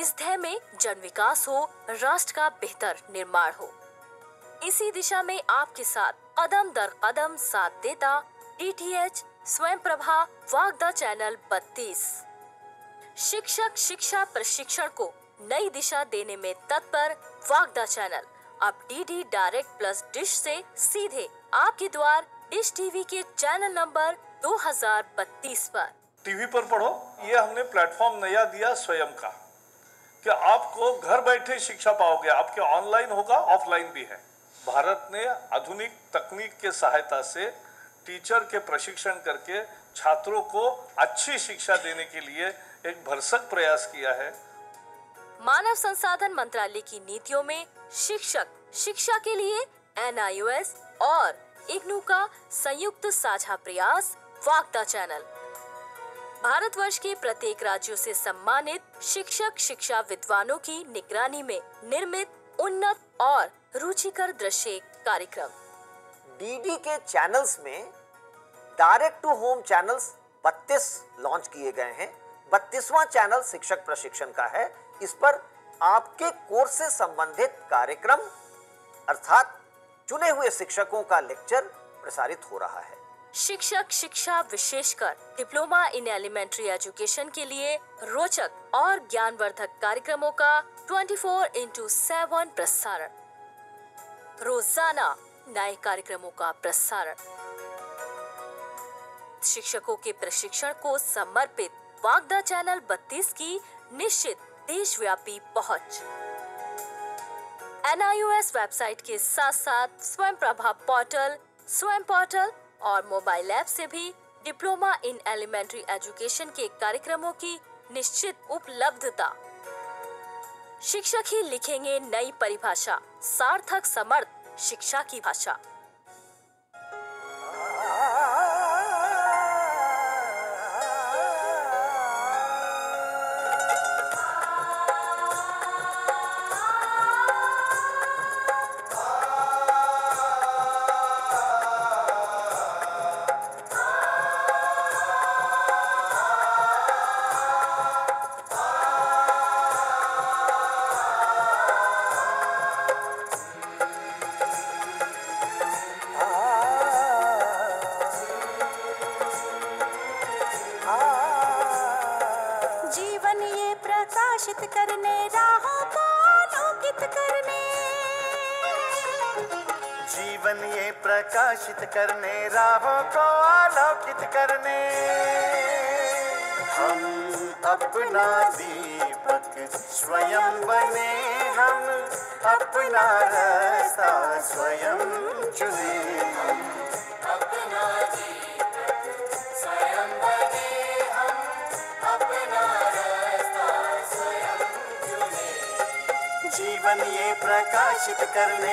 इस ध्यय में जन विकास हो राष्ट्र का बेहतर निर्माण हो इसी दिशा में आपके साथ कदम दर कदम साथ देता डीटीएच प्रभा वागदा चैनल 32 शिक्षक शिक्षा प्रशिक्षण को नई दिशा देने में तत्पर वागदा चैनल अब डीडी डायरेक्ट प्लस डिश से सीधे आपके द्वार डिश टीवी के चैनल नंबर 2032 पर टीवी पर पढ़ो ये हमने प्लेटफॉर्म नया दिया स्वयं का कि आपको घर बैठे शिक्षा पाओगे आपके ऑनलाइन होगा ऑफलाइन भी है भारत ने आधुनिक तकनीक के सहायता से टीचर के प्रशिक्षण करके छात्रों को अच्छी शिक्षा देने के लिए एक भरसक प्रयास किया है मानव संसाधन मंत्रालय की नीतियों में शिक्षक शिक्षा के लिए एन और इग्नू का संयुक्त साझा प्रयास वार्ता चैनल भारतवर्ष के प्रत्येक राज्यों से सम्मानित शिक्षक शिक्षा विद्वानों की निगरानी में निर्मित उन्नत और रुचिकर दृश्य कार्यक्रम डीडी के चैनल्स में direct to home channels 32 launch किए गए हैं 32वां चैनल शिक्षक प्रशिक्षण का है इस पर आपके कोर्स से संबंधित कार्यक्रम अर्थात चुने हुए शिक्षकों का लेक्चर प्रसारित हो रहा है शिक्षक शिक्षा विशेषकर डिप्लोमा इन एलिमेंट्री एजुकेशन के लिए रोचक और ज्ञानवर्धक कार्यक्रमों का 24 फोर इंटू सेवन प्रसारण रोजाना नए कार्यक्रमों का प्रसारण शिक्षकों के प्रशिक्षण को समर्पित वागदा चैनल 32 की निश्चित देशव्यापी पहुंच एनआईओएस वेबसाइट के साथ साथ स्वयं प्रभा पोर्टल स्वयं पोर्टल और मोबाइल ऐप से भी डिप्लोमा इन एलिमेंट्री एजुकेशन के कार्यक्रमों की निश्चित उपलब्धता शिक्षक ही लिखेंगे नई परिभाषा सार्थक समर्थ शिक्षा की भाषा करने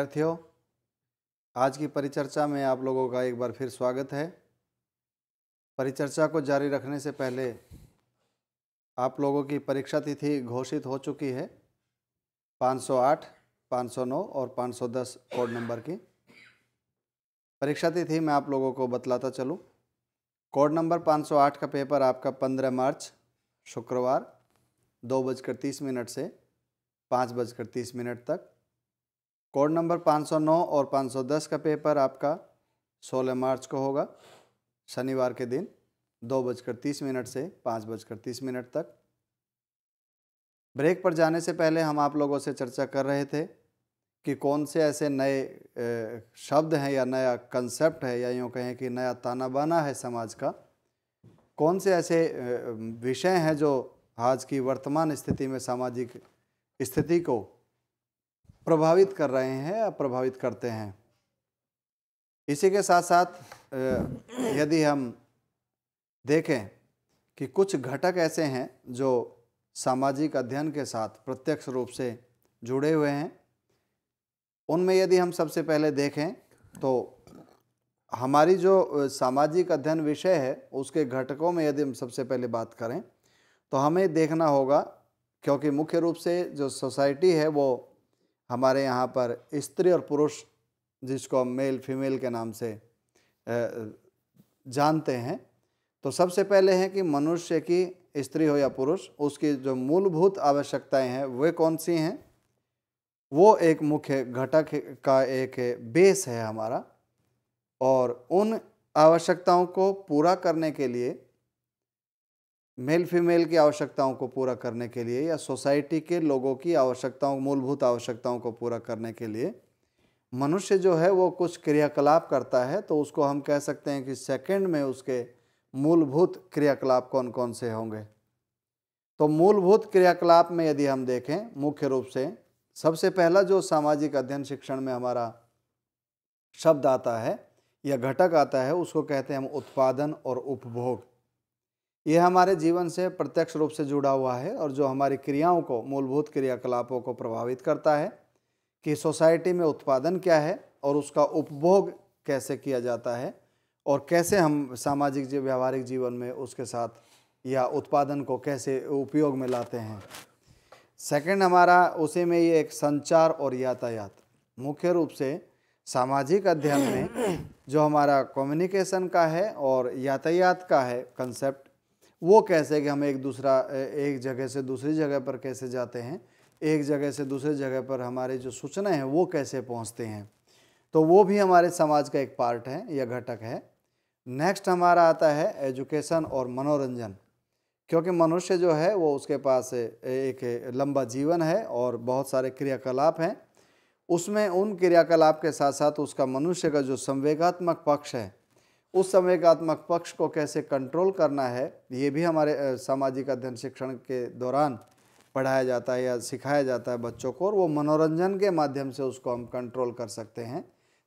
विद्यार्थियों आज की परिचर्चा में आप लोगों का एक बार फिर स्वागत है परिचर्चा को जारी रखने से पहले आप लोगों की परीक्षा तिथि घोषित हो चुकी है 508, 509 और 510 कोड नंबर की परीक्षा तिथि मैं आप लोगों को बतलाता चलूं। कोड नंबर 508 का पेपर आपका 15 मार्च शुक्रवार दो बजकर तीस मिनट से पाँच बजकर तीस मिनट तक कोड नंबर 509 और 510 का पेपर आपका 16 मार्च को होगा शनिवार के दिन दो बजकर तीस मिनट से पाँच बजकर तीस मिनट तक ब्रेक पर जाने से पहले हम आप लोगों से चर्चा कर रहे थे कि कौन से ऐसे नए शब्द हैं या नया कंसेप्ट है या यूँ कहें कि नया ताना बाना है समाज का कौन से ऐसे विषय हैं जो आज की वर्तमान स्थिति में सामाजिक स्थिति को प्रभावित कर रहे हैं या प्रभावित करते हैं इसी के साथ साथ यदि हम देखें कि कुछ घटक ऐसे हैं जो सामाजिक अध्ययन के साथ प्रत्यक्ष रूप से जुड़े हुए हैं उनमें यदि हम सबसे पहले देखें तो हमारी जो सामाजिक अध्ययन विषय है उसके घटकों में यदि हम सबसे पहले बात करें तो हमें देखना होगा क्योंकि मुख्य रूप से जो सोसाइटी है वो हमारे यहाँ पर स्त्री और पुरुष जिसको हम मेल फीमेल के नाम से जानते हैं तो सबसे पहले हैं कि मनुष्य की स्त्री हो या पुरुष उसकी जो मूलभूत आवश्यकताएं हैं वे कौन सी हैं वो एक मुख्य घटक का एक बेस है हमारा और उन आवश्यकताओं को पूरा करने के लिए मेल फीमेल की आवश्यकताओं को पूरा करने के लिए या सोसाइटी के लोगों की आवश्यकताओं मूलभूत आवश्यकताओं को पूरा करने के लिए मनुष्य जो है वो कुछ क्रियाकलाप करता है तो उसको हम कह सकते हैं कि सेकंड में उसके मूलभूत क्रियाकलाप कौन कौन से होंगे तो मूलभूत क्रियाकलाप में यदि हम देखें मुख्य रूप से सबसे पहला जो सामाजिक अध्ययन शिक्षण में हमारा शब्द आता है या घटक आता है उसको कहते हैं हम उत्पादन और उपभोग ये हमारे जीवन से प्रत्यक्ष रूप से जुड़ा हुआ है और जो हमारी क्रियाओं को मूलभूत क्रियाकलापों को प्रभावित करता है कि सोसाइटी में उत्पादन क्या है और उसका उपभोग कैसे किया जाता है और कैसे हम सामाजिक जीव व्यावहारिक जीवन में उसके साथ या उत्पादन को कैसे उपयोग में लाते हैं सेकंड हमारा उसी में ये एक संचार और यातायात मुख्य रूप से सामाजिक अध्ययन में जो हमारा कम्युनिकेशन का है और यातायात का है कंसेप्ट वो कैसे कि हम एक दूसरा एक जगह से दूसरी जगह पर कैसे जाते हैं एक जगह से दूसरे जगह पर हमारे जो सूचना है वो कैसे पहुंचते हैं तो वो भी हमारे समाज का एक पार्ट है या घटक है नेक्स्ट हमारा आता है एजुकेशन और मनोरंजन क्योंकि मनुष्य जो है वो उसके पास एक लंबा जीवन है और बहुत सारे क्रियाकलाप हैं उसमें उन क्रियाकलाप के साथ साथ उसका मनुष्य का जो संवेगात्मक पक्ष है उस संवेगात्मक पक्ष को कैसे कंट्रोल करना है ये भी हमारे सामाजिक अध्ययन शिक्षण के दौरान पढ़ाया जाता है या सिखाया जाता है बच्चों को और वो मनोरंजन के माध्यम से उसको हम कंट्रोल कर सकते हैं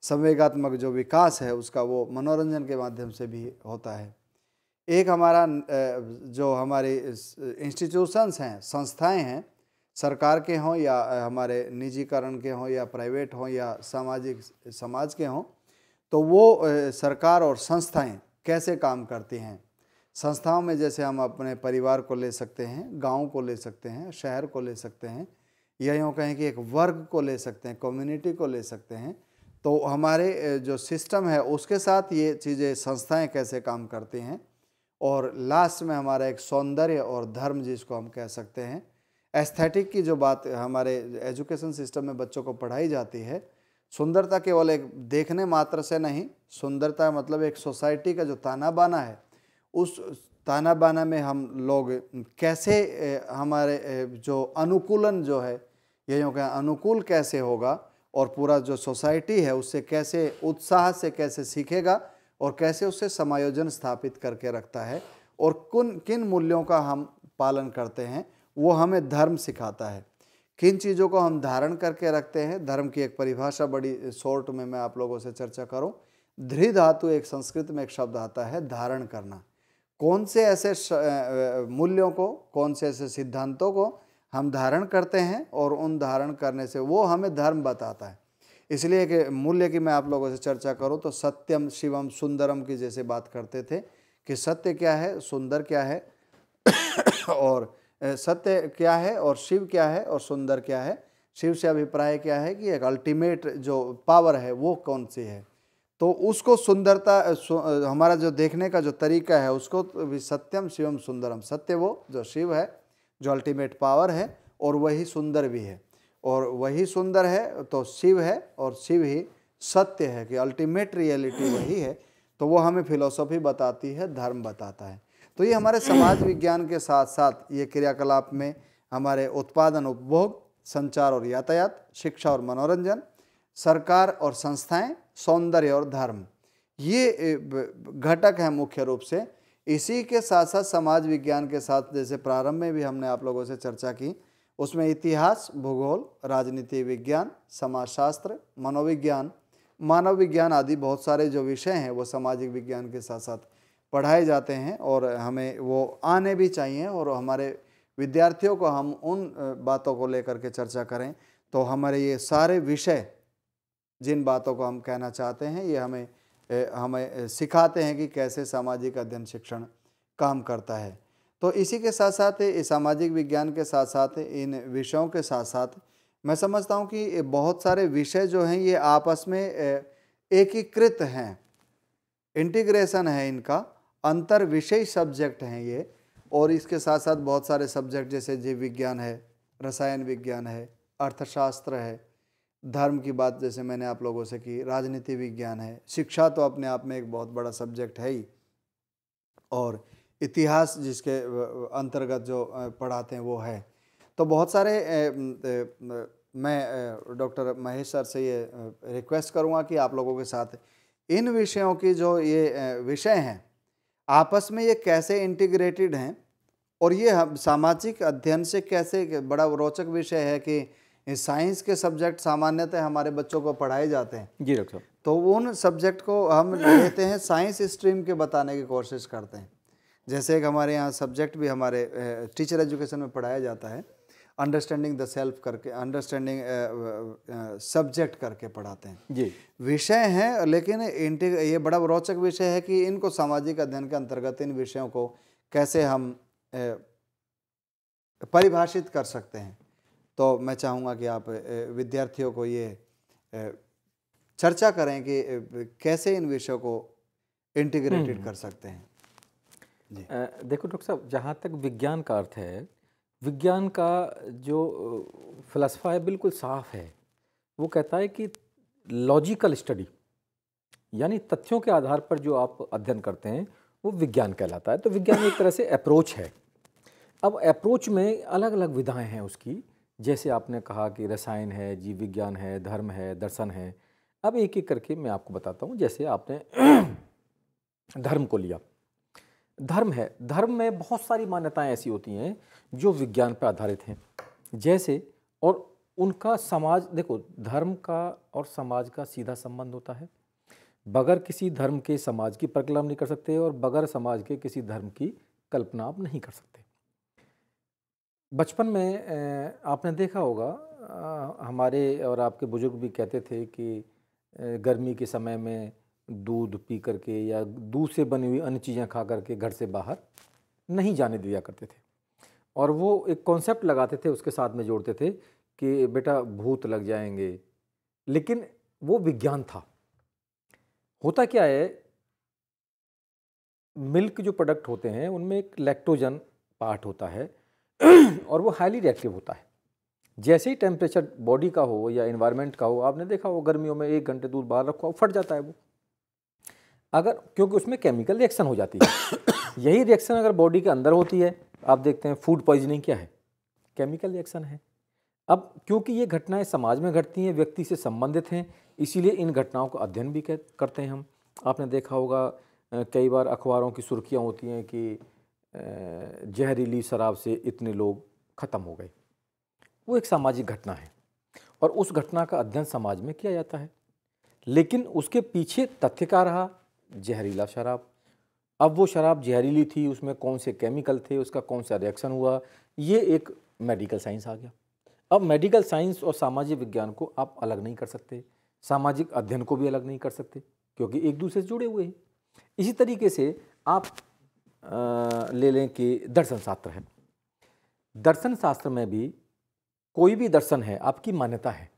संवेगात्मक जो विकास है उसका वो मनोरंजन के माध्यम से भी होता है एक हमारा जो हमारी इंस्टीट्यूशंस हैं संस्थाएं हैं सरकार के हों या हमारे निजीकरण के हों या प्राइवेट हों या सामाजिक समाज के हों तो वो सरकार और संस्थाएं कैसे काम करती हैं संस्थाओं में जैसे हम अपने परिवार को ले सकते हैं गांव को ले सकते हैं शहर को ले सकते हैं या यूँ कहें कि एक वर्ग को ले सकते हैं कम्युनिटी को ले सकते हैं तो हमारे जो सिस्टम है उसके साथ ये चीज़ें संस्थाएं कैसे काम करती हैं और लास्ट में हमारा एक सौंदर्य और धर्म जिसको हम कह सकते हैं एस्थेटिक की जो बात हमारे एजुकेशन सिस्टम में बच्चों को पढ़ाई जाती है सुंदरता केवल एक देखने मात्र से नहीं सुंदरता मतलब एक सोसाइटी का जो ताना बाना है उस ताना बाना में हम लोग कैसे हमारे जो अनुकूलन जो है ये यूँ कहें अनुकूल कैसे होगा और पूरा जो सोसाइटी है उससे कैसे उत्साह से कैसे सीखेगा और कैसे उससे समायोजन स्थापित करके रखता है और किन किन मूल्यों का हम पालन करते हैं वो हमें धर्म सिखाता है किन चीज़ों को हम धारण करके रखते हैं धर्म की एक परिभाषा बड़ी शॉर्ट में मैं आप लोगों से चर्चा करूं धृ धातु एक संस्कृत में एक शब्द आता है धारण करना कौन से ऐसे मूल्यों को कौन से ऐसे सिद्धांतों को हम धारण करते हैं और उन धारण करने से वो हमें धर्म बताता है इसलिए कि मूल्य की मैं आप लोगों से चर्चा करूं तो सत्यम शिवम सुंदरम की जैसे बात करते थे कि सत्य क्या है सुंदर क्या है और सत्य क्या है और शिव क्या है और सुंदर क्या है शिव से अभिप्राय क्या है कि एक अल्टीमेट जो पावर है वो कौन सी है तो उसको सुंदरता हमारा जो देखने का जो तरीका है उसको तो भी सत्यम शिवम सुंदरम सत्य वो जो शिव है जो अल्टीमेट पावर है और वही सुंदर भी है और वही सुंदर है तो शिव है और शिव ही सत्य है कि अल्टीमेट रियलिटी वही है तो वो हमें फिलोसॉफी बताती है धर्म बताता है तो ये हमारे समाज विज्ञान के साथ साथ ये क्रियाकलाप में हमारे उत्पादन उपभोग संचार और यातायात शिक्षा और मनोरंजन सरकार और संस्थाएं सौंदर्य और धर्म ये घटक हैं मुख्य रूप से इसी के साथ साथ समाज विज्ञान के साथ जैसे प्रारंभ में भी हमने आप लोगों से चर्चा की उसमें इतिहास भूगोल राजनीति विज्ञान समाजशास्त्र मनोविज्ञान मानव विज्ञान आदि बहुत सारे जो विषय हैं वो सामाजिक विज्ञान के साथ साथ पढ़ाए जाते हैं और हमें वो आने भी चाहिए और हमारे विद्यार्थियों को हम उन बातों को लेकर के चर्चा करें तो हमारे ये सारे विषय जिन बातों को हम कहना चाहते हैं ये हमें हमें सिखाते हैं कि कैसे सामाजिक अध्ययन शिक्षण काम करता है तो इसी के साथ साथ सामाजिक विज्ञान के साथ साथ इन विषयों के साथ साथ मैं समझता हूँ कि बहुत सारे विषय जो हैं ये आपस में एकीकृत हैं इंटीग्रेशन है इनका अंतर विषय सब्जेक्ट हैं ये और इसके साथ साथ बहुत सारे सब्जेक्ट जैसे जीव विज्ञान है रसायन विज्ञान है अर्थशास्त्र है धर्म की बात जैसे मैंने आप लोगों से की राजनीति विज्ञान है शिक्षा तो अपने आप में एक बहुत बड़ा सब्जेक्ट है ही और इतिहास जिसके अंतर्गत जो पढ़ाते हैं वो है तो बहुत सारे ए, ए, मैं डॉक्टर महेश सर से ये रिक्वेस्ट करूँगा कि आप लोगों के साथ इन विषयों की जो ये विषय हैं आपस में ये कैसे इंटीग्रेटेड हैं और ये हम सामाजिक अध्ययन से कैसे बड़ा रोचक विषय है कि साइंस के सब्जेक्ट सामान्यतः हमारे बच्चों को पढ़ाए जाते हैं जी डॉक्टर तो उन सब्जेक्ट को हम लेते हैं साइंस स्ट्रीम के बताने की कोशिश करते हैं जैसे एक हमारे यहाँ सब्जेक्ट भी हमारे टीचर एजुकेशन में पढ़ाया जाता है अंडरस्टैंडिंग द सेल्फ करके understanding subject uh, uh, uh, करके पढ़ाते हैं जी विषय हैं लेकिन ये बड़ा रोचक विषय है कि इनको सामाजिक अध्ययन के अंतर्गत इन विषयों को कैसे हम परिभाषित कर सकते हैं तो मैं चाहूँगा कि आप विद्यार्थियों को ये चर्चा करें कि कैसे इन विषयों को इंटीग्रेटेड हम्म। कर सकते हैं जी देखो डॉक्टर साहब जहाँ तक विज्ञान का अर्थ है विज्ञान का जो फ़लसफ़ा है बिल्कुल साफ है वो कहता है कि लॉजिकल स्टडी यानी तथ्यों के आधार पर जो आप अध्ययन करते हैं वो विज्ञान कहलाता है तो विज्ञान एक तरह से अप्रोच है अब अप्रोच में अलग अलग विधाएं हैं उसकी जैसे आपने कहा कि रसायन है जीव विज्ञान है धर्म है दर्शन है अब एक एक करके मैं आपको बताता हूँ जैसे आपने धर्म को लिया धर्म है धर्म में बहुत सारी मान्यताएं ऐसी होती हैं जो विज्ञान पर आधारित हैं जैसे और उनका समाज देखो धर्म का और समाज का सीधा संबंध होता है बगैर किसी धर्म के समाज की परिकल्पना नहीं कर सकते और बगैर समाज के किसी धर्म की कल्पना आप नहीं कर सकते बचपन में आपने देखा होगा हमारे और आपके बुज़ुर्ग भी कहते थे कि गर्मी के समय में दूध पी करके या दूध से बनी हुई अन्य चीज़ें खा करके घर से बाहर नहीं जाने दिया करते थे और वो एक कॉन्सेप्ट लगाते थे उसके साथ में जोड़ते थे कि बेटा भूत लग जाएंगे लेकिन वो विज्ञान था होता क्या है मिल्क जो प्रोडक्ट होते हैं उनमें एक लैक्टोजन पार्ट होता है और वो हाईली रिएक्टिव होता है जैसे ही टेम्परेचर बॉडी का हो या इन्वायरमेंट का हो आपने देखा हो गर्मियों में एक घंटे दूध बाहर रखो फट जाता है वो अगर क्योंकि उसमें केमिकल रिएक्शन हो जाती है यही रिएक्शन अगर बॉडी के अंदर होती है आप देखते हैं फूड पॉइजनिंग क्या है केमिकल रिएक्शन है अब क्योंकि ये घटनाएं समाज में घटती हैं व्यक्ति से संबंधित हैं इसीलिए इन घटनाओं का अध्ययन भी करते हैं हम आपने देखा होगा कई बार अखबारों की सुर्खियाँ होती हैं कि जहरीली शराब से इतने लोग ख़त्म हो गए वो एक सामाजिक घटना है और उस घटना का अध्ययन समाज में किया जाता है लेकिन उसके पीछे तथ्य का रहा जहरीला शराब अब वो शराब जहरीली थी उसमें कौन से केमिकल थे उसका कौन सा रिएक्शन हुआ ये एक मेडिकल साइंस आ गया अब मेडिकल साइंस और सामाजिक विज्ञान को आप अलग नहीं कर सकते सामाजिक अध्ययन को भी अलग नहीं कर सकते क्योंकि एक दूसरे से जुड़े हुए हैं इसी तरीके से आप आ, ले लें कि दर्शन शास्त्र है दर्शन शास्त्र में भी कोई भी दर्शन है आपकी मान्यता है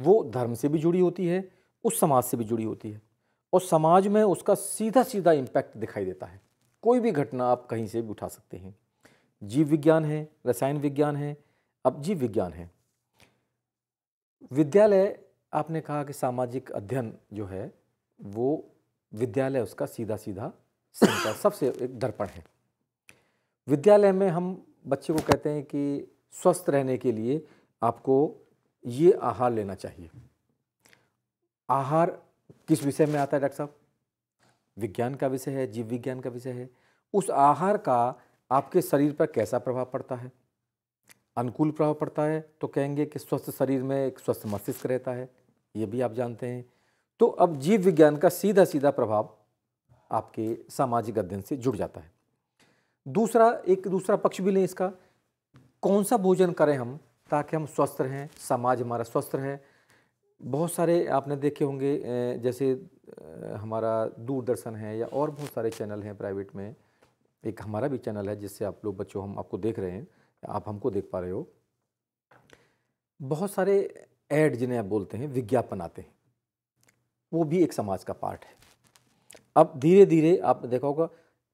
वो धर्म से भी जुड़ी होती है उस समाज से भी जुड़ी होती है और समाज में उसका सीधा सीधा इम्पैक्ट दिखाई देता है कोई भी घटना आप कहीं से भी उठा सकते हैं जीव विज्ञान है रसायन विज्ञान है अब जीव विज्ञान है विद्यालय आपने कहा कि सामाजिक अध्ययन जो है वो विद्यालय उसका सीधा सीधा सेंटर सबसे एक दर्पण है विद्यालय में हम बच्चे को कहते हैं कि स्वस्थ रहने के लिए आपको ये आहार लेना चाहिए आहार किस विषय में आता है डॉक्टर साहब विज्ञान का विषय है जीव विज्ञान का विषय है उस आहार का आपके शरीर पर कैसा प्रभाव पड़ता है अनुकूल प्रभाव पड़ता है तो कहेंगे कि स्वस्थ शरीर में एक स्वस्थ मस्तिष्क रहता है ये भी आप जानते हैं तो अब जीव विज्ञान का सीधा सीधा प्रभाव आपके सामाजिक अध्ययन से जुड़ जाता है दूसरा एक दूसरा पक्ष भी लें इसका कौन सा भोजन करें हम ताकि हम स्वस्थ रहें समाज हमारा स्वस्थ रहे बहुत सारे आपने देखे होंगे जैसे हमारा दूरदर्शन है या और बहुत सारे चैनल हैं प्राइवेट में एक हमारा भी चैनल है जिससे आप लोग बच्चों हम आपको देख रहे हैं आप हमको देख पा रहे हो बहुत सारे ऐड जिन्हें आप बोलते हैं विज्ञापन आते हैं वो भी एक समाज का पार्ट है अब धीरे धीरे आप देखा होगा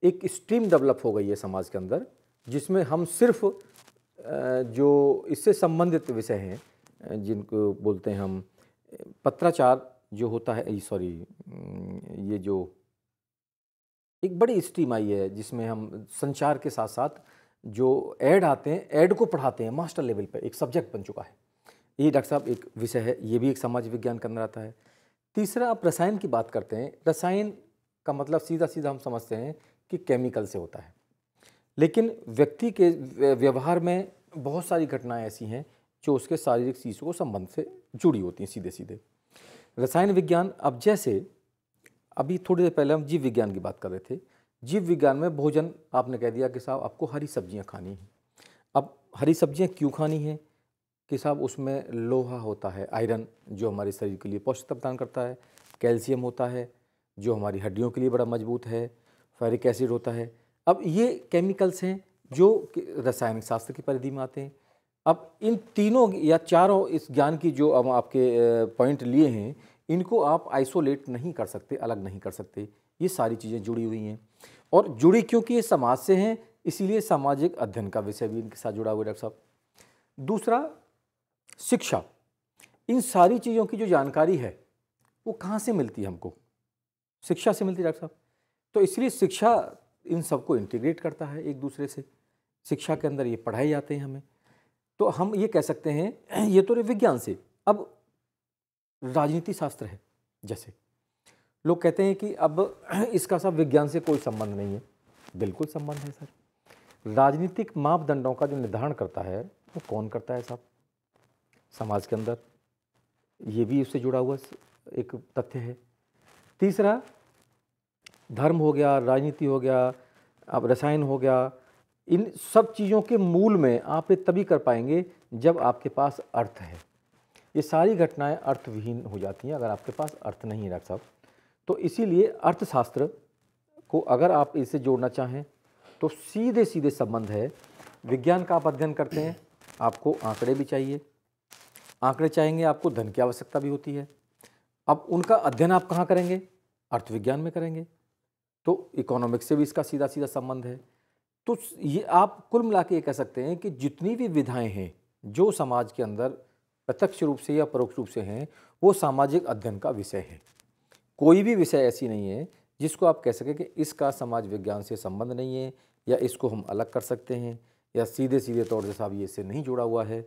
एक स्ट्रीम डेवलप हो गई है समाज के अंदर जिसमें हम सिर्फ जो इससे संबंधित विषय हैं जिनको बोलते हैं हम पत्राचार जो होता है सॉरी ये जो एक बड़ी स्ट्रीम आई है जिसमें हम संचार के साथ साथ जो ऐड आते हैं ऐड को पढ़ाते हैं मास्टर लेवल पर एक सब्जेक्ट बन चुका है ये डॉक्टर साहब एक विषय है ये भी एक समाज विज्ञान के अंदर आता है तीसरा आप रसायन की बात करते हैं रसायन का मतलब सीधा सीधा हम समझते हैं कि केमिकल से होता है लेकिन व्यक्ति के व्यवहार में बहुत सारी घटनाएं ऐसी हैं जो उसके शारीरिक चीज़ों को संबंध से जुड़ी होती हैं सीधे सीधे रसायन विज्ञान अब जैसे अभी थोड़ी देर पहले हम जीव विज्ञान की बात कर रहे थे जीव विज्ञान में भोजन आपने कह दिया कि साहब आपको हरी सब्जियां खानी हैं अब हरी सब्जियां क्यों खानी हैं कि साहब उसमें लोहा होता है आयरन जो हमारे शरीर के लिए पौष्टिकता प्रदान करता है कैल्शियम होता है जो हमारी हड्डियों के लिए बड़ा मजबूत है फैरिक एसिड होता है अब ये केमिकल्स हैं जो रसायनिक शास्त्र की परिधि में आते हैं अब इन तीनों या चारों इस ज्ञान की जो अब आपके पॉइंट लिए हैं इनको आप आइसोलेट नहीं कर सकते अलग नहीं कर सकते ये सारी चीज़ें जुड़ी हुई हैं और जुड़ी क्योंकि ये समाज से हैं इसीलिए सामाजिक अध्ययन का विषय भी इनके साथ जुड़ा हुआ डॉक्टर साहब दूसरा शिक्षा इन सारी चीज़ों की जो जानकारी है वो कहाँ से मिलती है हमको शिक्षा से मिलती है डॉक्टर साहब तो इसलिए शिक्षा इन सबको इंटीग्रेट करता है एक दूसरे से शिक्षा के अंदर ये पढ़ाए जाते हैं हमें तो हम ये कह सकते हैं ये तो विज्ञान से अब राजनीति शास्त्र है जैसे लोग कहते हैं कि अब इसका सब विज्ञान से कोई संबंध नहीं है बिल्कुल संबंध है सर राजनीतिक मापदंडों का जो निर्धारण करता है वो कौन करता है साहब समाज के अंदर ये भी उससे जुड़ा हुआ एक तथ्य है तीसरा धर्म हो गया राजनीति हो गया अब रसायन हो गया इन सब चीज़ों के मूल में आप ये तभी कर पाएंगे जब आपके पास अर्थ है ये सारी घटनाएं अर्थविहीन हो जाती हैं अगर आपके पास अर्थ नहीं है डॉक्टर साहब तो इसीलिए अर्थशास्त्र को अगर आप इसे जोड़ना चाहें तो सीधे सीधे संबंध है विज्ञान का आप अध्ययन करते हैं आपको आंकड़े भी चाहिए आंकड़े चाहेंगे आपको धन की आवश्यकता भी होती है अब उनका अध्ययन आप कहाँ करेंगे अर्थविज्ञान में करेंगे तो इकोनॉमिक्स से भी इसका सीधा सीधा संबंध है तो ये आप कुल मिला के ये कह सकते हैं कि जितनी भी विधाएं हैं जो समाज के अंदर प्रत्यक्ष रूप से या परोक्ष रूप से हैं वो सामाजिक अध्ययन का विषय है कोई भी विषय ऐसी नहीं है जिसको आप कह सकें कि इसका समाज विज्ञान से संबंध नहीं है या इसको हम अलग कर सकते हैं या सीधे सीधे तौर से साहब ये इससे नहीं जुड़ा हुआ है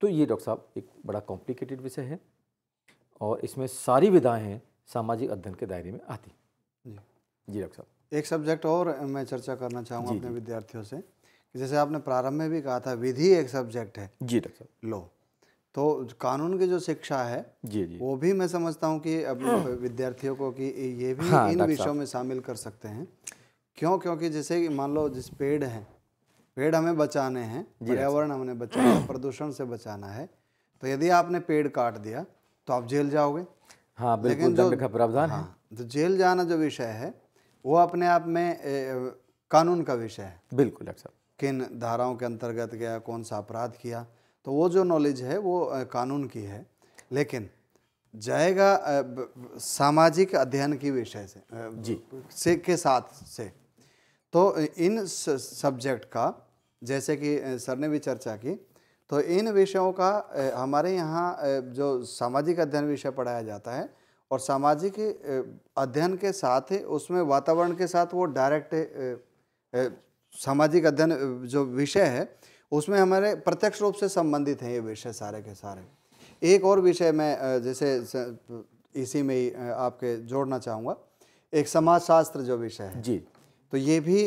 तो ये डॉक्टर साहब एक बड़ा कॉम्प्लिकेटेड विषय है और इसमें सारी विधाएँ सामाजिक अध्ययन के दायरे में आती जी जी डॉक्टर साहब एक सब्जेक्ट और मैं चर्चा करना चाहूँगा अपने विद्यार्थियों से कि जैसे आपने प्रारंभ में भी कहा था विधि एक सब्जेक्ट है जी डॉक्टर लो तो कानून की जो शिक्षा है जी जी वो भी मैं समझता हूँ कि अब हाँ। विद्यार्थियों को कि ये भी हाँ, इन विषयों में शामिल कर सकते हैं क्यों क्योंकि जैसे मान लो जिस पेड़ हैं पेड़ हमें बचाने हैं पर्यावरण हमने बचाना है प्रदूषण से बचाना है तो यदि आपने पेड़ काट दिया तो आप जेल जाओगे हाँ बिल्कुल लेकिन जो प्रावधान हाँ, तो जेल जाना जो विषय है वो अपने आप में ए, कानून का विषय है बिल्कुल डॉक्टर साहब किन धाराओं के अंतर्गत गया कौन सा अपराध किया तो वो जो नॉलेज है वो कानून की है लेकिन जाएगा सामाजिक अध्ययन की विषय से जी से के साथ से तो इन सब्जेक्ट का जैसे कि सर ने भी चर्चा की तो इन विषयों का हमारे यहाँ जो सामाजिक अध्ययन विषय पढ़ाया जाता है और सामाजिक अध्ययन के साथ ही उसमें वातावरण के साथ वो डायरेक्ट सामाजिक अध्ययन जो विषय है उसमें हमारे प्रत्यक्ष रूप से संबंधित हैं ये विषय सारे के सारे एक और विषय मैं जैसे इसी में ही आपके जोड़ना चाहूँगा एक समाजशास्त्र जो विषय है जी तो ये भी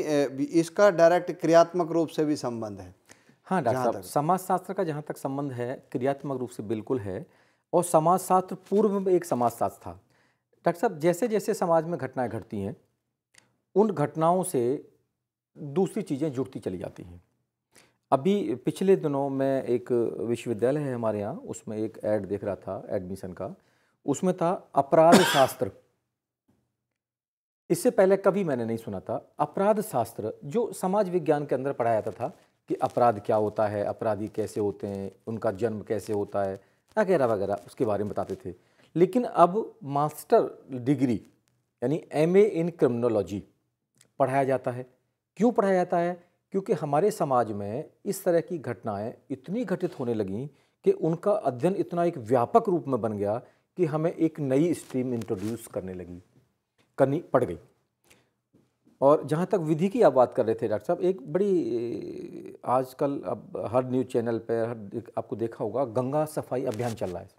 इसका डायरेक्ट क्रियात्मक रूप से भी संबंध है हाँ डॉक्टर साहब समाजशास्त्र का जहाँ तक संबंध है क्रियात्मक रूप से बिल्कुल है और समाजशास्त्र पूर्व में एक समाजशास्त्र था डॉक्टर साहब जैसे जैसे समाज में घटनाएं घटती हैं उन घटनाओं से दूसरी चीज़ें जुड़ती चली जाती हैं अभी पिछले दिनों मैं एक विश्वविद्यालय है हमारे यहाँ उसमें एक ऐड देख रहा था एडमिशन का उसमें था अपराध शास्त्र इससे पहले कभी मैंने नहीं सुना था अपराध शास्त्र जो समाज विज्ञान के अंदर पढ़ाया जाता था कि अपराध क्या होता है अपराधी कैसे होते हैं उनका जन्म कैसे होता है वगैरह वगैरह उसके बारे में बताते थे लेकिन अब मास्टर डिग्री यानी एम इन क्रिमिनोलॉजी पढ़ाया जाता है क्यों पढ़ाया जाता है क्योंकि हमारे समाज में इस तरह की घटनाएं इतनी घटित होने लगीं कि उनका अध्ययन इतना एक व्यापक रूप में बन गया कि हमें एक नई स्ट्रीम इंट्रोड्यूस करने लगी करनी पड़ गई और जहाँ तक विधि की आप बात कर रहे थे डॉक्टर साहब एक बड़ी आजकल अब हर न्यूज़ चैनल पर हर आपको देखा होगा गंगा सफाई अभियान चल रहा है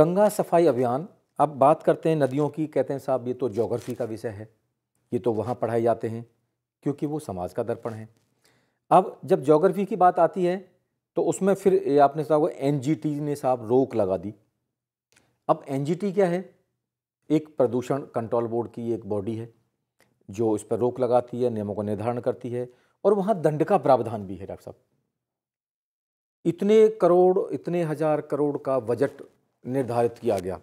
गंगा सफाई अभियान अब बात करते हैं नदियों की कहते हैं साहब ये तो जोग्राफी का विषय है ये तो वहाँ पढ़ाए जाते हैं क्योंकि वो समाज का दर्पण है अब जब जोग्राफी की बात आती है तो उसमें फिर आपने साहब एन ने साहब रोक लगा दी अब एन क्या है एक प्रदूषण कंट्रोल बोर्ड की एक बॉडी है जो इस पर रोक लगाती है नियमों का निर्धारण करती है और वहाँ दंड का प्रावधान भी है डॉक्टर साहब इतने करोड़ इतने हज़ार करोड़ का बजट निर्धारित किया गया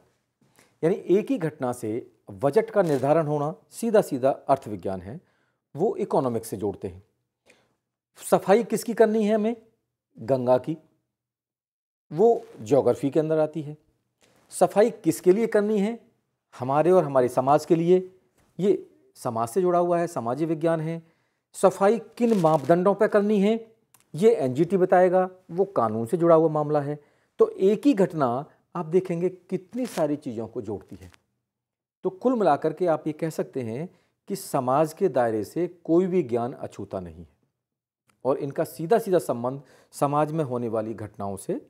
यानी एक ही घटना से बजट का निर्धारण होना सीधा सीधा अर्थविज्ञान है वो इकोनॉमिक्स से जोड़ते हैं सफाई किसकी करनी है हमें गंगा की वो जोग्राफी के अंदर आती है सफाई किसके लिए करनी है हमारे और हमारे समाज के लिए ये समाज से जुड़ा हुआ है सामाजिक विज्ञान है सफाई किन मापदंडों पर करनी है ये एन बताएगा वो कानून से जुड़ा हुआ मामला है तो एक ही घटना आप देखेंगे कितनी सारी चीज़ों को जोड़ती है तो कुल मिलाकर के आप ये कह सकते हैं कि समाज के दायरे से कोई भी ज्ञान अछूता नहीं है और इनका सीधा सीधा संबंध समाज में होने वाली घटनाओं से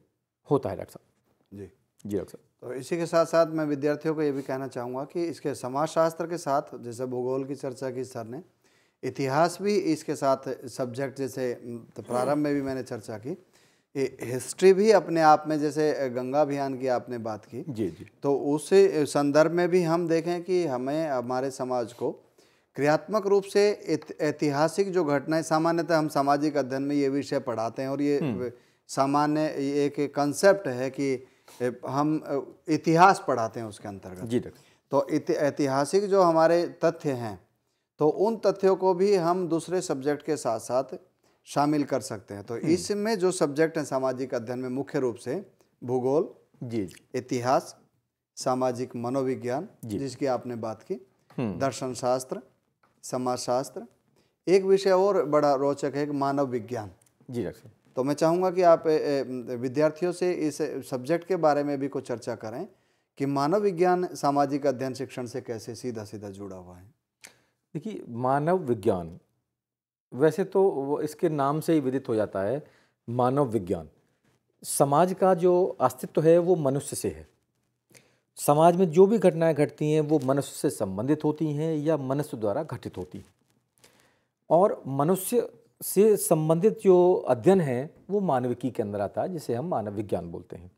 होता है डॉक्टर साहब जी जी डॉक्टर तो इसी के साथ साथ मैं विद्यार्थियों को ये भी कहना चाहूँगा कि इसके समाजशास्त्र के साथ जैसे भूगोल की चर्चा की सर ने इतिहास भी इसके साथ सब्जेक्ट जैसे तो प्रारंभ में भी मैंने चर्चा की हिस्ट्री भी अपने आप में जैसे गंगा अभियान की आपने बात की जी जी तो उस संदर्भ में भी हम देखें कि हमें हमारे समाज को क्रियात्मक रूप से ऐतिहासिक जो घटनाएं सामान्यतः हम सामाजिक अध्ययन में ये विषय पढ़ाते हैं और ये सामान्य एक कंसेप्ट है कि हम इतिहास पढ़ाते हैं उसके अंतर्गत जी डॉक्टर तो ऐतिहासिक जो हमारे तथ्य हैं तो उन तथ्यों को भी हम दूसरे सब्जेक्ट के साथ साथ शामिल कर सकते हैं तो हम्म। इसमें जो सब्जेक्ट हैं सामाजिक अध्ययन में मुख्य रूप से भूगोल जी इतिहास सामाजिक मनोविज्ञान जिसकी आपने बात की हम्म। दर्शन शास्त्र समाजशास्त्र एक विषय और बड़ा रोचक है मानव विज्ञान जी डॉक्टर तो मैं चाहूँगा कि आप विद्यार्थियों से इस सब्जेक्ट के बारे में भी कुछ चर्चा करें कि मानव विज्ञान सामाजिक अध्ययन शिक्षण से कैसे सीधा सीधा जुड़ा हुआ है देखिए मानव विज्ञान वैसे तो इसके नाम से ही विदित हो जाता है मानव विज्ञान समाज का जो अस्तित्व है वो मनुष्य से है समाज में जो भी घटनाएं घटती हैं वो मनुष्य से संबंधित होती हैं या मनुष्य द्वारा घटित होती हैं और मनुष्य से संबंधित जो अध्ययन है वो मानविकी के अंदर आता है जिसे हम मानव विज्ञान बोलते हैं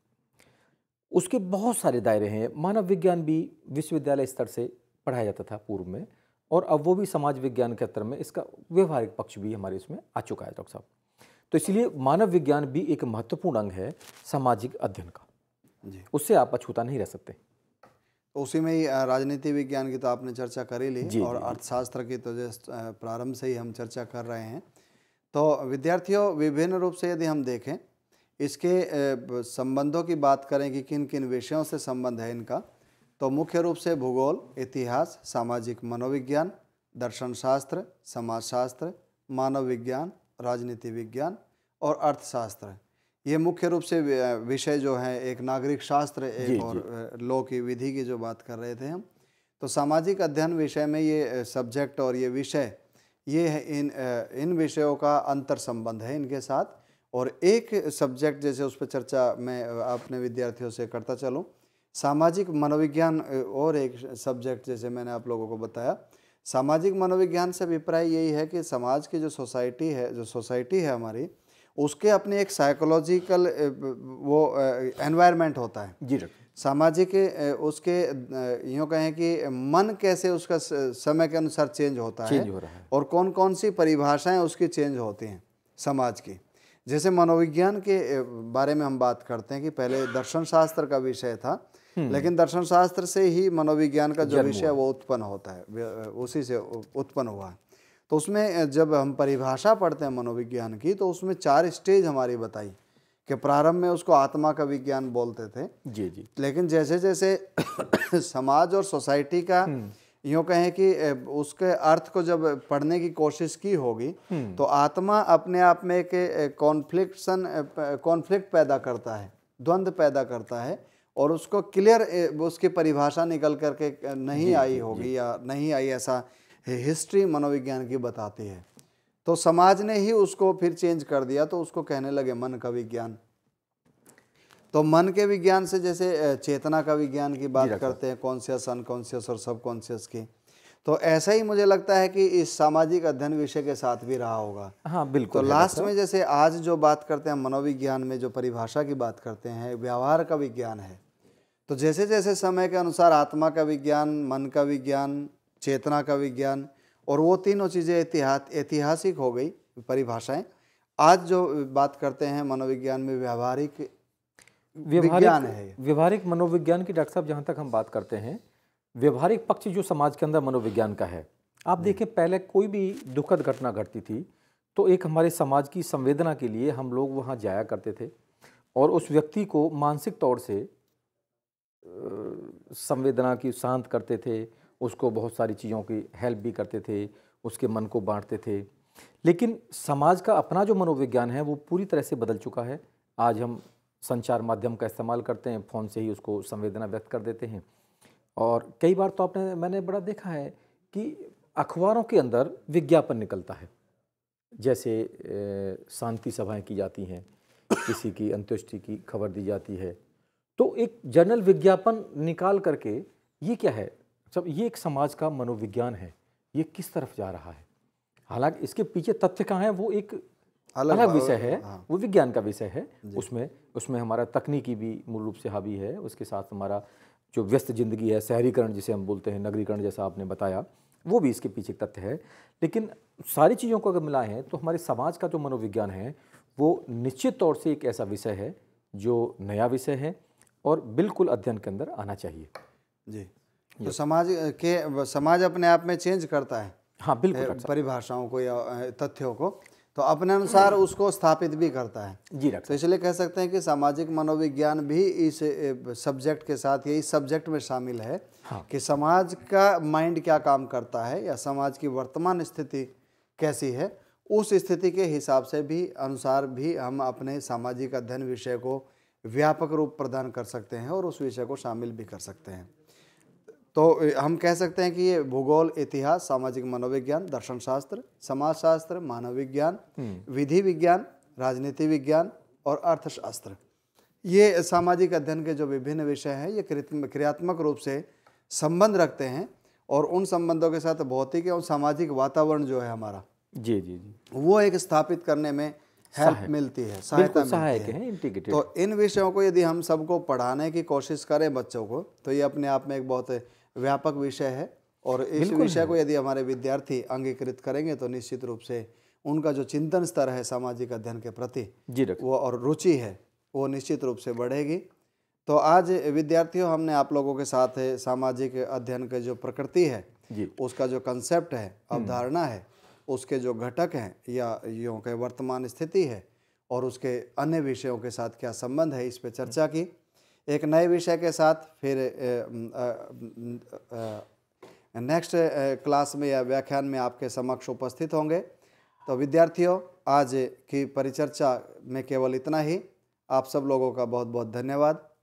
उसके बहुत सारे दायरे हैं मानव विज्ञान भी विश्वविद्यालय स्तर से पढ़ाया जाता था पूर्व में और अब वो भी समाज विज्ञान के अंतर में इसका व्यवहारिक पक्ष भी हमारे इसमें आ चुका है डॉक्टर साहब तो इसलिए मानव विज्ञान भी एक महत्वपूर्ण अंग है सामाजिक अध्ययन का जी उससे आप अछूता नहीं रह सकते तो उसी में ही राजनीति विज्ञान की तो आपने चर्चा कर ही ली और अर्थशास्त्र की तो प्रारंभ से ही हम चर्चा कर रहे हैं तो विद्यार्थियों विभिन्न रूप से यदि हम देखें इसके संबंधों की बात करें कि किन किन विषयों से संबंध है इनका तो मुख्य रूप से भूगोल इतिहास सामाजिक मनोविज्ञान दर्शनशास्त्र समाजशास्त्र मानव विज्ञान राजनीति विज्ञान और अर्थशास्त्र ये मुख्य रूप से विषय जो है एक नागरिक शास्त्र एक जी, और लॉ की विधि की जो बात कर रहे थे हम तो सामाजिक अध्ययन विषय में ये सब्जेक्ट और ये विषय ये है इन इन विषयों का अंतर संबंध है इनके साथ और एक सब्जेक्ट जैसे उस पर चर्चा मैं अपने विद्यार्थियों से करता चलूँ सामाजिक मनोविज्ञान और एक सब्जेक्ट जैसे मैंने आप लोगों को बताया सामाजिक मनोविज्ञान से अभिप्राय यही है कि समाज की जो सोसाइटी है जो सोसाइटी है हमारी उसके अपने एक साइकोलॉजिकल वो एनवायरनमेंट होता है जी डॉक्टर सामाजिक उसके यूँ कहें कि मन कैसे उसका समय के अनुसार चेंज होता चेंज है, हो रहा है और कौन कौन सी परिभाषाएं उसकी चेंज होती हैं समाज की जैसे मनोविज्ञान के बारे में हम बात करते हैं कि पहले दर्शन शास्त्र का विषय था हम्म। लेकिन दर्शन शास्त्र से ही मनोविज्ञान का जो विषय वो उत्पन्न होता है उसी से उत्पन्न हुआ है तो उसमें जब हम परिभाषा पढ़ते हैं मनोविज्ञान की तो उसमें चार स्टेज हमारी बताई कि प्रारंभ में उसको आत्मा का विज्ञान बोलते थे जी जी लेकिन जैसे जैसे समाज और सोसाइटी का हम्म। यूँ कहें कि उसके अर्थ को जब पढ़ने की कोशिश की होगी हम्म। तो आत्मा अपने आप में एक कॉन्फ्लिक्शन कॉन्फ्लिक्ट पैदा करता है द्वंद्व पैदा करता है और उसको क्लियर उसकी परिभाषा निकल करके नहीं आई होगी या नहीं आई ऐसा हिस्ट्री मनोविज्ञान की बताती है तो समाज ने ही उसको फिर चेंज कर दिया तो उसको कहने लगे मन का विज्ञान तो मन के विज्ञान से जैसे चेतना का विज्ञान की बात करते हैं कॉन्शियस अनकॉन्शियस और सब कॉन्शियस की तो ऐसा ही मुझे लगता है कि इस सामाजिक अध्ययन विषय के साथ भी रहा होगा हाँ बिल्कुल तो लास्ट में जैसे आज जो बात करते हैं मनोविज्ञान में जो परिभाषा की बात करते हैं व्यवहार का विज्ञान है तो जैसे जैसे समय के अनुसार आत्मा का विज्ञान मन का विज्ञान चेतना का विज्ञान और वो तीनों चीज़ें ऐतिहास ऐतिहासिक हो गई परिभाषाएं आज जो बात करते हैं मनोविज्ञान में व्यवहारिक विज्ञान है व्यवहारिक मनोविज्ञान की डॉक्टर साहब जहाँ तक हम बात करते हैं व्यवहारिक पक्ष जो समाज के अंदर मनोविज्ञान का है आप हम्म। देखें पहले कोई भी दुखद घटना घटती थी तो एक हमारे समाज की संवेदना के लिए हम लोग वहाँ जाया करते थे और उस व्यक्ति को मानसिक तौर से संवेदना की शांत करते थे उसको बहुत सारी चीज़ों की हेल्प भी करते थे उसके मन को बांटते थे लेकिन समाज का अपना जो मनोविज्ञान है वो पूरी तरह से बदल चुका है आज हम संचार माध्यम का इस्तेमाल करते हैं फ़ोन से ही उसको संवेदना व्यक्त कर देते हैं और कई बार तो आपने मैंने बड़ा देखा है कि अखबारों के अंदर विज्ञापन निकलता है जैसे शांति सभाएं की जाती हैं किसी की अंत्येष्टि की खबर दी जाती है तो एक जनरल विज्ञापन निकाल करके ये क्या है सब ये एक समाज का मनोविज्ञान है ये किस तरफ जा रहा है हालांकि इसके पीछे तथ्य कहाँ है वो एक अलग, अलग विषय है हाँ। वो विज्ञान का विषय है उसमें उसमें हमारा तकनीकी भी मूल रूप से हावी है उसके साथ हमारा जो व्यस्त जिंदगी है शहरीकरण जिसे हम बोलते हैं नगरीकरण जैसा आपने बताया वो भी इसके पीछे तथ्य है लेकिन सारी चीज़ों को अगर हैं तो हमारे समाज का जो मनोविज्ञान है वो निश्चित तौर से एक ऐसा विषय है जो नया विषय है और बिल्कुल अध्ययन के अंदर आना चाहिए जी तो समाज के समाज अपने आप में चेंज करता है हाँ बिल्कुल परिभाषाओं को या तथ्यों को तो अपने अनुसार उसको स्थापित भी करता है जी तो इसलिए कह सकते हैं कि सामाजिक मनोविज्ञान भी इस सब्जेक्ट के साथ यही सब्जेक्ट में शामिल है हाँ। कि समाज का माइंड क्या काम करता है या समाज की वर्तमान स्थिति कैसी है उस स्थिति के हिसाब से भी अनुसार भी हम अपने सामाजिक अध्ययन विषय को व्यापक रूप प्रदान कर सकते हैं और उस विषय को शामिल भी कर सकते हैं तो हम कह सकते हैं कि ये भूगोल इतिहास सामाजिक मनोविज्ञान दर्शन शास्त्र समाज शास्त्र मानव विज्ञान हम्म। विधि विज्ञान राजनीति विज्ञान और अर्थशास्त्र ये सामाजिक अध्ययन के जो विभिन्न विषय हैं ये क्रियात्मक रूप से संबंध रखते हैं और उन संबंधों के साथ भौतिक और सामाजिक वातावरण जो है हमारा जी जी जी वो एक स्थापित करने में हेल्प मिलती है सहायता मिलती है, है तो इन विषयों को यदि हम सबको पढ़ाने की कोशिश करें बच्चों को तो ये अपने आप में एक बहुत व्यापक विषय है और इस विषय को यदि हमारे विद्यार्थी अंगीकृत करेंगे तो निश्चित रूप से उनका जो चिंतन स्तर है सामाजिक अध्ययन के प्रति जी वो और रुचि है वो निश्चित रूप से बढ़ेगी तो आज विद्यार्थियों हमने आप लोगों के साथ सामाजिक अध्ययन के जो प्रकृति है जी। उसका जो कंसेप्ट है हम्म। अवधारणा है उसके जो घटक हैं या यूँ के वर्तमान स्थिति है और उसके अन्य विषयों के साथ क्या संबंध है इस पर चर्चा की एक नए विषय के साथ फिर नेक्स्ट क्लास में या व्याख्यान में आपके समक्ष उपस्थित होंगे तो विद्यार्थियों आज की परिचर्चा में केवल इतना ही आप सब लोगों का बहुत बहुत धन्यवाद